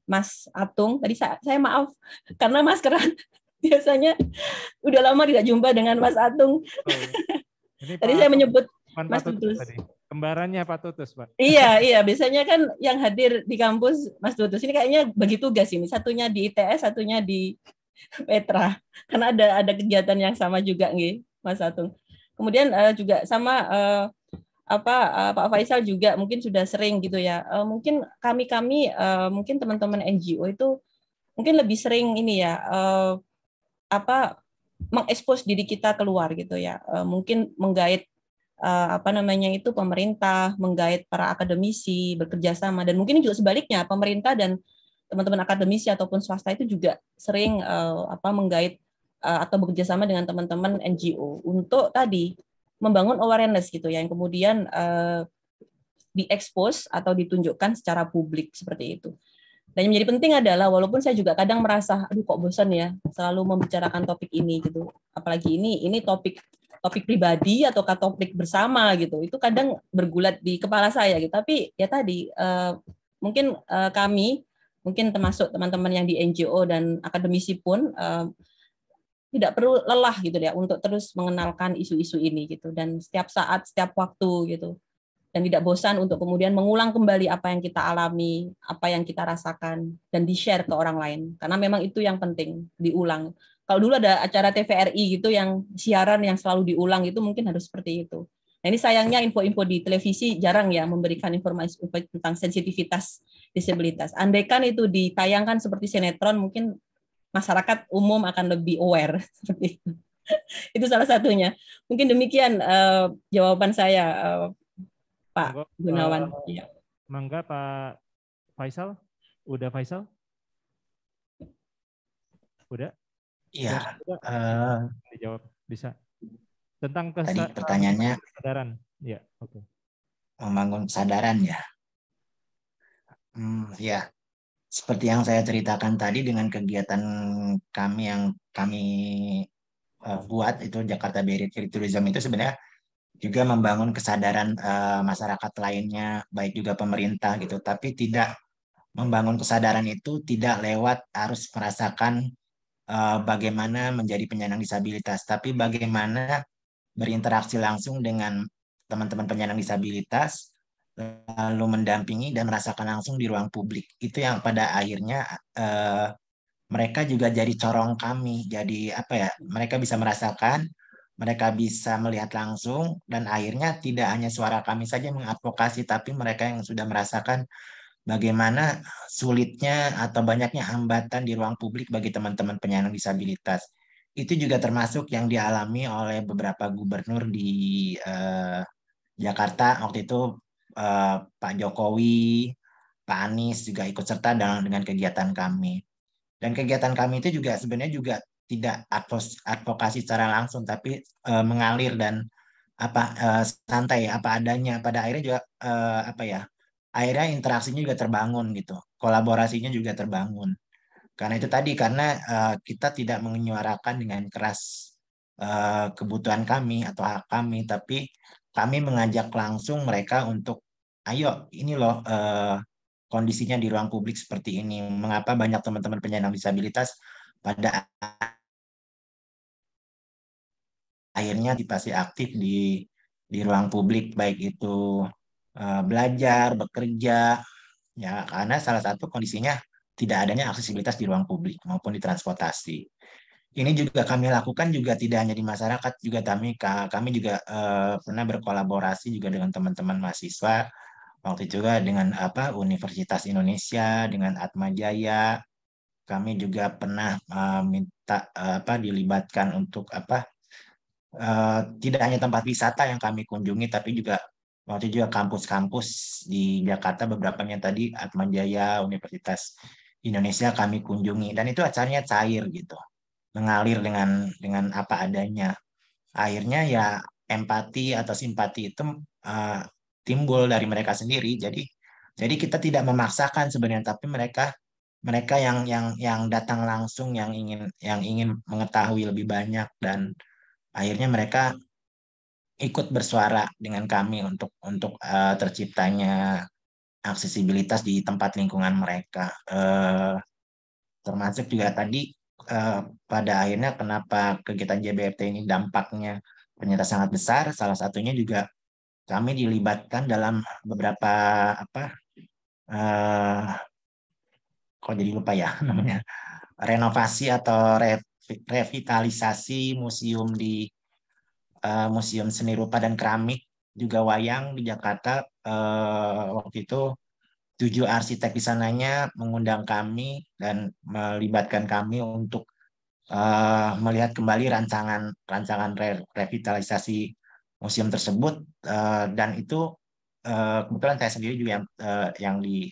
Mas Atung tadi saya, saya maaf karena maskeran biasanya udah lama tidak jumpa dengan Mas Atung. Oh, iya. tadi Pak saya menyebut Mas Tutus. Tadi kembarannya Pak Tutus, Pak. Iya, iya. Biasanya kan yang hadir di kampus Mas Tutus ini kayaknya bagi tugas ini. Satunya di ITS, satunya di Petra. Karena ada ada kegiatan yang sama juga nih, Mas Satung. Kemudian uh, juga sama uh, apa uh, Pak Faisal juga mungkin sudah sering gitu ya. Uh, mungkin kami-kami uh, mungkin teman-teman NGO itu mungkin lebih sering ini ya uh, apa mengekspos diri kita keluar gitu ya. mungkin menggait Eh, apa namanya itu pemerintah menggait para akademisi bekerja sama dan mungkin juga sebaliknya pemerintah dan teman-teman akademisi ataupun swasta itu juga sering eh, apa menggait eh, atau bekerja sama dengan teman-teman NGO untuk tadi membangun awareness gitu ya yang kemudian diekspos atau ditunjukkan secara publik seperti itu. Dan yang menjadi penting adalah walaupun saya juga kadang merasa aduh kok bosan ya selalu membicarakan topik ini gitu. Apalagi ini ini topik topik pribadi atau topik bersama gitu. Itu kadang bergulat di kepala saya gitu. Tapi ya tadi uh, mungkin uh, kami mungkin termasuk teman-teman yang di NGO dan akademisi pun uh, tidak perlu lelah gitu ya untuk terus mengenalkan isu-isu ini gitu dan setiap saat setiap waktu gitu dan tidak bosan untuk kemudian mengulang kembali apa yang kita alami, apa yang kita rasakan, dan di-share ke orang lain. Karena memang itu yang penting, diulang. Kalau dulu ada acara TVRI gitu yang siaran yang selalu diulang itu mungkin harus seperti itu. Nah ini sayangnya info-info di televisi jarang ya memberikan informasi tentang sensitivitas disabilitas. Andaikan itu ditayangkan seperti sinetron mungkin masyarakat umum akan lebih aware seperti itu. itu salah satunya. Mungkin demikian uh, jawaban saya uh, Pak mangga, Gunawan. Uh, ya. Mangga Pak Faisal. Udah Faisal? Udah? Iya. Uh, dijawab bisa. Tentang kesadaran. Tadi pertanyaannya kesadaran. Ya, oke. Okay. Membangun kesadaran ya. Hmm, ya. Seperti yang saya ceritakan tadi dengan kegiatan kami yang kami uh, buat itu Jakarta berit Tourism itu sebenarnya juga membangun kesadaran uh, masyarakat lainnya, baik juga pemerintah gitu. Tapi tidak membangun kesadaran itu tidak lewat harus merasakan uh, bagaimana menjadi penyandang disabilitas, tapi bagaimana berinteraksi langsung dengan teman-teman penyandang disabilitas, lalu mendampingi dan merasakan langsung di ruang publik. Itu yang pada akhirnya uh, mereka juga jadi corong kami, jadi apa ya? Mereka bisa merasakan mereka bisa melihat langsung dan akhirnya tidak hanya suara kami saja mengadvokasi tapi mereka yang sudah merasakan bagaimana sulitnya atau banyaknya hambatan di ruang publik bagi teman-teman penyandang disabilitas. Itu juga termasuk yang dialami oleh beberapa gubernur di eh, Jakarta waktu itu eh, Pak Jokowi, Pak Anies juga ikut serta dalam dengan kegiatan kami. Dan kegiatan kami itu juga sebenarnya juga tidak advokasi secara langsung tapi e, mengalir dan apa e, santai apa adanya pada akhirnya juga e, apa ya akhirnya interaksinya juga terbangun gitu kolaborasinya juga terbangun karena itu tadi karena e, kita tidak menyuarakan dengan keras e, kebutuhan kami atau hak kami tapi kami mengajak langsung mereka untuk ayo ini loh e, kondisinya di ruang publik seperti ini mengapa banyak teman-teman penyandang disabilitas pada akhirnya pasti aktif di di ruang publik baik itu uh, belajar bekerja ya karena salah satu kondisinya tidak adanya aksesibilitas di ruang publik maupun di transportasi ini juga kami lakukan juga tidak hanya di masyarakat juga kami kami juga uh, pernah berkolaborasi juga dengan teman-teman mahasiswa waktu juga dengan apa Universitas Indonesia dengan Atma Jaya kami juga pernah uh, minta uh, apa dilibatkan untuk apa uh, tidak hanya tempat wisata yang kami kunjungi tapi juga waktu juga kampus-kampus di Jakarta beberapa yang tadi Atmajaya Universitas Indonesia kami kunjungi dan itu acaranya cair gitu mengalir dengan dengan apa adanya akhirnya ya empati atau simpati itu uh, timbul dari mereka sendiri jadi jadi kita tidak memaksakan sebenarnya tapi mereka mereka yang yang yang datang langsung yang ingin yang ingin mengetahui lebih banyak dan akhirnya mereka ikut bersuara dengan kami untuk untuk uh, terciptanya aksesibilitas di tempat lingkungan mereka uh, termasuk juga tadi uh, pada akhirnya kenapa kegiatan JBFT ini dampaknya ternyata sangat besar salah satunya juga kami dilibatkan dalam beberapa apa uh, kok jadi lupa ya namanya renovasi atau revitalisasi museum di uh, Museum Seni Rupa dan Keramik juga wayang di Jakarta uh, waktu itu tujuh arsitek di sananya mengundang kami dan melibatkan kami untuk uh, melihat kembali rancangan rancangan re, revitalisasi museum tersebut uh, dan itu uh, kebetulan saya sendiri juga yang uh, yang di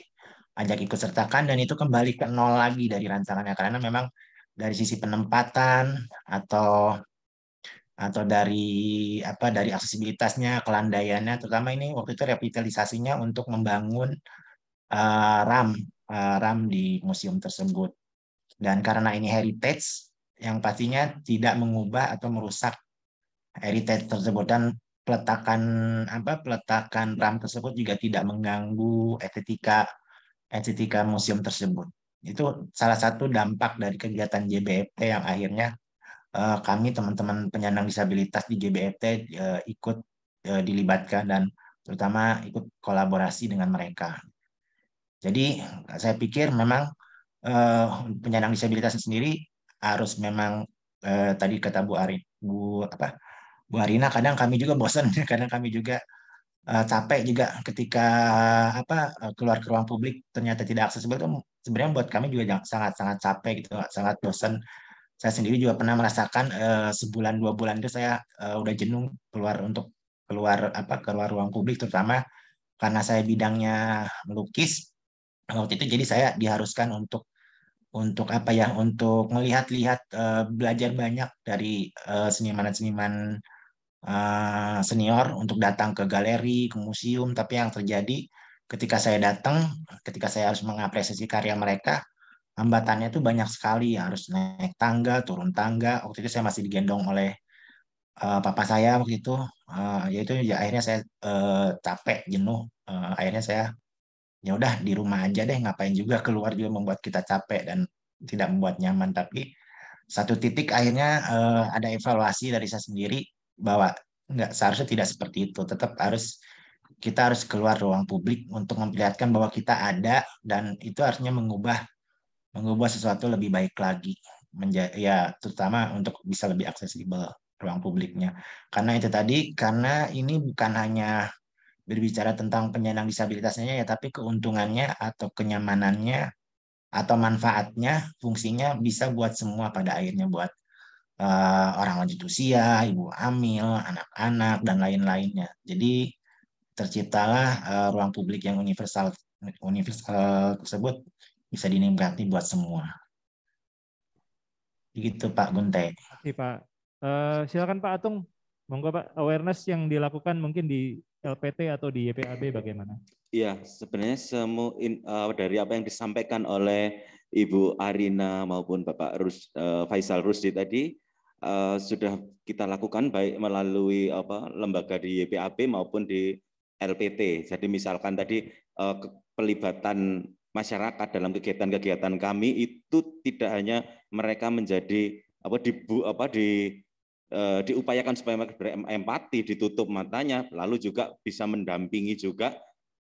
ajak ikut sertakan dan itu kembali ke nol lagi dari rancangannya karena memang dari sisi penempatan atau atau dari apa dari aksesibilitasnya kelandaiannya terutama ini waktu itu revitalisasinya untuk membangun uh, ram uh, ram di museum tersebut dan karena ini heritage yang pastinya tidak mengubah atau merusak heritage tersebut dan peletakan apa peletakan ram tersebut juga tidak mengganggu estetika estetika museum tersebut. Itu salah satu dampak dari kegiatan JBFT yang akhirnya eh, kami teman-teman penyandang disabilitas di JBFT eh, ikut eh, dilibatkan dan terutama ikut kolaborasi dengan mereka. Jadi saya pikir memang eh, penyandang disabilitas sendiri harus memang eh, tadi kata Bu Arin, Bu apa Bu Arina kadang kami juga bosan, kadang kami juga uh, capek juga ketika apa uh, keluar ke ruang publik ternyata tidak aksesibel itu sebenarnya buat kami juga sangat sangat capek gitu sangat bosan saya sendiri juga pernah merasakan uh, sebulan dua bulan itu saya uh, udah jenuh keluar untuk keluar apa keluar ruang publik terutama karena saya bidangnya melukis waktu itu jadi saya diharuskan untuk untuk apa ya untuk melihat-lihat uh, belajar banyak dari seniman-seniman uh, seniman -seniman Eh, senior untuk datang ke galeri, ke museum, tapi yang terjadi ketika saya datang, ketika saya harus mengapresiasi karya mereka, hambatannya itu banyak sekali, harus naik tangga, turun tangga. Waktu itu saya masih digendong oleh uh, papa saya waktu itu, uh, eh, yaitu ya akhirnya saya uh, capek, jenuh, uh, akhirnya saya ya udah di rumah aja deh, ngapain juga keluar juga membuat kita capek dan tidak membuat nyaman. Tapi satu titik akhirnya uh, ada evaluasi dari saya sendiri bahwa nggak seharusnya tidak seperti itu tetap harus kita harus keluar ruang publik untuk memperlihatkan bahwa kita ada dan itu artinya mengubah mengubah sesuatu lebih baik lagi menjadi ya terutama untuk bisa lebih aksesibel ruang publiknya karena itu tadi karena ini bukan hanya berbicara tentang penyandang disabilitasnya ya tapi keuntungannya atau kenyamanannya atau manfaatnya fungsinya bisa buat semua pada akhirnya buat Eh, orang lanjut usia, ibu hamil, anak-anak dan lain-lainnya. Jadi terciptalah uh, ruang publik yang universal universal eh, tersebut bisa dinikmati buat semua. Begitu Pak Gunte. Iya Pak. Uh, silakan Pak Atung. Monggo Pak, awareness yang dilakukan mungkin di LPT atau di YPAB bagaimana? Iya, sebenarnya semua in, uh, dari apa yang disampaikan oleh Ibu Arina maupun Bapak Rus, uh, Faisal Rusdi tadi Eh, sudah kita lakukan baik melalui apa lembaga di YPAB maupun di LPT. Jadi misalkan tadi uh, pelibatan masyarakat dalam kegiatan-kegiatan kami itu tidak hanya mereka menjadi apa di apa di uh, diupayakan supaya mereka berempati, ditutup matanya, lalu juga bisa mendampingi juga.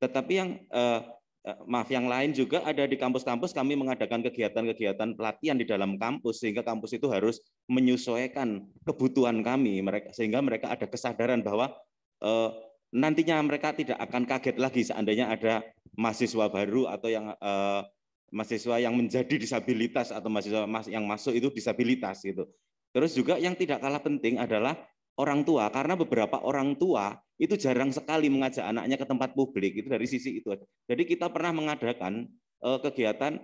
Tetapi yang uh, Eh, maaf yang lain juga ada di kampus-kampus kami mengadakan kegiatan-kegiatan pelatihan di dalam kampus sehingga kampus itu harus menyesuaikan kebutuhan kami mereka sehingga mereka ada kesadaran bahwa eh, nantinya mereka tidak akan kaget lagi seandainya ada mahasiswa baru atau yang eh, mahasiswa yang menjadi disabilitas atau mahasiswa yang masuk itu disabilitas gitu. Terus juga yang tidak kalah penting adalah orang tua karena beberapa orang tua itu jarang sekali mengajak anaknya ke tempat publik itu dari sisi itu jadi kita pernah mengadakan eh, kegiatan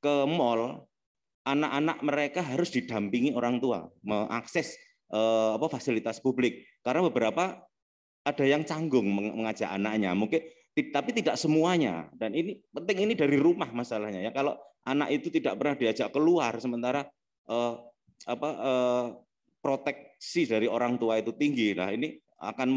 ke mall anak-anak mereka harus didampingi orang tua mengakses eh, apa fasilitas publik karena beberapa ada yang canggung mengajak anaknya mungkin tapi tidak semuanya dan ini penting ini dari rumah masalahnya ya kalau anak itu tidak pernah diajak keluar sementara uh, apa uh, proteksi dari orang tua itu tinggi nah ini akan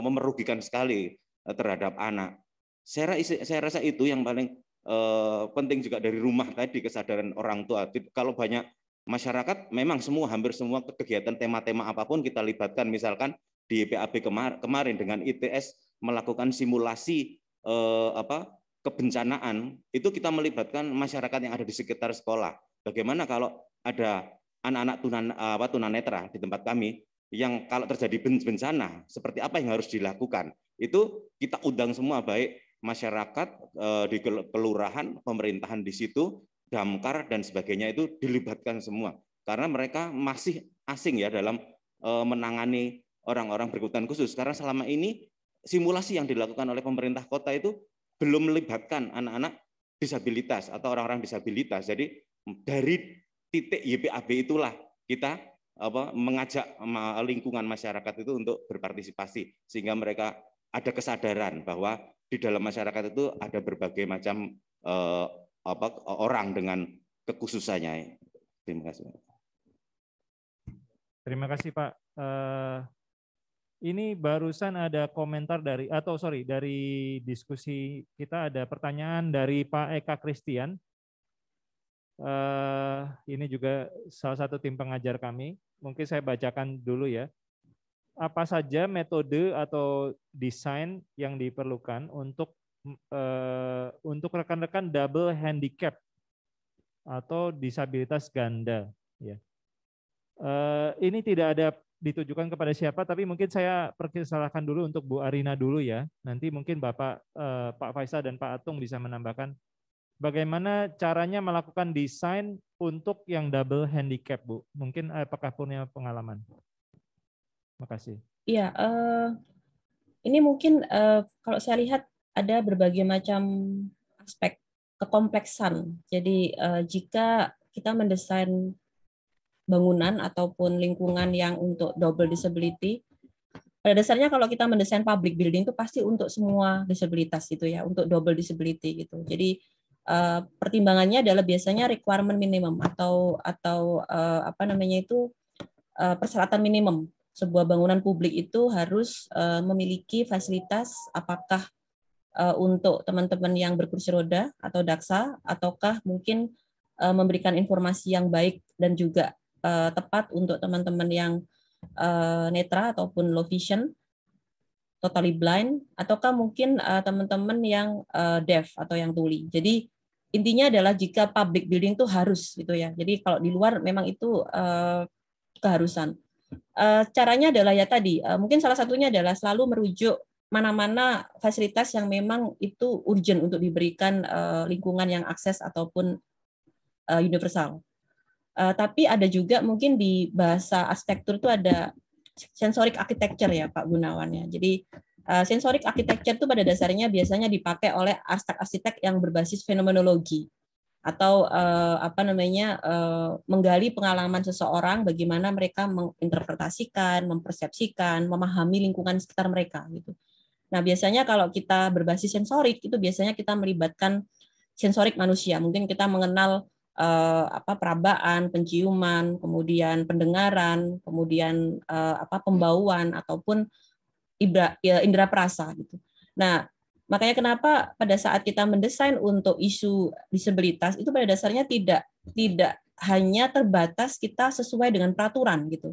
memerugikan sekali eh, terhadap anak. Saya rasa, itu yang paling eh, penting juga dari rumah tadi kesadaran orang tua. Kalau banyak masyarakat memang semua hampir semua kegiatan tema-tema apapun kita libatkan misalkan di PAB kemarin dengan ITS melakukan simulasi eh, apa kebencanaan itu kita melibatkan masyarakat yang ada di sekitar sekolah. Bagaimana kalau ada anak-anak tunan tunanetra di tempat kami yang kalau terjadi bencana seperti apa yang harus dilakukan itu kita undang semua baik masyarakat eh, di kelurahan pemerintahan di situ damkar dan sebagainya itu dilibatkan semua karena mereka masih asing ya dalam eh, menangani orang-orang berkebutuhan khusus karena selama ini simulasi yang dilakukan oleh pemerintah kota itu belum melibatkan anak-anak disabilitas atau orang-orang disabilitas jadi dari titik YPAB itulah kita apa mengajak lingkungan masyarakat itu untuk berpartisipasi sehingga mereka ada kesadaran bahwa di dalam masyarakat itu ada berbagai macam eh, apa orang dengan kekhususannya. Terima kasih. Terima kasih Pak. Eh, ini barusan ada komentar dari atau sorry dari diskusi kita ada pertanyaan dari Pak Eka Kristian. Eh, ini juga salah satu tim pengajar kami. Mungkin saya bacakan dulu ya. Apa saja metode atau desain yang diperlukan untuk eh, untuk rekan-rekan double handicap atau disabilitas ganda. Ya. Eh, ini tidak ada ditujukan kepada siapa, tapi mungkin saya perkenalkan dulu untuk Bu Arina dulu ya. Nanti mungkin Bapak Pak Faisal dan Pak Atung bisa menambahkan bagaimana caranya melakukan desain untuk yang double handicap, Bu? Mungkin eh, apakah punya pengalaman? Makasih. Iya, uh, ini mungkin eh, kalau saya lihat ada berbagai macam aspek kekompleksan. Jadi jika kita mendesain bangunan ataupun lingkungan yang untuk double disability, pada dasarnya kalau kita mendesain public building itu pasti untuk semua disabilitas gitu ya, untuk double disability gitu. Jadi uh, pertimbangannya adalah biasanya requirement minimum atau atau uh, apa namanya itu uh, persyaratan minimum sebuah bangunan publik itu harus uh, memiliki fasilitas apakah uh, untuk teman-teman yang berkursi roda atau daksa ataukah mungkin uh, memberikan informasi yang baik dan juga uh, tepat untuk teman-teman yang uh, netra ataupun low vision totally blind ataukah mungkin eh, teman-teman yang uh, deaf atau yang tuli. Jadi intinya adalah jika public building itu harus gitu ya. Jadi kalau di luar memang itu uh, keharusan. Uh, caranya adalah ya tadi uh, mungkin salah satunya adalah selalu merujuk mana-mana fasilitas yang memang itu urgent untuk diberikan uh, lingkungan yang akses ataupun uh, universal. Uh, tapi ada juga mungkin di bahasa arsitektur itu ada sensorik architecture ya Pak Gunawan ya. Jadi eh, sensorik architecture itu pada dasarnya biasanya dipakai oleh arsitek-arsitek yang berbasis fenomenologi atau uh, apa namanya uh, menggali pengalaman seseorang bagaimana mereka menginterpretasikan, mempersepsikan, memahami lingkungan sekitar mereka gitu. Nah, biasanya kalau kita berbasis sensorik itu biasanya kita melibatkan sensorik manusia. Mungkin kita mengenal eh, apa perabaan, penciuman, kemudian pendengaran, kemudian eh, apa pembauan ataupun ibra, ya, indera perasa gitu. Nah, makanya kenapa pada saat kita mendesain untuk isu disabilitas itu pada dasarnya tidak tidak hanya terbatas kita sesuai dengan peraturan gitu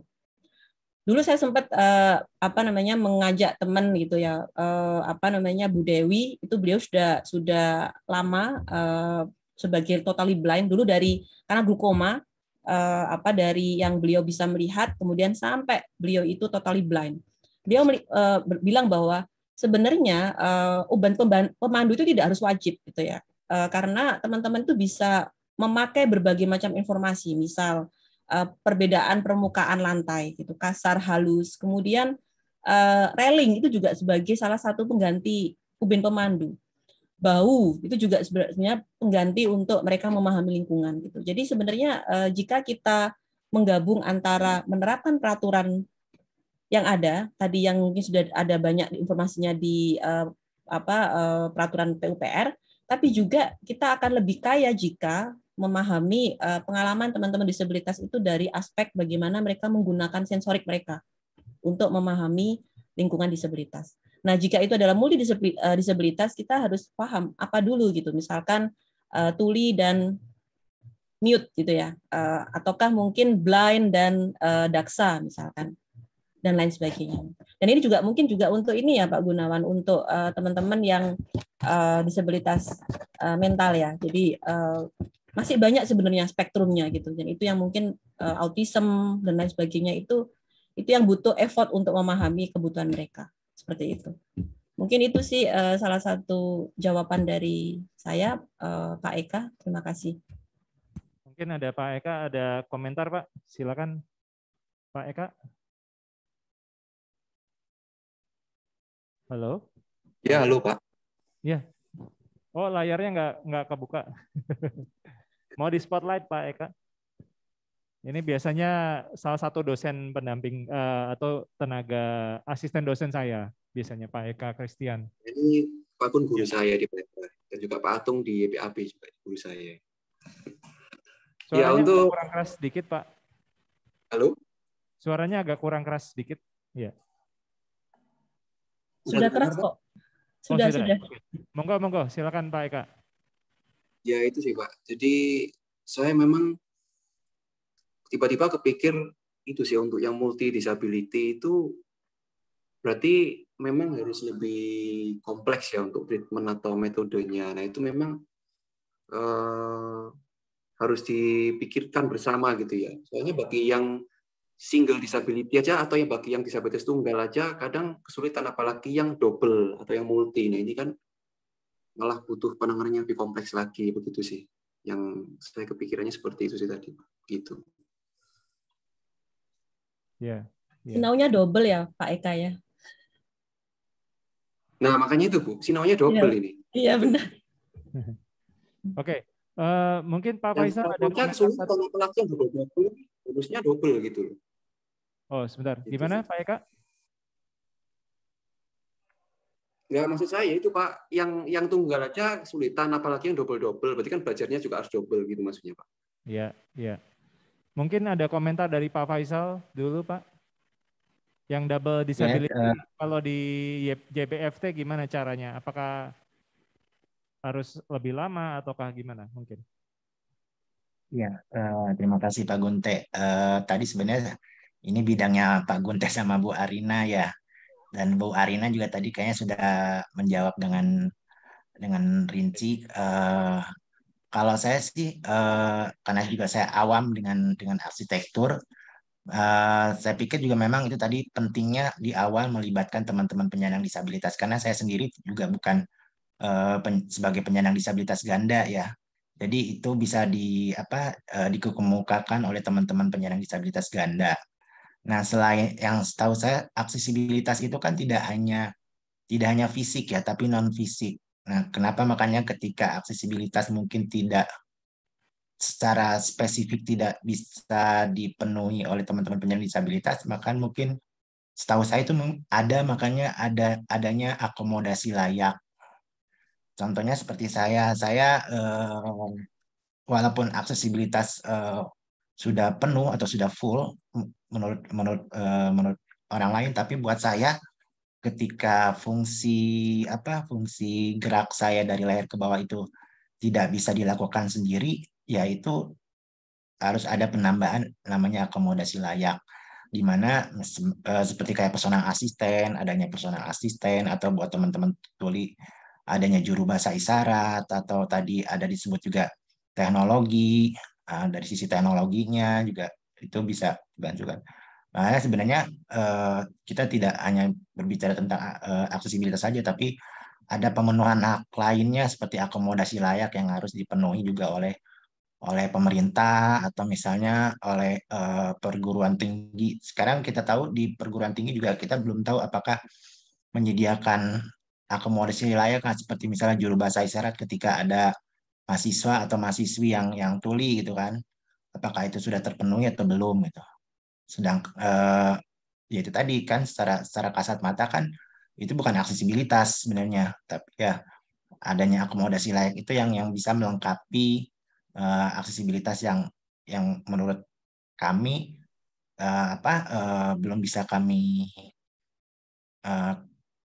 dulu saya sempat uh, apa namanya mengajak teman gitu ya uh, apa namanya Bu Dewi itu beliau sudah sudah lama uh, sebagai totally blind dulu dari karena glukoma uh, apa dari yang beliau bisa melihat kemudian sampai beliau itu totally blind. Beliau uh, bilang bahwa sebenarnya eh, uban pemandu itu tidak harus wajib gitu ya. uh, karena teman-teman itu bisa memakai berbagai macam informasi, misal uh, perbedaan permukaan lantai gitu, kasar halus, kemudian uh, railing itu juga sebagai salah satu pengganti ubin pemandu bau itu juga sebenarnya pengganti untuk mereka memahami lingkungan gitu. Jadi sebenarnya eh, jika kita menggabung antara menerapkan peraturan yang ada tadi yang mungkin sudah ada banyak informasinya di eh, apa eh, peraturan PUPR, tapi juga kita akan lebih kaya jika memahami pengalaman teman-teman disabilitas itu dari aspek bagaimana mereka menggunakan sensorik mereka untuk memahami lingkungan disabilitas. Nah, jika itu adalah multi eh, disabilitas kita harus paham apa dulu gitu. Misalkan uh, tuli dan mute gitu ya, uh, ataukah mungkin blind dan uh, daksa misalkan dan lain sebagainya. Dan ini juga mungkin juga untuk ini ya Pak Gunawan untuk teman-teman uh, yang uh, disabilitas uh, mental ya. Jadi uh, masih banyak sebenarnya spektrumnya gitu. Dan itu yang mungkin uh, autism dan lain sebagainya itu itu yang butuh effort untuk memahami kebutuhan mereka seperti itu. Mungkin itu sih uh, salah satu jawaban dari saya, uh, Pak Eka. Terima kasih. Mungkin ada Pak Eka, ada komentar Pak. Silakan Pak Eka. Halo. Ya, halo Pak. Ya. Oh, layarnya nggak nggak kebuka. Mau di spotlight Pak Eka? Ini biasanya salah satu dosen pendamping eh, atau tenaga asisten dosen saya, biasanya Pak Eka Christian. Ini Pak Kun guru ya. saya di PK dan juga Pak Atung di BAP juga guru saya. Ya, Suaranya ya untuk kurang keras sedikit, Pak. Halo? Suaranya agak kurang keras sedikit. Ya. Sudah keras kok. Sudah, oh, sudah. Ya. sudah. Monggo, monggo, silakan Pak Eka. Ya, itu sih, Pak. Jadi saya memang tiba-tiba kepikir itu sih untuk yang multi disability itu berarti memang harus lebih kompleks ya untuk treatment atau metodenya. Nah itu memang uh, harus dipikirkan bersama gitu ya. Soalnya bagi yang single disability aja atau yang bagi yang disabilitas tunggal aja kadang kesulitan apalagi yang double atau yang multi. Nah ini kan malah butuh penanganan yang lebih kompleks lagi begitu sih. Yang saya kepikirannya seperti itu sih tadi. Gitu. Yeah. yeah. Sinaunya double ya Pak Eka ya. Nah makanya itu Bu, sinaunya iya. double yeah. ini. Iya yeah, benar. Oke, okay. uh, eh, mungkin Pak Faisal ada komentar. sulit kalau yang double, double, harusnya double gitu loh. Oh sebentar, gitu gimana Pak Eka? Ya maksud saya itu Pak, yang yang tunggal aja kesulitan, apalagi yang double-double. Berarti kan belajarnya juga harus double gitu maksudnya Pak. Iya, iya. Mungkin ada komentar dari Pak Faisal dulu, Pak. Yang double ya, disability yeah, uh, kalau di JBFT gimana caranya? Apakah harus lebih lama ataukah gimana? Mungkin. Ya, uh, terima kasih Pak Gunte. Uh, tadi sebenarnya ini bidangnya Pak Gunte sama Bu Arina ya. Dan Bu Arina juga tadi kayaknya sudah menjawab dengan dengan rinci uh, kalau saya sih uh, karena juga saya awam dengan dengan arsitektur Uh, saya pikir juga memang itu tadi pentingnya di awal melibatkan teman-teman penyandang disabilitas karena saya sendiri juga bukan uh, pen, sebagai penyandang disabilitas ganda ya. Jadi itu bisa di apa uh, dikemukakan oleh teman-teman penyandang disabilitas ganda. Nah, selain yang setahu saya aksesibilitas itu kan tidak hanya tidak hanya fisik ya, tapi non fisik. Nah, kenapa makanya ketika aksesibilitas mungkin tidak secara spesifik tidak bisa dipenuhi oleh teman-teman penyandang disabilitas, maka mungkin setahu saya itu ada makanya ada adanya akomodasi layak. Contohnya seperti saya, saya eh, walaupun aksesibilitas eh, sudah penuh atau sudah full menurut menurut eh, menurut orang lain, tapi buat saya ketika fungsi apa fungsi gerak saya dari layar ke bawah itu tidak bisa dilakukan sendiri yaitu harus ada penambahan namanya akomodasi layak di mana eh, seperti kayak personal asisten adanya personal asisten atau buat teman-teman tuli adanya juru bahasa isyarat atau tadi ada disebut juga teknologi eh, dari sisi teknologinya juga itu bisa dibantu kan nah sebenarnya eh, kita tidak hanya berbicara tentang eh, aksesibilitas saja, tapi ada pemenuhan hak lainnya seperti akomodasi layak yang harus dipenuhi juga oleh oleh pemerintah atau misalnya oleh eh, perguruan tinggi. Sekarang kita tahu di perguruan tinggi juga kita belum tahu apakah menyediakan akomodasi layak nah, seperti misalnya juru bahasa isyarat ketika ada mahasiswa atau mahasiswi yang yang tuli gitu kan apakah itu sudah terpenuhi atau belum gitu sedang uh, ya itu tadi kan secara secara kasat mata kan itu bukan aksesibilitas sebenarnya tapi ya adanya akomodasi layak itu yang yang bisa melengkapi uh, aksesibilitas yang yang menurut kami uh, apa uh, belum bisa kami uh,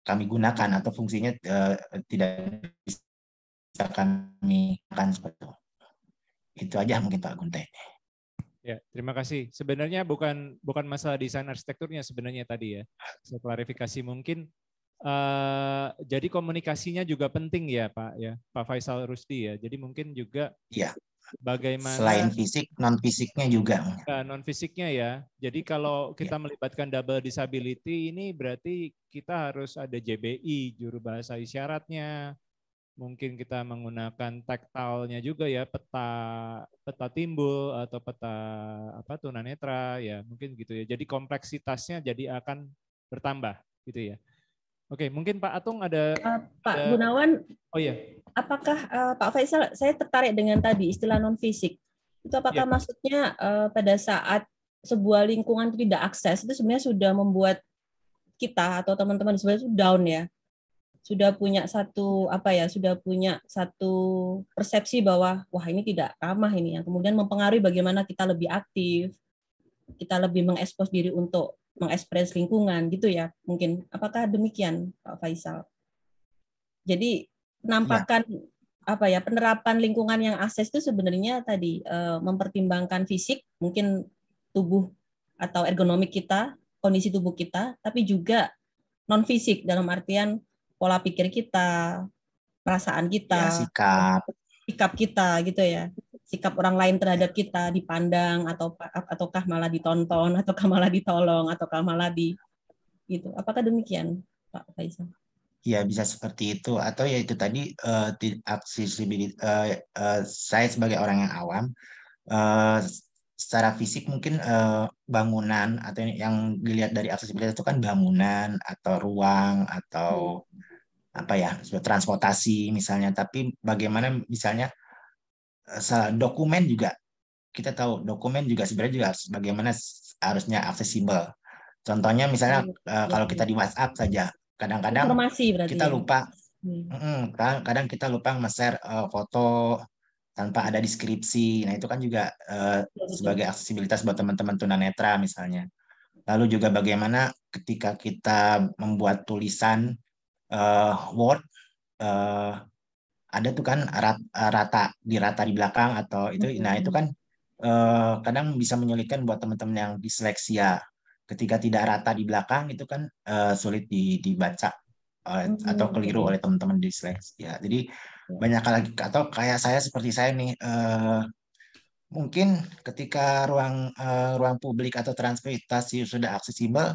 kami gunakan atau fungsinya uh, tidak bisa kami gunakan seperti itu. Itu aja mungkin Pak Gunte. Ya, terima kasih. Sebenarnya bukan bukan masalah desain arsitekturnya sebenarnya tadi ya. Saya klarifikasi mungkin. Uh, jadi komunikasinya juga penting ya Pak ya, Pak Faisal Rusti ya. Jadi mungkin juga ya. bagaimana selain fisik non fisiknya juga. Uh, ya, non fisiknya ya. Jadi kalau kita ya. melibatkan double disability ini berarti kita harus ada JBI juru bahasa isyaratnya, mungkin kita menggunakan tactile-nya juga ya peta peta timbul atau peta apa tunanetra ya mungkin gitu ya jadi kompleksitasnya jadi akan bertambah gitu ya oke mungkin Pak Atung ada uh, Pak ada, Gunawan oh ya apakah uh, Pak Faisal saya tertarik dengan tadi istilah non fisik itu apakah ya. maksudnya uh, pada saat sebuah lingkungan tidak akses itu sebenarnya sudah membuat kita atau teman-teman sebenarnya itu down ya sudah punya satu apa ya sudah punya satu persepsi bahwa wah ini tidak ramah ini yang kemudian mempengaruhi bagaimana kita lebih aktif kita lebih mengekspos diri untuk mengekspres lingkungan gitu ya mungkin apakah demikian Pak Faisal jadi penampakan ya. apa ya penerapan lingkungan yang akses itu sebenarnya tadi eh, mempertimbangkan fisik mungkin tubuh atau ergonomik kita kondisi tubuh kita tapi juga non fisik dalam artian pola pikir kita, perasaan kita, ya, sikap, sikap kita gitu ya. Sikap orang lain terhadap kita dipandang atau ataukah malah ditonton, ataukah malah ditolong, ataukah malah di gitu. Apakah demikian, Pak Faisal? Ya bisa seperti itu atau ya itu tadi uh, eh, accessibility uh, eh, uh, eh, saya sebagai orang yang awam uh, secara fisik mungkin uh, bangunan atau yang dilihat dari aksesibilitas itu kan bangunan atau ruang atau hmm apa ya transportasi misalnya tapi bagaimana misalnya eh, dokumen juga kita tahu dokumen juga sebenarnya juga harus, bagaimana harusnya aksesibel contohnya misalnya ya, kalau iya. kita di WhatsApp saja kadang-kadang kita ya. lupa hmm. kadang, kadang kita lupa nge eh, foto tanpa ada deskripsi nah itu kan juga uh, sebagai aksesibilitas buat teman-teman tunanetra misalnya lalu juga bagaimana ketika kita membuat tulisan uh, word uh, ada tuh kan rata, rata di rata di belakang atau itu mm -hmm. nah itu kan uh, kadang bisa menyulitkan buat teman-teman yang disleksia ketika tidak rata di belakang itu kan uh, sulit di, dibaca uh, mm -hmm. atau keliru oleh teman-teman disleksia jadi ya. banyak lagi atau kayak saya seperti saya nih uh, mungkin ketika ruang uh, ruang publik atau transportasi sudah aksesibel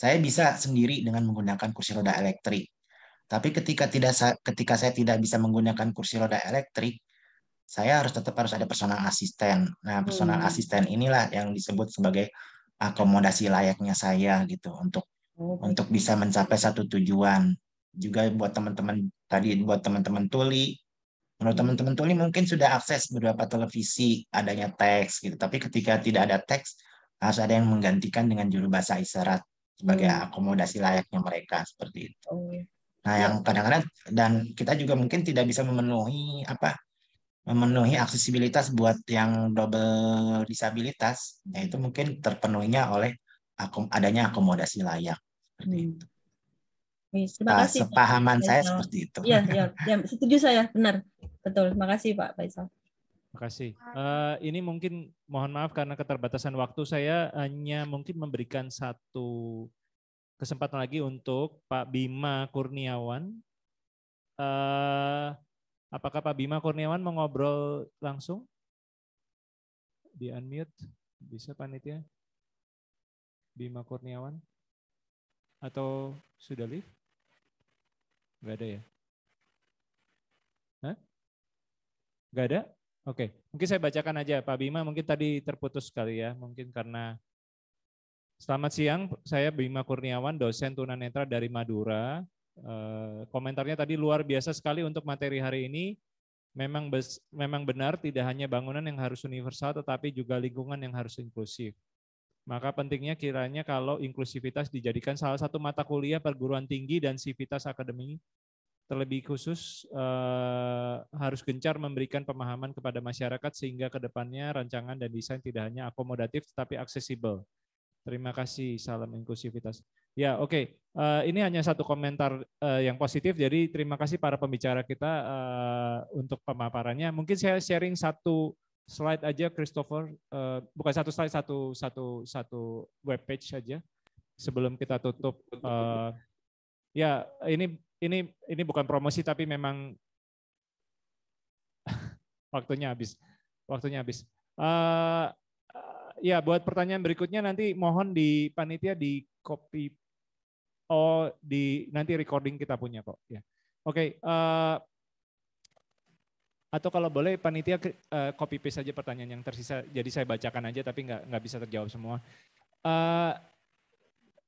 saya bisa sendiri dengan menggunakan kursi roda elektrik tapi ketika tidak ketika saya tidak bisa menggunakan kursi roda elektrik, saya harus tetap harus ada personal asisten. Nah, personal hmm. asisten inilah yang disebut sebagai akomodasi layaknya saya gitu untuk hmm. untuk bisa mencapai satu tujuan. Juga buat teman-teman tadi buat teman-teman tuli, menurut hmm. teman-teman tuli mungkin sudah akses beberapa televisi adanya teks gitu. Tapi ketika tidak ada teks, harus ada yang menggantikan dengan juru bahasa isyarat sebagai hmm. akomodasi layaknya mereka seperti itu. Oh. Iya. Nah, yang kadang-kadang dan kita juga mungkin tidak bisa memenuhi apa memenuhi aksesibilitas buat yang double disabilitas, nah itu mungkin terpenuhinya oleh akom adanya akomodasi layak seperti hmm. itu. Terima nah, Sepahaman saya seperti itu. Iya, ya, ya, setuju saya, benar, betul. Terima kasih Pak Faisal. Terima kasih. Uh, ini mungkin mohon maaf karena keterbatasan waktu saya hanya mungkin memberikan satu kesempatan lagi untuk Pak Bima Kurniawan. Uh, apakah Pak Bima Kurniawan mengobrol langsung? Di unmute, bisa panitia? Bima Kurniawan? Atau sudah live? Enggak ada ya? Hah? Enggak ada? Oke, mungkin saya bacakan aja Pak Bima, mungkin tadi terputus sekali ya, mungkin karena Selamat siang, saya Bima Kurniawan, dosen tunanetra dari Madura. Eh, komentarnya tadi luar biasa sekali untuk materi hari ini. Memang memang benar tidak hanya bangunan yang harus universal, tetapi juga lingkungan yang harus inklusif. Maka pentingnya kiranya kalau inklusivitas dijadikan salah satu mata kuliah perguruan tinggi dan sivitas akademi, terlebih khusus eh, harus gencar memberikan pemahaman kepada masyarakat sehingga kedepannya rancangan dan desain tidak hanya akomodatif tetapi aksesibel Terima kasih, salam inklusivitas. Ya, oke. Okay. Uh, eh, ini hanya satu komentar uh, yang positif, jadi terima kasih para pembicara kita uh, untuk pemaparannya. Mungkin saya sharing satu slide aja, Christopher. Uh, bukan satu slide, satu satu satu web page saja sebelum kita tutup. Uh, ya, ini ini ini bukan promosi, tapi memang waktunya habis. Waktunya habis. Uh, ya buat pertanyaan berikutnya nanti mohon di panitia di copy oh di nanti recording kita punya kok ya. Oke, okay, eh, atau kalau boleh panitia uh, copy paste saja pertanyaan yang tersisa jadi saya bacakan aja tapi nggak nggak bisa terjawab semua uh,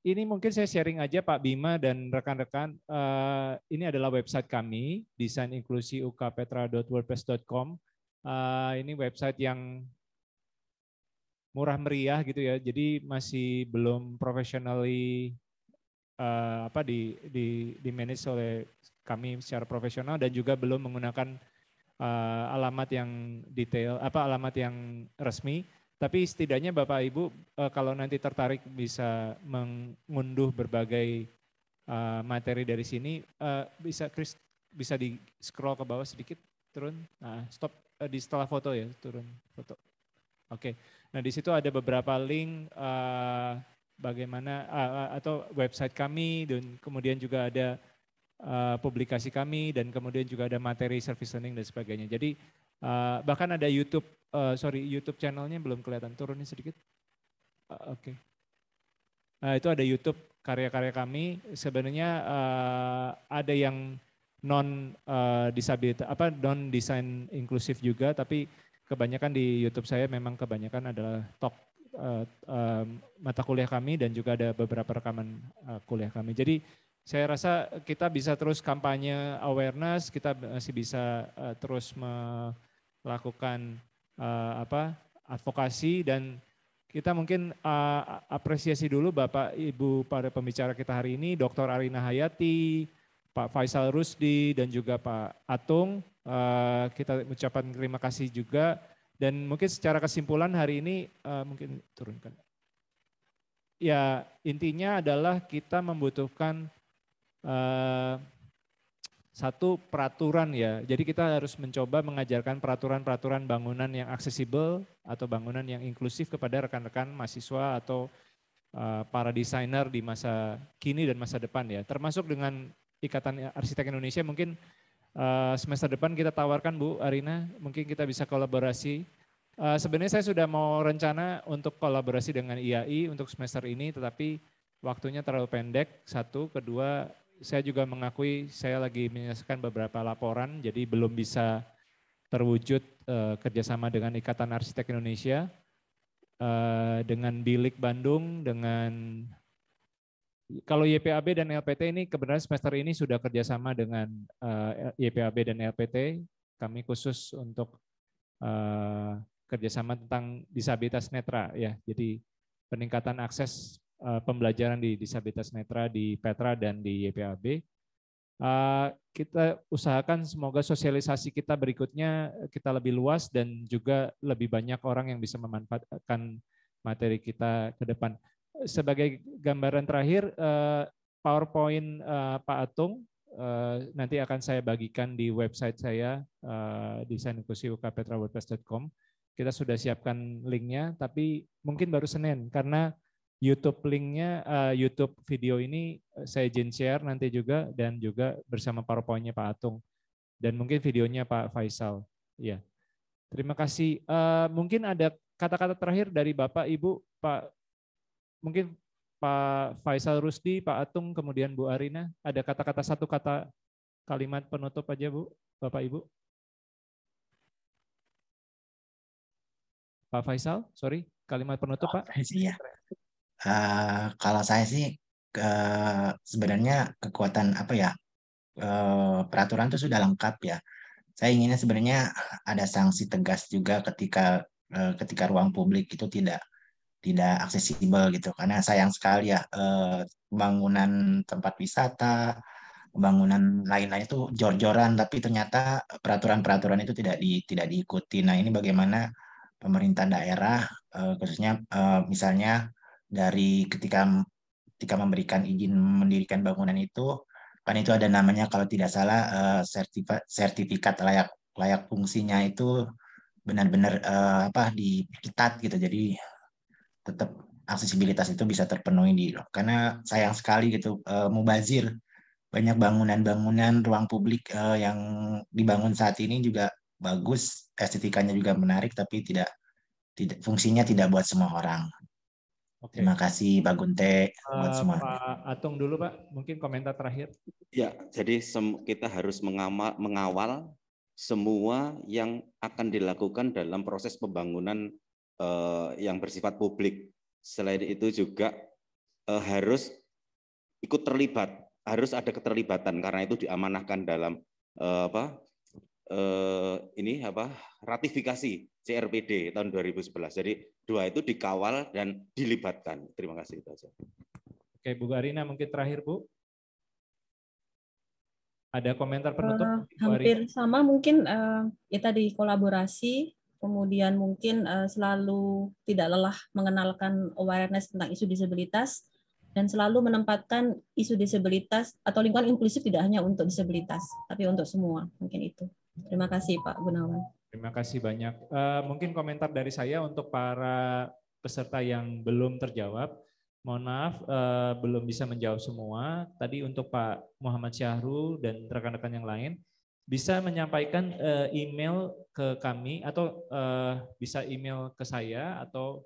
ini mungkin saya sharing aja Pak Bima dan rekan-rekan uh, ini adalah website kami desaininklusiukpetra.wordpress.com uh, ini website yang murah meriah gitu ya. Jadi masih belum professionally uh, eh, apa di di di manage oleh kami secara profesional dan juga belum menggunakan uh, alamat yang detail apa alamat yang resmi. Tapi setidaknya Bapak Ibu uh, kalau nanti tertarik bisa mengunduh berbagai uh, materi dari sini uh, bisa Chris bisa di scroll ke bawah sedikit turun. Nah, stop uh, di setelah foto ya, turun foto. Oke. Okay. Nah, di situ ada beberapa link uh, bagaimana uh, atau website kami dan kemudian juga ada uh, publikasi kami dan kemudian juga ada materi service learning dan sebagainya. Jadi uh, bahkan ada YouTube uh, sorry YouTube channelnya belum kelihatan turunnya sedikit. Uh, Oke. Okay. Uh, itu ada YouTube karya-karya kami. Sebenarnya uh, ada yang non uh, disabilitas apa non design inklusif juga tapi kebanyakan di YouTube saya memang kebanyakan adalah talk uh, uh, mata kuliah kami dan juga ada beberapa rekaman uh, kuliah kami. Jadi saya rasa kita bisa terus kampanye awareness, kita masih bisa uh, terus melakukan uh, apa advokasi dan kita mungkin uh, apresiasi dulu Bapak Ibu pada pembicara kita hari ini, Dr. Arina Hayati, Pak Faisal Rusdi dan juga Pak Atung Eh, kita ucapkan terima kasih juga. Dan mungkin secara kesimpulan hari ini uh, mungkin turunkan. Ya intinya adalah kita membutuhkan uh, satu peraturan ya. Jadi kita harus mencoba mengajarkan peraturan-peraturan bangunan yang aksesibel atau bangunan yang inklusif kepada rekan-rekan mahasiswa atau uh, para desainer di masa kini dan masa depan ya. Termasuk dengan Ikatan Arsitek Indonesia mungkin Eh, semester depan kita tawarkan Bu Arina, mungkin kita bisa kolaborasi. Uh, sebenarnya saya sudah mau rencana untuk kolaborasi dengan IAI untuk semester ini, tetapi waktunya terlalu pendek. Satu, kedua, saya juga mengakui saya lagi menyelesaikan beberapa laporan, jadi belum bisa terwujud uh, kerjasama dengan Ikatan Arsitek Indonesia, uh, dengan Bilik Bandung, dengan kalau YPAB dan LPT ini kebenaran semester ini sudah kerjasama dengan uh, eh, YPAB dan LPT. Kami khusus untuk uh, kerjasama tentang disabilitas netra ya. Jadi peningkatan akses uh, pembelajaran di disabilitas netra di Petra dan di YPAB. Uh, kita usahakan semoga sosialisasi kita berikutnya kita lebih luas dan juga lebih banyak orang yang bisa memanfaatkan materi kita ke depan sebagai gambaran terakhir, eh, PowerPoint eh, Pak Atung eh, nanti akan saya bagikan di website saya desain Kita sudah siapkan linknya, tapi mungkin baru Senin karena YouTube linknya, YouTube video ini saya izin share nanti juga dan juga bersama Powerpointnya Pak Atung dan mungkin videonya Pak Faisal. Ya, terima kasih. mungkin ada kata-kata terakhir dari Bapak Ibu Pak mungkin Pak Faisal Rusdi, Pak Atung, kemudian Bu Arina, ada kata-kata satu kata kalimat penutup aja Bu, Bapak Ibu. Pak Faisal, sorry, kalimat penutup Pak. Iya. Uh, kalau saya sih ke, eh, sebenarnya kekuatan apa ya uh, peraturan itu sudah lengkap ya. Saya inginnya sebenarnya ada sanksi tegas juga ketika uh, ketika ruang publik itu tidak tidak aksesibel gitu karena sayang sekali ya eh, bangunan tempat wisata bangunan lain-lain itu jor-joran tapi ternyata peraturan-peraturan itu tidak di tidak diikuti nah ini bagaimana pemerintah daerah eh, khususnya eh, misalnya dari ketika ketika memberikan izin mendirikan bangunan itu kan itu ada namanya kalau tidak salah sertifikat layak layak fungsinya itu benar-benar apa diketat gitu jadi tetap aksesibilitas itu bisa terpenuhi di Karena sayang sekali gitu uh, mubazir banyak bangunan-bangunan ruang publik uh, yang dibangun saat ini juga bagus, estetikanya juga menarik tapi tidak tidak fungsinya tidak buat semua orang. Okay. Terima kasih Pak Gunte uh, buat eh, semua. Pak Atung dulu Pak, mungkin komentar terakhir. Ya, jadi kita harus mengawal semua yang akan dilakukan dalam proses pembangunan Eh, yang bersifat publik. Selain itu juga eh, harus ikut terlibat, harus ada keterlibatan karena itu diamanahkan dalam eh, apa ini apa ratifikasi CRPD tahun 2011. Jadi dua itu dikawal dan dilibatkan. Terima kasih itu aja. Oke, Bu Garina mungkin terakhir Bu. Ada komentar penutup? Uh, hampir sama mungkin uh, ya tadi kolaborasi kemudian mungkin uh, selalu tidak lelah mengenalkan awareness tentang isu disabilitas dan selalu menempatkan isu disabilitas atau lingkungan inklusif tidak hanya untuk disabilitas tapi untuk semua mungkin itu terima kasih Pak Gunawan terima kasih banyak uh, mungkin komentar dari saya untuk para peserta yang belum terjawab mohon maaf uh, belum bisa menjawab semua tadi untuk Pak Muhammad Syahrul dan rekan-rekan yang lain bisa menyampaikan uh, email ke kami atau uh, bisa email ke saya atau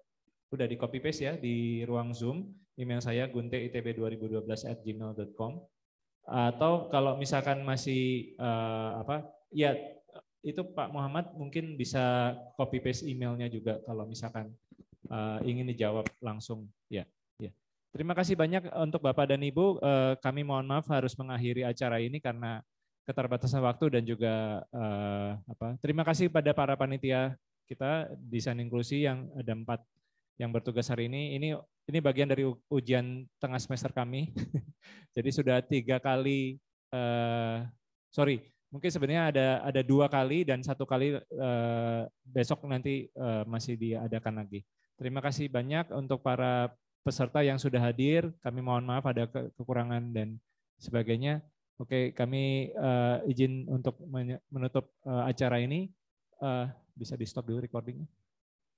udah di copy paste ya di ruang Zoom email saya gunteitb2012@gmail.com atau kalau misalkan masih uh, apa ya itu Pak Muhammad mungkin bisa copy paste emailnya juga kalau misalkan uh, ingin dijawab langsung ya ya terima kasih banyak untuk Bapak dan Ibu uh, kami mohon maaf harus mengakhiri acara ini karena keterbatasan waktu dan juga uh, apa terima kasih pada para panitia kita desain inklusi yang ada empat yang bertugas hari ini ini ini bagian dari ujian tengah semester kami jadi sudah tiga kali uh, sorry mungkin sebenarnya ada ada dua kali dan satu kali uh, besok nanti uh, masih diadakan lagi terima kasih banyak untuk para peserta yang sudah hadir kami mohon maaf ada kekurangan dan sebagainya Oke, kami uh, izin untuk menutup uh, acara ini. Uh, bisa di stop dulu recordingnya.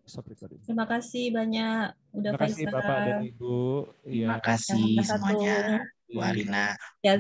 Stop recording. Terima kasih banyak. Udah Terima kasih Bapak dan Ibu. Iya. Terima ya. kasih semuanya. Bu Arina. Ya.